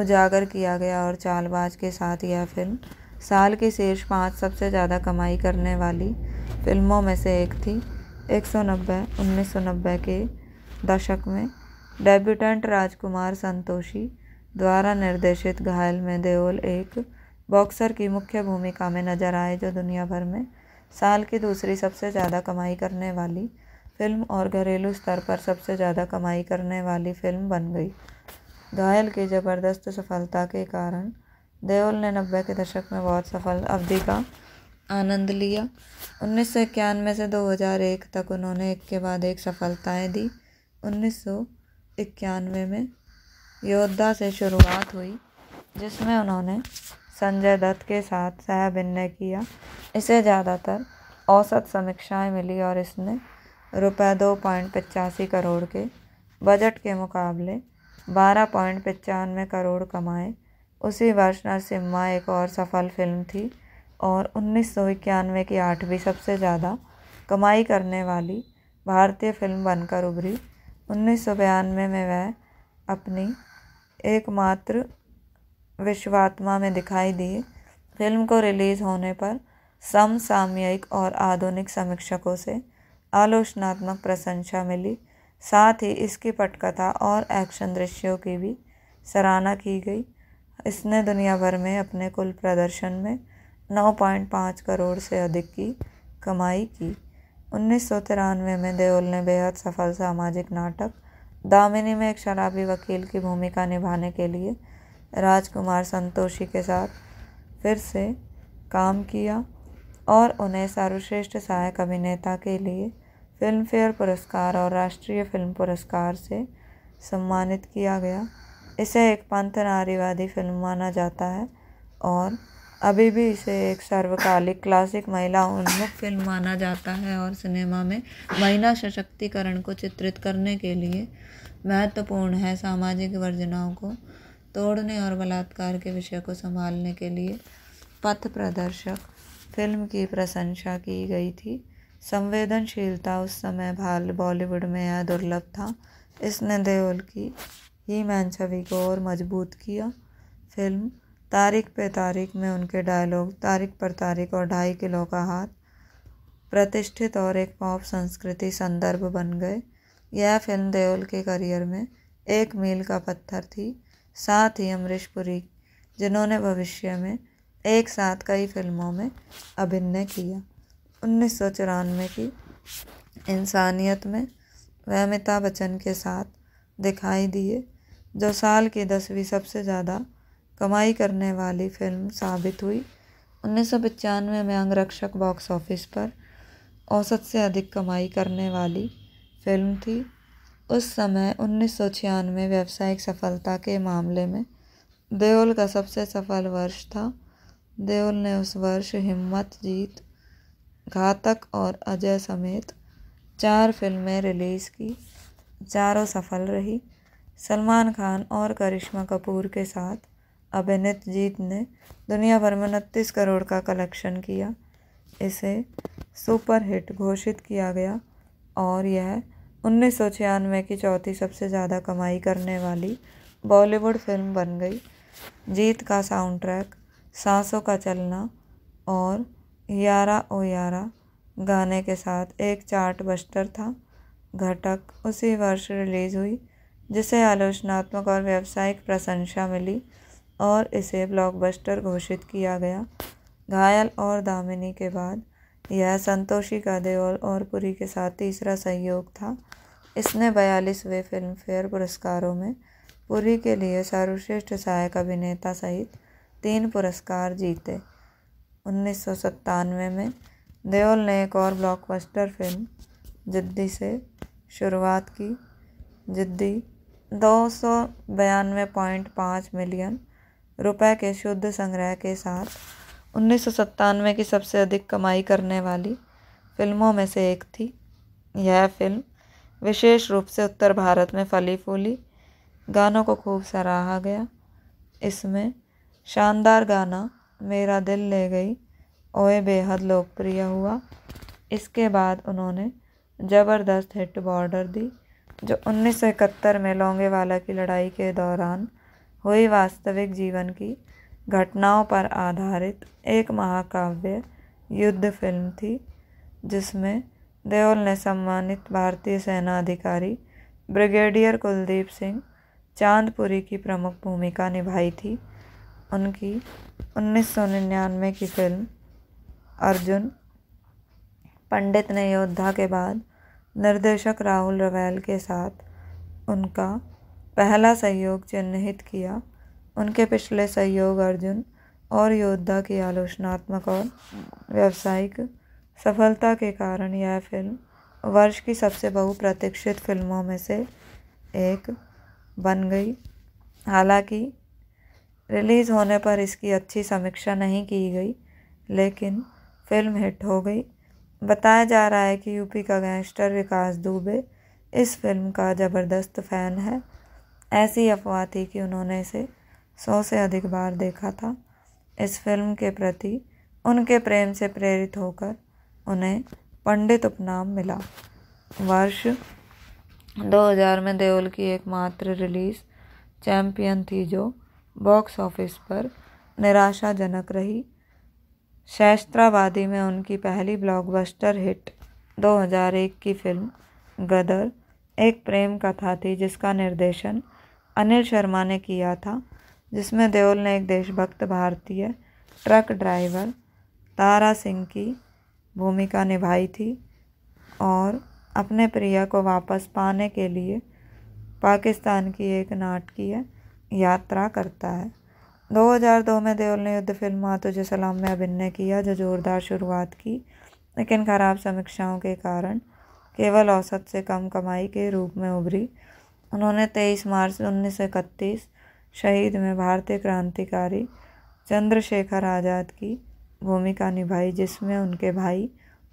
उजागर किया गया और चालबाज के साथ यह फिल्म साल की शीर्ष पाँच सबसे ज़्यादा कमाई करने वाली फिल्मों में से एक थी एक सौ नब्बे उन्नीस सौ नब्बे के दशक में डेब्यूटेंट राजकुमार संतोषी द्वारा निर्देशित घायल में देओल एक बॉक्सर की मुख्य भूमिका में नजर आए जो दुनिया भर में साल की दूसरी सबसे ज़्यादा कमाई करने वाली फिल्म और घरेलू स्तर पर सबसे ज़्यादा कमाई करने वाली फिल्म बन गई घायल की ज़बरदस्त सफलता के कारण देओल ने नब्बे के दशक में बहुत सफल अवधि का आनंद लिया उन्नीस सौ इक्यानवे से दो हज़ार एक तक उन्होंने एक के बाद एक सफलताएं दी उन्नीस सौ इक्यानवे में योद्धा से शुरुआत हुई जिसमें उन्होंने संजय दत्त के साथ सह किया इसे ज़्यादातर औसत समीक्षाएं मिली और इसने रुपये दो पॉइंट पचासी करोड़ के बजट के मुकाबले बारह पॉइंट पचानवे करोड़ कमाए उसी वर्ष नरसिम्हा एक और सफल फिल्म थी और उन्नीस सौ इक्यानवे की आठवीं सबसे ज़्यादा कमाई करने वाली भारतीय फिल्म बनकर उभरी उन्नीस सौ बयानवे में वह अपनी एकमात्र विश्वात्मा में दिखाई दिए फिल्म को रिलीज़ होने पर समसामयिक और आधुनिक समीक्षकों से आलोचनात्मक प्रशंसा मिली साथ ही इसकी पटकथा और एक्शन दृश्यों की भी सराहना की गई इसने दुनिया भर में अपने कुल प्रदर्शन में 9.5 करोड़ से अधिक की कमाई की उन्नीस सौ तिरानवे में देओल ने बेहद सफल सामाजिक नाटक दामिनी में एक शराबी वकील की भूमिका निभाने के लिए राजकुमार संतोषी के साथ फिर से काम किया और उन्हें सर्वश्रेष्ठ सहायक अभिनेता के लिए फिल्म फेयर पुरस्कार और राष्ट्रीय फिल्म पुरस्कार से सम्मानित किया गया इसे एक पंथ नारीवादी फिल्म माना जाता है और अभी भी इसे एक सर्वकालिक क्लासिक महिला उन्मुख फिल्म माना जाता है और सिनेमा में महिला सशक्तिकरण को चित्रित करने के लिए महत्वपूर्ण है सामाजिक वर्जनाओं को तोड़ने और बलात्कार के विषय को संभालने के लिए पथ प्रदर्शक फिल्म की प्रशंसा की गई थी संवेदनशीलता उस समय भाल बॉलीवुड में यह दुर्लभ था इसने देओल की ही मैन छवि को और मजबूत किया फिल्म तारीख पे तारीख में उनके डायलॉग तारीख पर तारीख और ढाई किलो का हाथ प्रतिष्ठित और एक पॉप संस्कृति संदर्भ बन गए यह फिल्म देओल के करियर में एक मील का पत्थर थी साथ ही अमरीश पुरी जिन्होंने भविष्य में एक साथ कई फिल्मों में अभिनय किया उन्नीस सौ चौरानवे की इंसानियत में वह अमिताभ बच्चन के साथ दिखाई दिए जो साल की दसवीं सबसे ज़्यादा कमाई करने वाली फिल्म साबित हुई उन्नीस सौ पचानवे में अंगरक्षक बॉक्स ऑफिस पर औसत से अधिक कमाई करने वाली फिल्म थी उस समय उन्नीस सौ छियानवे व्यावसायिक सफलता के मामले में देओल का सबसे सफल वर्ष था देओल ने उस वर्ष हिम्मत जीत घातक और अजय समेत चार फिल्में रिलीज़ की चारों सफल रही सलमान खान और करिश्मा कपूर के साथ अभिनीत जीत ने दुनिया भर में उनतीस करोड़ का कलेक्शन किया इसे सुपरहिट घोषित किया गया और यह उन्नीस सौ छियानवे की चौथी सबसे ज़्यादा कमाई करने वाली बॉलीवुड फिल्म बन गई जीत का साउंड ट्रैक सांसों का चलना और यारा ओ यारा गाने के साथ एक चार्ट बस्टर था घटक उसी वर्ष रिलीज़ हुई जिसे आलोचनात्मक और व्यावसायिक प्रशंसा मिली और इसे ब्लॉकबस्टर घोषित किया गया घायल और दामिनी के बाद यह संतोषी का देओल और पुरी के साथ तीसरा सहयोग था इसने बयालीसवें फिल्मफेयर पुरस्कारों में पुरी के लिए सर्वश्रेष्ठ सहायक अभिनेता सहित तीन पुरस्कार जीते उन्नीस सौ सत्तानवे में देओल ने एक और ब्लॉकबस्टर फिल्म जिद्दी से शुरुआत की जिद्दी दो सौ बयानवे पॉइंट पाँच मिलियन रुपए के शुद्ध संग्रह के साथ उन्नीस सौ की सबसे अधिक कमाई करने वाली फिल्मों में से एक थी यह फिल्म विशेष रूप से उत्तर भारत में फली फूली गानों को खूब सराहा गया इसमें शानदार गाना मेरा दिल ले गई ओए बेहद लोकप्रिय हुआ इसके बाद उन्होंने ज़बरदस्त हिट बॉर्डर दी जो उन्नीस सौ इकहत्तर में लौंगेवाला की लड़ाई के दौरान हुई वास्तविक जीवन की घटनाओं पर आधारित एक महाकाव्य युद्ध फिल्म थी जिसमें देओल ने सम्मानित भारतीय सेना अधिकारी ब्रिगेडियर कुलदीप सिंह चांदपुरी की प्रमुख भूमिका निभाई थी उनकी उन्नीस सौ निन्यानवे की फिल्म अर्जुन पंडित ने योद्धा के बाद निर्देशक राहुल रवैल के साथ उनका पहला सहयोग चिन्हित किया उनके पिछले सहयोग अर्जुन और योद्धा की आलोचनात्मक और व्यावसायिक सफलता के कारण यह फिल्म वर्ष की सबसे बहुप्रतीक्षित फिल्मों में से एक बन गई हालांकि रिलीज़ होने पर इसकी अच्छी समीक्षा नहीं की गई लेकिन फिल्म हिट हो गई बताया जा रहा है कि यूपी का गैंगस्टर विकास दुबे इस फिल्म का ज़बरदस्त फ़ैन है ऐसी अफवाह थी कि उन्होंने इसे सौ से अधिक बार देखा था इस फिल्म के प्रति उनके प्रेम से प्रेरित होकर उन्हें पंडित उपनाम मिला वर्ष 2000 में देओल की एकमात्र रिलीज़ चैम्पियन थी जो बॉक्स ऑफिस पर निराशाजनक रही शैस्त्रावादी में उनकी पहली ब्लॉकबस्टर हिट 2001 की फिल्म गदर एक प्रेम कथा थी जिसका निर्देशन अनिल शर्मा ने किया था जिसमें देओल ने एक देशभक्त भारतीय ट्रक ड्राइवर तारा सिंह की भूमिका निभाई थी और अपने प्रिया को वापस पाने के लिए पाकिस्तान की एक नाटकीय यात्रा करता है 2002 में देओल ने युद्ध फिल्म माँ तुझे सलाम में अभिनय किया जो ज़ोरदार शुरुआत की लेकिन ख़राब समीक्षाओं के कारण केवल औसत से कम कमाई के रूप में उभरी उन्होंने 23 मार्च उन्नीस शहीद में भारतीय क्रांतिकारी चंद्रशेखर आज़ाद की भूमिका निभाई जिसमें उनके भाई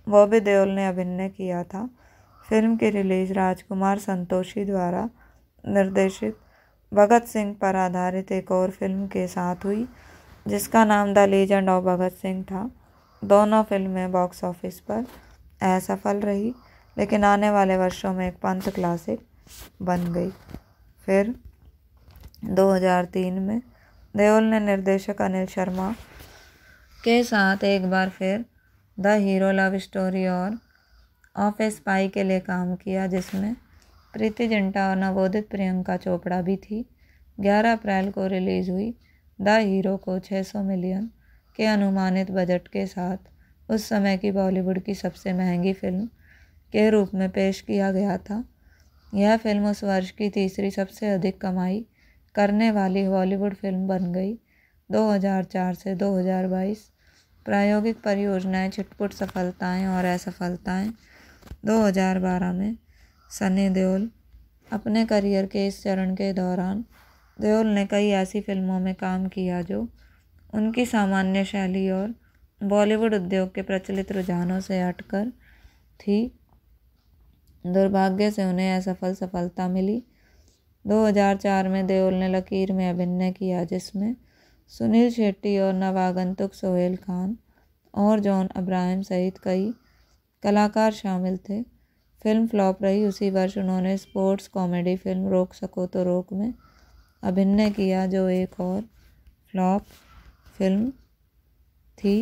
बॉबी देओल ने अभिनय किया था फिल्म की रिलीज़ राजकुमार संतोषी द्वारा निर्देशित भगत सिंह पर आधारित एक और फिल्म के साथ हुई जिसका नाम the legend of Bhagat Singh था दोनों फिल्में बॉक्स ऑफिस पर असफल रही लेकिन आने वाले वर्षों में एक पंथ क्लासिक बन गई फिर 2003 में देओल ने निर्देशक अनिल शर्मा के साथ एक बार फिर द हीरो लव स्टोरी और ऑफिस पाई के लिए काम किया जिसमें प्रीति जिंटा और नवोदित प्रियंका चोपड़ा भी थी 11 अप्रैल को रिलीज़ हुई द हीरो को 600 मिलियन के अनुमानित बजट के साथ उस समय की बॉलीवुड की सबसे महंगी फिल्म के रूप में पेश किया गया था यह फिल्म उस वर्ष की तीसरी सबसे अधिक कमाई करने वाली बॉलीवुड फिल्म बन गई 2004 से 2022 प्रायोगिक परियोजनाएं छिटपुट सफलताएं और असफलताएं 2012 में सनी देओल अपने करियर के इस चरण के दौरान देओल ने कई ऐसी फिल्मों में काम किया जो उनकी सामान्य शैली और बॉलीवुड उद्योग के प्रचलित रुझानों से हटकर थी दुर्भाग्य से उन्हें असफल सफलता मिली 2004 में देओल ने लकीर में अभिनय किया जिसमें सुनील शेट्टी और नवागंतुक सोहेल खान और जॉन अब्राहम सहित कई कलाकार शामिल थे फिल्म फ्लॉप रही उसी वर्ष उन्होंने स्पोर्ट्स कॉमेडी फिल्म रोक सको तो रोक में अभिनय किया जो एक और फ्लॉप फिल्म थी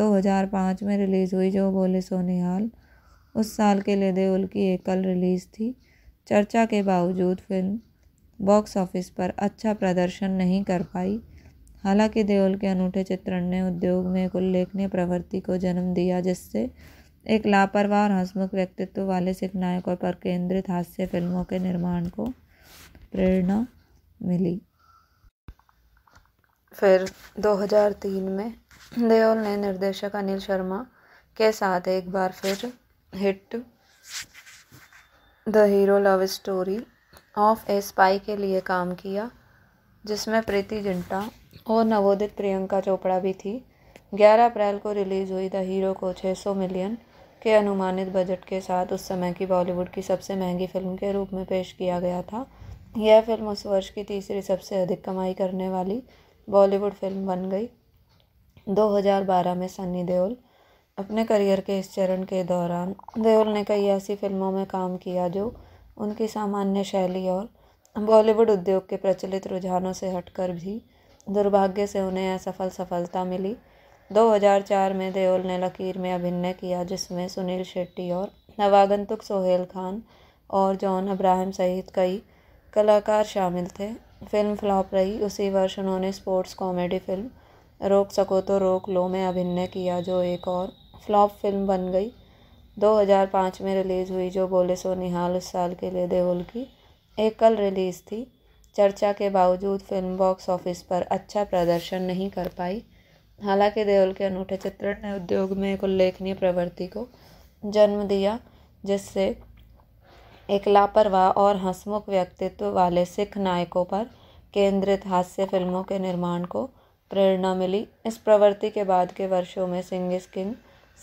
2005 में रिलीज़ हुई जो बोले सोनिहाल उस साल के लिए देओल की एकल रिलीज़ थी चर्चा के बावजूद फिल्म बॉक्स ऑफिस पर अच्छा प्रदर्शन नहीं कर पाई हालांकि देओल के अनूठे चित्रण ने उद्योग में एक उल्लेखनीय प्रवृत्ति को जन्म दिया जिससे एक लापरवाह और हंसमुख व्यक्तित्व वाले सिख नायकों पर केंद्रित हास्य फिल्मों के निर्माण को प्रेरणा मिली फिर 2003 में देओल ने निर्देशक अनिल शर्मा के साथ एक बार फिर hit the hero love story of a spy के लिए काम किया जिसमें प्रीति जिंटा और नवोदित प्रियंका चोपड़ा भी थी 11 अप्रैल को रिलीज़ हुई द हीरो को 600 मिलियन के अनुमानित बजट के साथ उस समय की बॉलीवुड की सबसे महंगी फिल्म के रूप में पेश किया गया था यह फिल्म उस वर्ष की तीसरी सबसे अधिक कमाई करने वाली बॉलीवुड फिल्म बन गई 2012 में सनी देओल अपने करियर के इस चरण के दौरान देओल ने कई ऐसी फिल्मों में काम किया जो उनकी सामान्य शैली और बॉलीवुड उद्योग के प्रचलित रुझानों से हटकर भी दुर्भाग्य से उन्हें असफल सफलता मिली 2004 में देओल ने लकीर में अभिनय किया जिसमें सुनील शेट्टी और नवागंतुक सोहेल खान और जॉन अब्राहम सहित कई कलाकार शामिल थे फिल्म फ्लॉप रही उसी वर्ष उन्होंने स्पोर्ट्स कॉमेडी फिल्म रोक सको तो रोक लो में अभिनय किया जो एक और फ्लॉप फिल्म बन गई 2005 में रिलीज़ हुई जो बोले सो निहाल उस साल के लिए देओल की एकल रिलीज़ थी चर्चा के बावजूद फिल्म बॉक्स ऑफिस पर अच्छा प्रदर्शन नहीं कर पाई हालांकि देओल के अनूठे चित्रण ने उद्योग में एक उल्लेखनीय प्रवृत्ति को जन्म दिया जिससे एक लापरवाह और हंसमुख व्यक्तित्व वाले सिख नायकों पर केंद्रित हास्य फिल्मों के निर्माण को प्रेरणा मिली इस प्रवृत्ति के बाद के वर्षों में Singh is king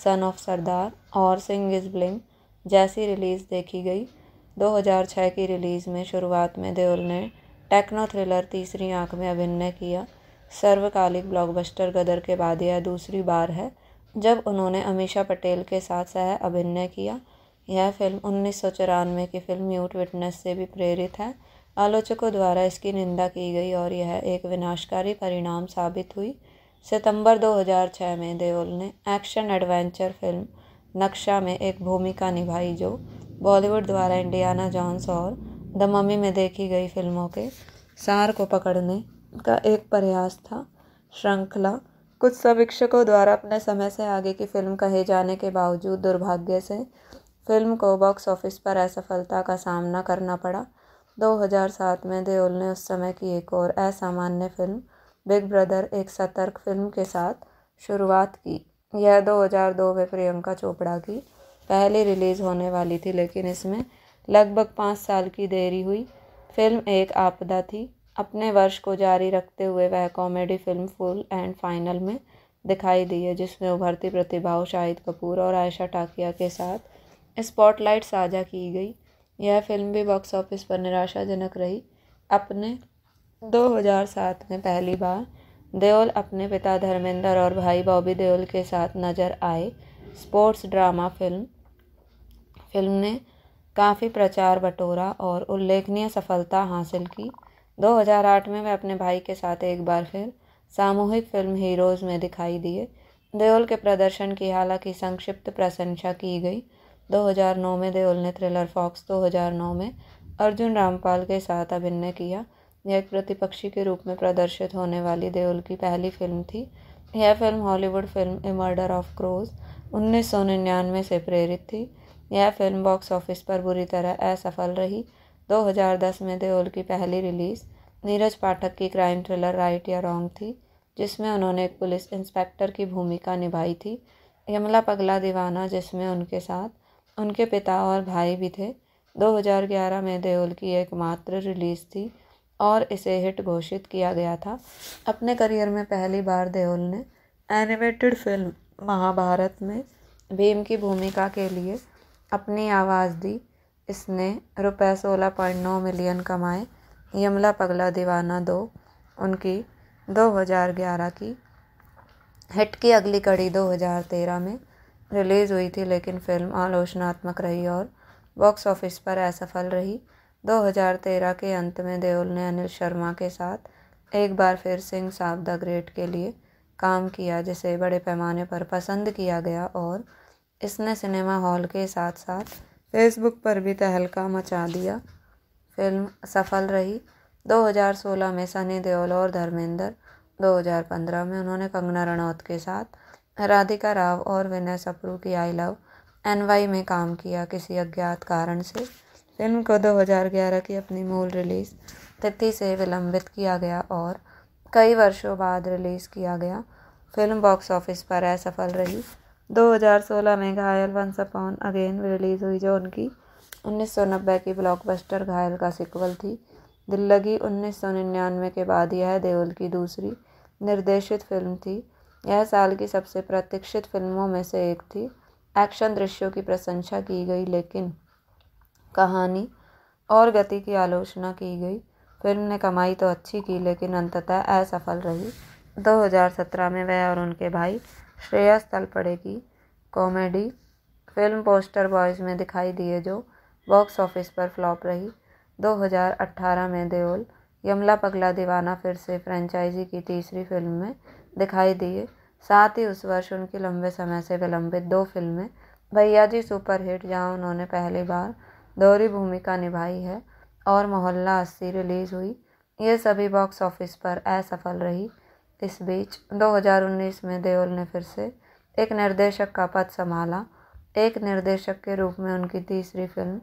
son of सरदार और सिंग इज ब्लिंग जैसी रिलीज़ देखी गई 2006 की रिलीज़ में शुरुआत में देओल ने टेक्नो थ्रिलर तीसरी आंख में अभिनय किया सर्वकालिक ब्लॉकबस्टर गदर के बाद यह दूसरी बार है जब उन्होंने अमीशा पटेल के साथ सह अभिनय किया यह फ़िल्म उन्नीस सौ चौरानवे की फ़िल्म म्यूट विटनेस से भी प्रेरित है आलोचकों द्वारा इसकी निंदा की गई और यह एक विनाशकारी परिणाम साबित हुई सितंबर 2006 में देओल ने एक्शन एडवेंचर फिल्म नक्शा में एक भूमिका निभाई जो बॉलीवुड द्वारा इंडियाना जॉन्स और द मम्मी में देखी गई फिल्मों के सार को पकड़ने का एक प्रयास था श्रृंखला कुछ समीक्षकों द्वारा अपने समय से आगे की फिल्म कहे जाने के बावजूद दुर्भाग्य से फिल्म को बॉक्स ऑफिस पर असफलता का सामना करना पड़ा 2007 में देओल ने उस समय की एक और असामान्य फिल्म बिग ब्रदर एक सतर्क फिल्म के साथ शुरुआत की यह 2002 में प्रियंका चोपड़ा की पहली रिलीज़ होने वाली थी लेकिन इसमें लगभग पाँच साल की देरी हुई फिल्म एक आपदा थी अपने वर्ष को जारी रखते हुए वह comedy film full and final में दिखाई दी है जिसमें उभरती प्रतिभाओं शाहिद कपूर और आयशा टाकिया के साथ स्पॉटलाइट साझा की गई यह फिल्म भी बॉक्स ऑफिस पर निराशाजनक रही अपने 2007 में पहली बार देओल अपने पिता धर्मेंद्र और भाई बॉबी देओल के साथ नजर आए स्पोर्ट्स ड्रामा फिल्म फिल्म ने काफ़ी प्रचार बटोरा और उल्लेखनीय सफलता हासिल की 2008 में वे अपने भाई के साथ एक बार फिर सामूहिक फिल्म हीरोज़ में दिखाई दिए देओल के प्रदर्शन की हालांकि संक्षिप्त प्रशंसा की गई 2009 में देओल ने थ्रिलर फॉक्स 2009 में अर्जुन रामपाल के साथ अभिनय किया यह एक प्रतिपक्षी के रूप में प्रदर्शित होने वाली देओल की पहली फिल्म थी यह film Hollywood film a murder of crows उन्नीस से प्रेरित थी यह फिल्म बॉक्स ऑफिस पर बुरी तरह असफल रही 2010 में देओल की पहली रिलीज़ नीरज पाठक की क्राइम थ्रिलर राइट या रॉन्ग थी जिसमें उन्होंने एक पुलिस इंस्पेक्टर की भूमिका निभाई थी यमला पगला दीवाना जिसमें उनके साथ उनके पिता और भाई भी थे 2011 में देओल की एकमात्र रिलीज़ थी और इसे हिट घोषित किया गया था अपने करियर में पहली बार देओल ने एनिमेटेड फिल्म महाभारत में भीम की भूमिका के लिए अपनी आवाज़ दी इसने रुपये सोलह पॉइंट नौ मिलियन कमाए यमला पगला दीवाना दो उनकी दो हज़ार ग्यारह की हिट की अगली कड़ी दो हज़ार तेरह में रिलीज़ हुई थी लेकिन फिल्म आलोचनात्मक रही और बॉक्स ऑफिस पर असफल रही 2013 के अंत में देओल ने अनिल शर्मा के साथ एक बार फिर सिंह साहब द ग्रेट के लिए काम किया जिसे बड़े पैमाने पर पसंद किया गया और इसने सिनेमा हॉल के साथ साथ फेसबुक पर भी तहलका मचा दिया फिल्म सफल रही 2016 में सनी देओल और धर्मेंद्र 2015 में उन्होंने कंगना रनौत के साथ राधिका राव और विनय सप्रू की आई लव एनवाई में काम किया किसी अज्ञात कारण से फिल्म को 2011 की अपनी मूल रिलीज़ तिथि से विलंबित किया गया और कई वर्षों बाद रिलीज़ किया गया फिल्म बॉक्स ऑफिस पर असफल रही 2016 में घायल वंस अपॉन अगेन रिलीज़ हुई जो उनकी 1990 की ब्लॉकबस्टर घायल का सिक्वल थी दिल्लगी 1999 के बाद यह देओल की दूसरी निर्देशित फिल्म थी यह साल की सबसे प्रतीक्षित फिल्मों में से एक थी एक्शन दृश्यों की प्रशंसा की गई लेकिन कहानी और गति की आलोचना की गई फिल्म ने कमाई तो अच्छी की लेकिन अंततः असफल रही 2017 में वह और उनके भाई श्रेया स्थल पड़ेगी कॉमेडी फिल्म पोस्टर बॉयज़ में दिखाई दिए जो बॉक्स ऑफिस पर फ्लॉप रही 2018 में देओल यमला पगला दीवाना फिर से फ्रेंचाइजी की तीसरी फिल्म में दिखाई दिए साथ ही उस वर्ष उनकी लंबे समय से विलंबित दो फिल्में भैया जी सुपरहिट जहाँ उन्होंने पहली बार दोहरी भूमिका निभाई है और मोहल्ला अस्सी रिलीज़ हुई ये सभी बॉक्स ऑफिस पर असफल रही इस बीच 2019 में देओल ने फिर से एक निर्देशक का पद संभाला एक निर्देशक के रूप में उनकी तीसरी फिल्म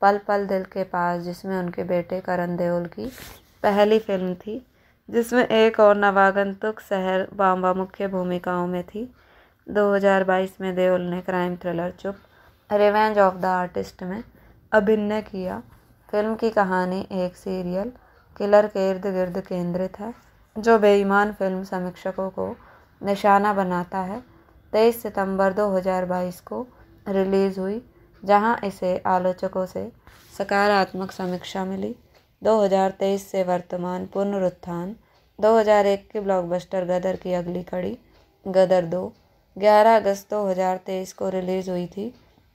पल पल दिल के पास जिसमें उनके बेटे करण देओल की पहली फिल्म थी जिसमें एक और नवागंतुक शहर बाम्बा मुख्य भूमिकाओं में थी 2022 में देओल ने crime thriller Chup revenge of the artist में अभिनय किया फिल्म की कहानी एक सीरियल किलर के इर्द गिर्द केंद्रित है जो बेईमान फिल्म समीक्षकों को निशाना बनाता है तेईस सितंबर 2022 को रिलीज़ हुई जहां इसे आलोचकों से सकारात्मक समीक्षा मिली 2023 से वर्तमान पुनरुत्थान 2001 के ब्लॉकबस्टर गदर की अगली कड़ी गदर दो 11 अगस्त 2023 को रिलीज़ हुई थी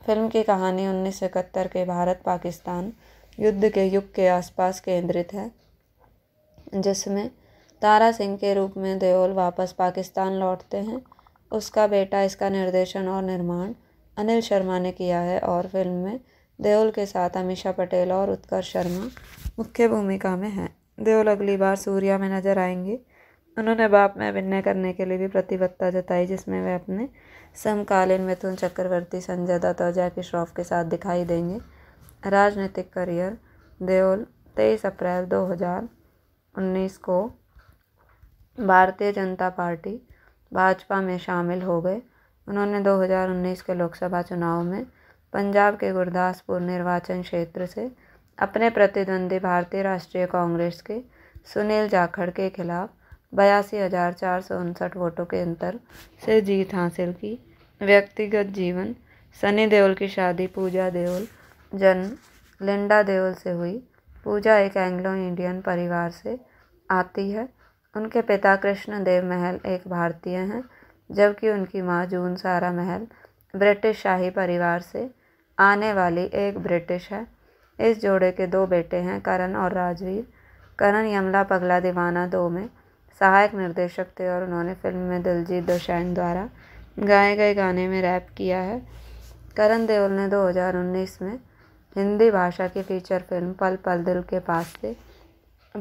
फिल्म की कहानी उन्नीस के भारत पाकिस्तान युद्ध के युग के आसपास केंद्रित है जिसमें तारा सिंह के रूप में देओल वापस पाकिस्तान लौटते हैं उसका बेटा इसका निर्देशन और निर्माण अनिल शर्मा ने किया है और फिल्म में देओल के साथ अमीशा पटेल और उत्कर्ष शर्मा मुख्य भूमिका में हैं देओल अगली बार सूर्या में नजर आएंगे उन्होंने बाप में अभिनय करने के लिए भी प्रतिबद्धता जताई जिसमें वे अपने समकालीन मिथुन चक्रवर्ती संजय दत्त और जैकी श्रॉफ के साथ दिखाई देंगे राजनीतिक करियर देओल तेईस अप्रैल उन्नीस को भारतीय जनता पार्टी भाजपा में शामिल हो गए उन्होंने 2019 के लोकसभा चुनाव में पंजाब के गुरदासपुर निर्वाचन क्षेत्र से अपने प्रतिद्वंदी भारतीय राष्ट्रीय कांग्रेस के सुनील जाखड़ के खिलाफ बयासी हज़ार चार सौ उनसठ वोटों के अंतर से जीत हासिल की व्यक्तिगत जीवन सनी देओल की शादी पूजा देओल जन्म लिंडा देओल से हुई पूजा एक एंग्लो इंडियन परिवार से आती है उनके पिता कृष्णदेव महल एक भारतीय हैं जबकि उनकी माँ जून सारा महल ब्रिटिश शाही परिवार से आने वाली एक ब्रिटिश है इस जोड़े के दो बेटे हैं करण और राजवीर करण यमला पगला दीवाना दो में सहायक निर्देशक थे और उन्होंने फिल्म में दिलजीत दोशैन द्वारा गाए गए गाने में रैप किया है करण देओल ने 2019 में हिंदी भाषा की फीचर फिल्म पल पल दिल के पास से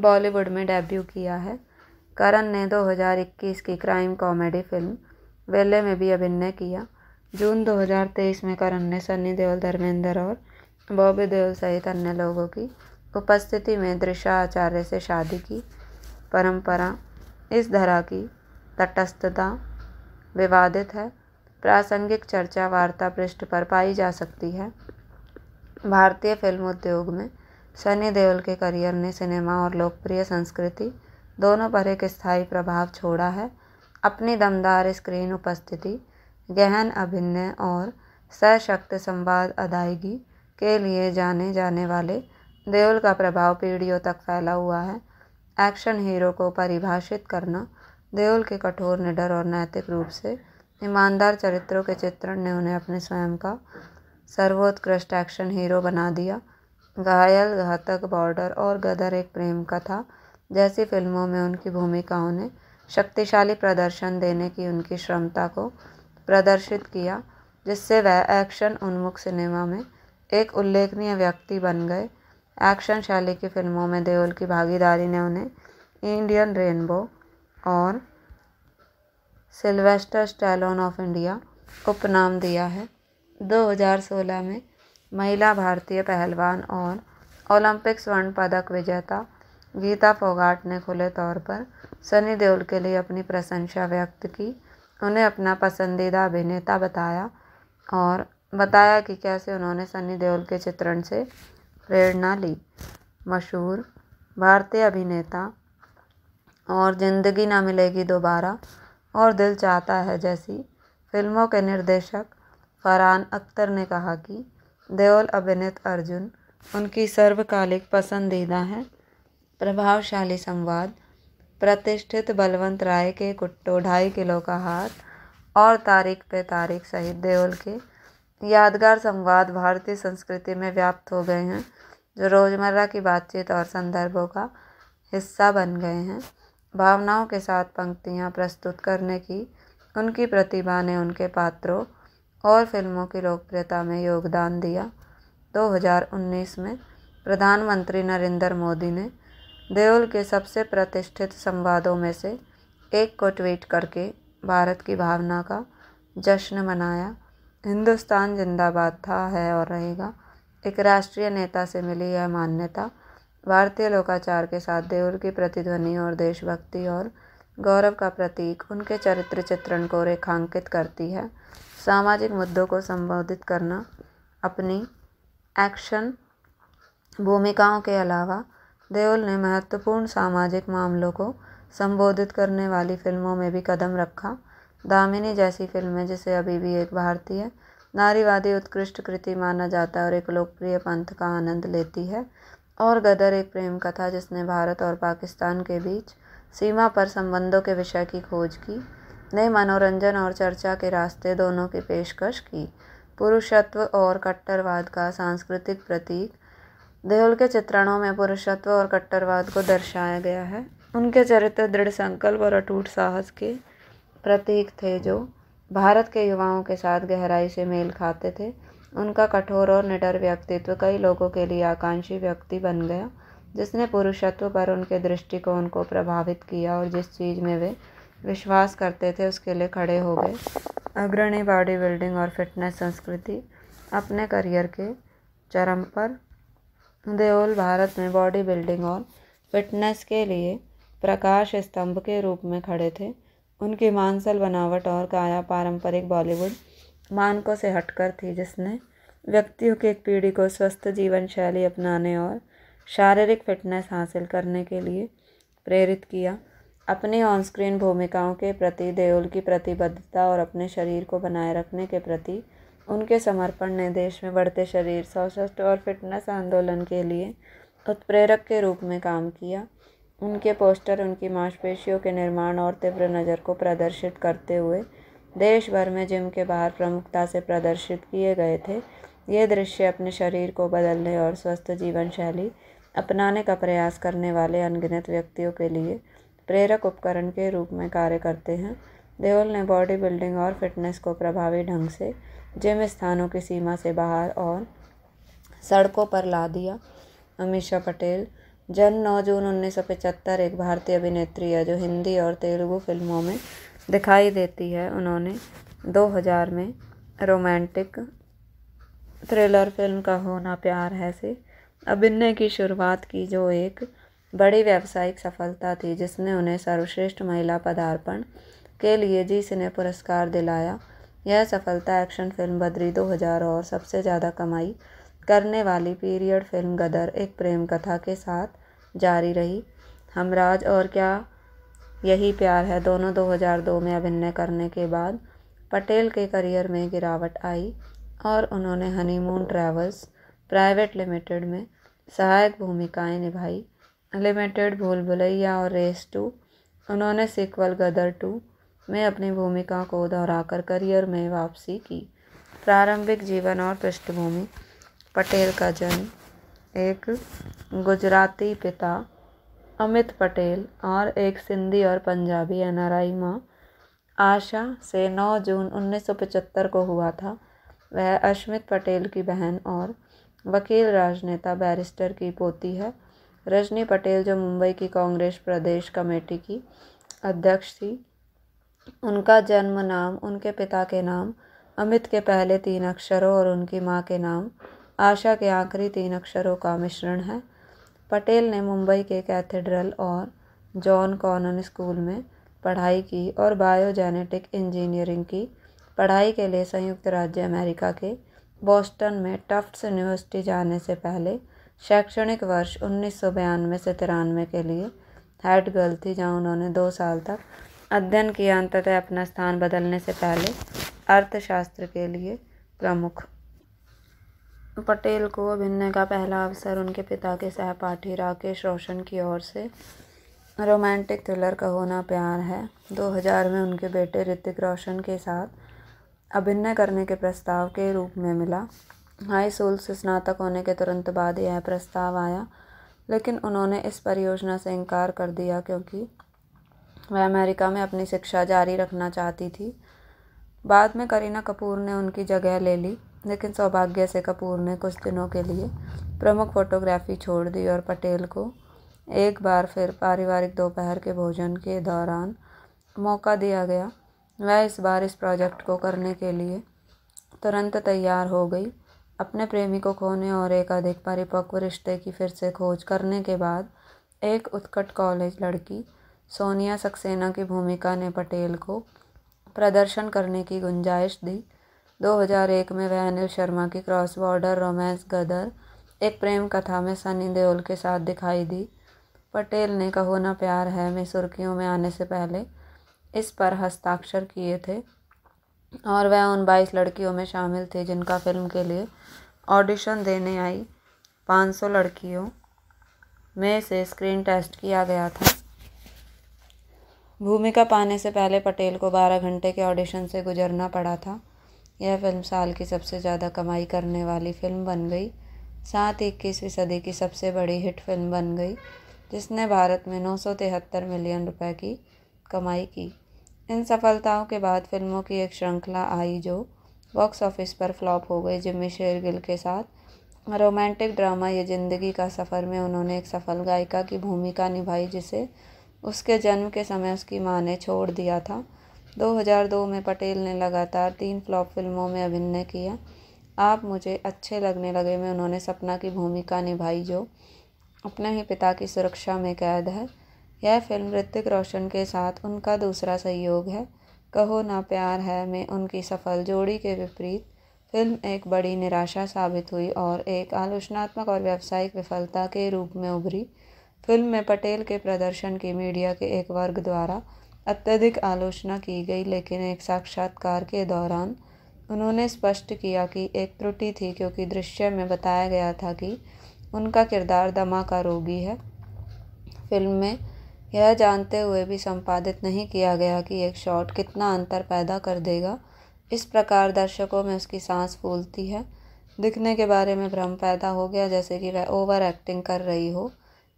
बॉलीवुड में डेब्यू किया है करण ने 2021 की क्राइम कॉमेडी फिल्म वेले में भी अभिनय किया जून 2023 में करण ने सनी देओल धर्मेंद्र और बॉबी देओल सहित अन्य लोगों की उपस्थिति में दृशा आचार्य से शादी की परंपरा इस धरा की तटस्थता विवादित है प्रासंगिक चर्चा वार्ता पृष्ठ पर पाई जा सकती है भारतीय फिल्म उद्योग में सनी देओल के करियर ने सिनेमा और लोकप्रिय संस्कृति दोनों पर एक स्थायी प्रभाव छोड़ा है अपनी दमदार स्क्रीन उपस्थिति गहन अभिनय और सशक्त संवाद अदायगी के लिए जाने जाने वाले देओल का प्रभाव पीढ़ियों तक फैला हुआ है एक्शन हीरो को परिभाषित करना देओल के कठोर निडर और नैतिक रूप से ईमानदार चरित्रों के चित्रण ने उन्हें अपने स्वयं का सर्वोत्कृष्ट एक्शन हीरो बना दिया घायल घातक बॉर्डर और गदर एक प्रेम कथा जैसी फिल्मों में उनकी भूमिकाओं ने शक्तिशाली प्रदर्शन देने की उनकी क्षमता को प्रदर्शित किया जिससे वह एक्शन उन्मुख सिनेमा में एक उल्लेखनीय व्यक्ति बन गए एक्शन शैली की फिल्मों में देओल की भागीदारी ने उन्हें इंडियन रेनबो और सिल्वेस्टर स्टैलोन ऑफ इंडिया उपनाम दिया है 2016 में महिला भारतीय पहलवान और ओलंपिक स्वर्ण पदक विजेता गीता फोगाट ने खुले तौर पर सनी देओल के लिए अपनी प्रशंसा व्यक्त की उन्हें अपना पसंदीदा अभिनेता बताया और बताया कि कैसे उन्होंने सनी देओल के चित्रण से प्रेरणा ली मशहूर भारतीय अभिनेता और ज़िंदगी ना मिलेगी दोबारा और दिल चाहता है जैसी फिल्मों के निर्देशक फरहान अख्तर ने कहा कि देओल अभिनेत अर्जुन उनकी सर्वकालिक पसंदीदा हैं प्रभावशाली संवाद प्रतिष्ठित बलवंत राय के कुट्टो ढाई किलो का हाथ और तारीख पे तारीख सहित देओल के यादगार संवाद भारतीय संस्कृति में व्याप्त हो गए हैं जो रोज़मर्रा की बातचीत और संदर्भों का हिस्सा बन गए हैं भावनाओं के साथ पंक्तियाँ प्रस्तुत करने की उनकी प्रतिभा ने उनके पात्रों और फिल्मों की लोकप्रियता में योगदान दिया 2019 में प्रधानमंत्री नरेंद्र मोदी ने देओल के सबसे प्रतिष्ठित संवादों में से एक को ट्वीट करके भारत की भावना का जश्न मनाया हिंदुस्तान जिंदाबाद था है और रहेगा एक राष्ट्रीय नेता से मिली यह मान्यता भारतीय लोकाचार के साथ देउल की प्रतिध्वनि और देशभक्ति और गौरव का प्रतीक उनके चरित्र चित्रण को रेखांकित करती है सामाजिक मुद्दों को संबोधित करना अपनी एक्शन भूमिकाओं के अलावा देओल ने महत्वपूर्ण सामाजिक मामलों को संबोधित करने वाली फ़िल्मों में भी कदम रखा दामिनी जैसी फ़िल्में जिसे अभी भी एक भारतीय नारीवादी उत्कृष्ट कृति माना जाता है और एक लोकप्रिय पंथ का आनंद लेती है और गदर एक प्रेम कथा जिसने भारत और पाकिस्तान के बीच सीमा पर संबंधों के विषय की खोज की नए मनोरंजन और चर्चा के रास्ते दोनों की पेशकश की पुरुषत्व और कट्टरवाद का सांस्कृतिक प्रतीक देहुल के चित्रणों में पुरुषत्व और कट्टरवाद को दर्शाया गया है उनके चरित्र दृढ़ संकल्प और अटूट साहस के प्रतीक थे जो भारत के युवाओं के साथ गहराई से मेल खाते थे उनका कठोर और निडर व्यक्तित्व कई लोगों के लिए आकांक्षी व्यक्ति बन गया जिसने पुरुषत्व पर उनके दृष्टिकोण को प्रभावित किया और जिस चीज़ में वे विश्वास करते थे उसके लिए खड़े हो गए अग्रणी बॉडी बिल्डिंग और फिटनेस संस्कृति अपने करियर के चरम पर देओल भारत में बॉडी बिल्डिंग और फिटनेस के लिए प्रकाश स्तंभ के रूप में खड़े थे उनकी मांसल बनावट और काया पारंपरिक बॉलीवुड मानकों से हटकर थी जिसने व्यक्तियों की एक पीढ़ी को स्वस्थ जीवन शैली अपनाने और शारीरिक फिटनेस हासिल करने के लिए प्रेरित किया अपनी ऑन स्क्रीन भूमिकाओं के प्रति देओल की प्रतिबद्धता और अपने शरीर को बनाए रखने के प्रति उनके समर्पण ने देश में बढ़ते शरीर सशस्त्र और फिटनेस आंदोलन के लिए उत्प्रेरक के रूप में काम किया उनके पोस्टर उनकी मांसपेशियों के निर्माण और तीव्र नज़र को प्रदर्शित करते हुए देश भर में जिम के बाहर प्रमुखता से प्रदर्शित किए गए थे ये दृश्य अपने शरीर को बदलने और स्वस्थ जीवन शैली अपनाने का प्रयास करने वाले अनगिनत व्यक्तियों के लिए प्रेरक उपकरण के रूप में कार्य करते हैं देओल ने बॉडी बिल्डिंग और फिटनेस को प्रभावी ढंग से जिम स्थानों की सीमा से बाहर और सड़कों पर ला दिया अमीषा पटेल जन्म नौ जून उन्नीस सौ पचहत्तर एक भारतीय अभिनेत्री है जो हिंदी और तेलुगु फिल्मों में दिखाई देती है उन्होंने 2000 में रोमांटिक थ्रिलर फिल्म का होना प्यार है से अभिनय की शुरुआत की जो एक बड़ी व्यावसायिक सफलता थी जिसने उन्हें सर्वश्रेष्ठ महिला पदार्पण के लिए जी सिने पुरस्कार दिलाया यह सफलता एक्शन फिल्म बद्री दो हज़ार और सबसे ज़्यादा कमाई करने वाली पीरियड फिल्म गदर एक प्रेम कथा के साथ जारी रही हमराज और क्या यही प्यार है दोनों 2002 में अभिनय करने के बाद पटेल के करियर में गिरावट आई और उन्होंने हनीमून ट्रैवल्स प्राइवेट लिमिटेड में सहायक भूमिकाएं निभाई लिमिटेड भूल भुलैया और रेस टू उन्होंने सिक्वल गदर टू में अपनी भूमिका को दोहराकर करियर में वापसी की प्रारंभिक जीवन और पृष्ठभूमि पटेल का जन्म एक गुजराती पिता अमित पटेल और एक सिंधी और पंजाबी आई माँ आशा से 9 जून 1975 को हुआ था वह अश्मित पटेल की बहन और वकील राजनेता बैरिस्टर की पोती है रजनी पटेल जो मुंबई की कांग्रेस प्रदेश कमेटी की अध्यक्ष थी उनका जन्म नाम उनके पिता के नाम अमित के पहले तीन अक्षरों और उनकी माँ के नाम आशा के आखिरी तीन अक्षरों का मिश्रण है पटेल ने मुंबई के कैथेड्रल और जॉन कॉनन स्कूल में पढ़ाई की और बायोजेनेटिक इंजीनियरिंग की पढ़ाई के लिए संयुक्त राज्य अमेरिका के बॉस्टन में टफ्ट्स यूनिवर्सिटी जाने से पहले शैक्षणिक वर्ष उन्नीस सौ बयानवे से तिरानवे के लिए हेड गर्ल थी जहाँ उन्होंने दो साल तक अध्ययन किया अंततः अपना स्थान बदलने से पहले अर्थशास्त्र के लिए प्रमुख पटेल को अभिनय का पहला अवसर उनके पिता के सहपाठी राकेश रोशन की ओर से रोमांटिक थ्रिलर का होना प्यार है 2000 में उनके बेटे ऋतिक रोशन के साथ अभिनय करने के प्रस्ताव के रूप में मिला हाई स्कूल से स्नातक होने के तुरंत बाद यह प्रस्ताव आया लेकिन उन्होंने इस परियोजना से इनकार कर दिया क्योंकि वह अमेरिका में अपनी शिक्षा जारी रखना चाहती थी बाद में करीना कपूर ने उनकी जगह ले ली लेकिन सौभाग्य से कपूर ने कुछ दिनों के लिए प्रमुख फोटोग्राफी छोड़ दी और पटेल को एक बार फिर पारिवारिक दोपहर के भोजन के दौरान मौका दिया गया वह इस बार इस प्रोजेक्ट को करने के लिए तुरंत तैयार हो गई अपने प्रेमी को खोने और एक अधिक परिपक्व रिश्ते की फिर से खोज करने के बाद एक उत्कट कॉलेज लड़की सोनिया सक्सेना की भूमिका ने पटेल को प्रदर्शन करने की गुंजाइश दी 2001 में वह अनिल शर्मा की क्रॉस बॉर्डर रोमांस गदर एक प्रेम कथा में सनी देओल के साथ दिखाई दी पटेल ने कहो ना प्यार है में सुर्खियों में आने से पहले इस पर हस्ताक्षर किए थे और वह उन बाईस लड़कियों में शामिल थे जिनका फिल्म के लिए ऑडिशन देने आई 500 लड़कियों में से स्क्रीन टेस्ट किया गया था भूमिका पाने से पहले पटेल को 12 घंटे के ऑडिशन से गुजरना पड़ा था यह फिल्म साल की सबसे ज़्यादा कमाई करने वाली फिल्म बन गई साथ इक्कीसवीं सदी की सबसे बड़ी हिट फिल्म बन गई जिसने भारत में नौ मिलियन रुपए की कमाई की इन सफलताओं के बाद फिल्मों की एक श्रृंखला आई जो बॉक्स ऑफिस पर फ्लॉप हो गई जिम्मी शेरगिल के साथ रोमांटिक ड्रामा ये ज़िंदगी का सफ़र में उन्होंने एक सफल गायिका की भूमिका निभाई जिसे उसके जन्म के समय उसकी मां ने छोड़ दिया था 2002 में पटेल ने लगातार तीन फ्लॉप फिल्मों में अभिनय किया आप मुझे अच्छे लगने लगे में उन्होंने सपना की भूमिका निभाई जो अपने ही पिता की सुरक्षा में कैद है यह फिल्म ऋतिक रोशन के साथ उनका दूसरा सहयोग है कहो ना प्यार है में उनकी सफल जोड़ी के विपरीत फिल्म एक बड़ी निराशा साबित हुई और एक आलोचनात्मक और व्यावसायिक विफलता के रूप में उभरी फिल्म में पटेल के प्रदर्शन की मीडिया के एक वर्ग द्वारा अत्यधिक आलोचना की गई लेकिन एक साक्षात्कार के दौरान उन्होंने स्पष्ट किया कि एक त्रुटि थी क्योंकि दृश्य में बताया गया था कि उनका किरदार दमा का रोगी है फिल्म में यह जानते हुए भी संपादित नहीं किया गया कि एक शॉट कितना अंतर पैदा कर देगा इस प्रकार दर्शकों में उसकी सांस फूलती है दिखने के बारे में भ्रम पैदा हो गया जैसे कि वह ओवर एक्टिंग कर रही हो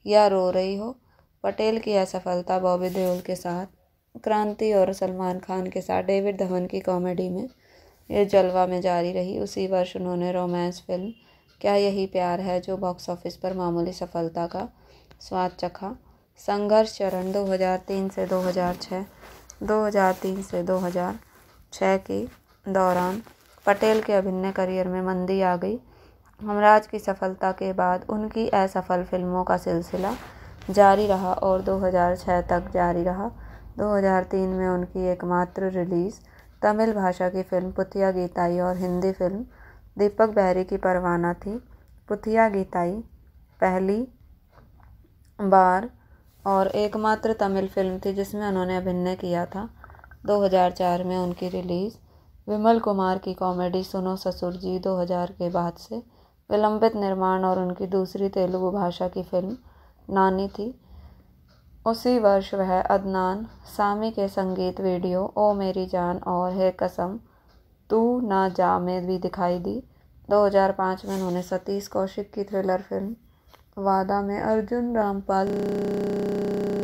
या रो रही हो पटेल की असफलता बॉबी देओल के साथ क्रांति और सलमान खान के साथ डेविड धवन की कॉमेडी में ये जलवा में जारी रही उसी वर्ष उन्होंने रोमांस फिल्म क्या यही प्यार है जो बॉक्स ऑफिस पर मामूली सफलता का स्वाद चखा संघर्ष चरण 2003 से 2006 2003 से 2006 के दौरान पटेल के अभिनय करियर में मंदी आ गई हमराज की सफलता के बाद उनकी असफल फ़िल्मों का सिलसिला जारी रहा और 2006 तक जारी रहा 2003 में उनकी एकमात्र रिलीज़ तमिल भाषा की फ़िल्म पुथिया गीताई और हिंदी फ़िल्म दीपक बहरी की परवाना थी पुथिया गीताई पहली बार और एकमात्र तमिल फ़िल्म थी जिसमें उन्होंने अभिनय किया था 2004 में उनकी रिलीज़ विमल कुमार की कॉमेडी सुनो ससुर जी दो के बाद से विलंबित निर्माण और उनकी दूसरी तेलुगु भाषा की फिल्म नानी थी उसी वर्ष वह अदनान सामी के संगीत वीडियो ओ मेरी जान और है कसम तू ना जा में भी दिखाई दी 2005 में उन्होंने सतीश कौशिक की थ्रिलर फिल्म वादा में अर्जुन रामपाल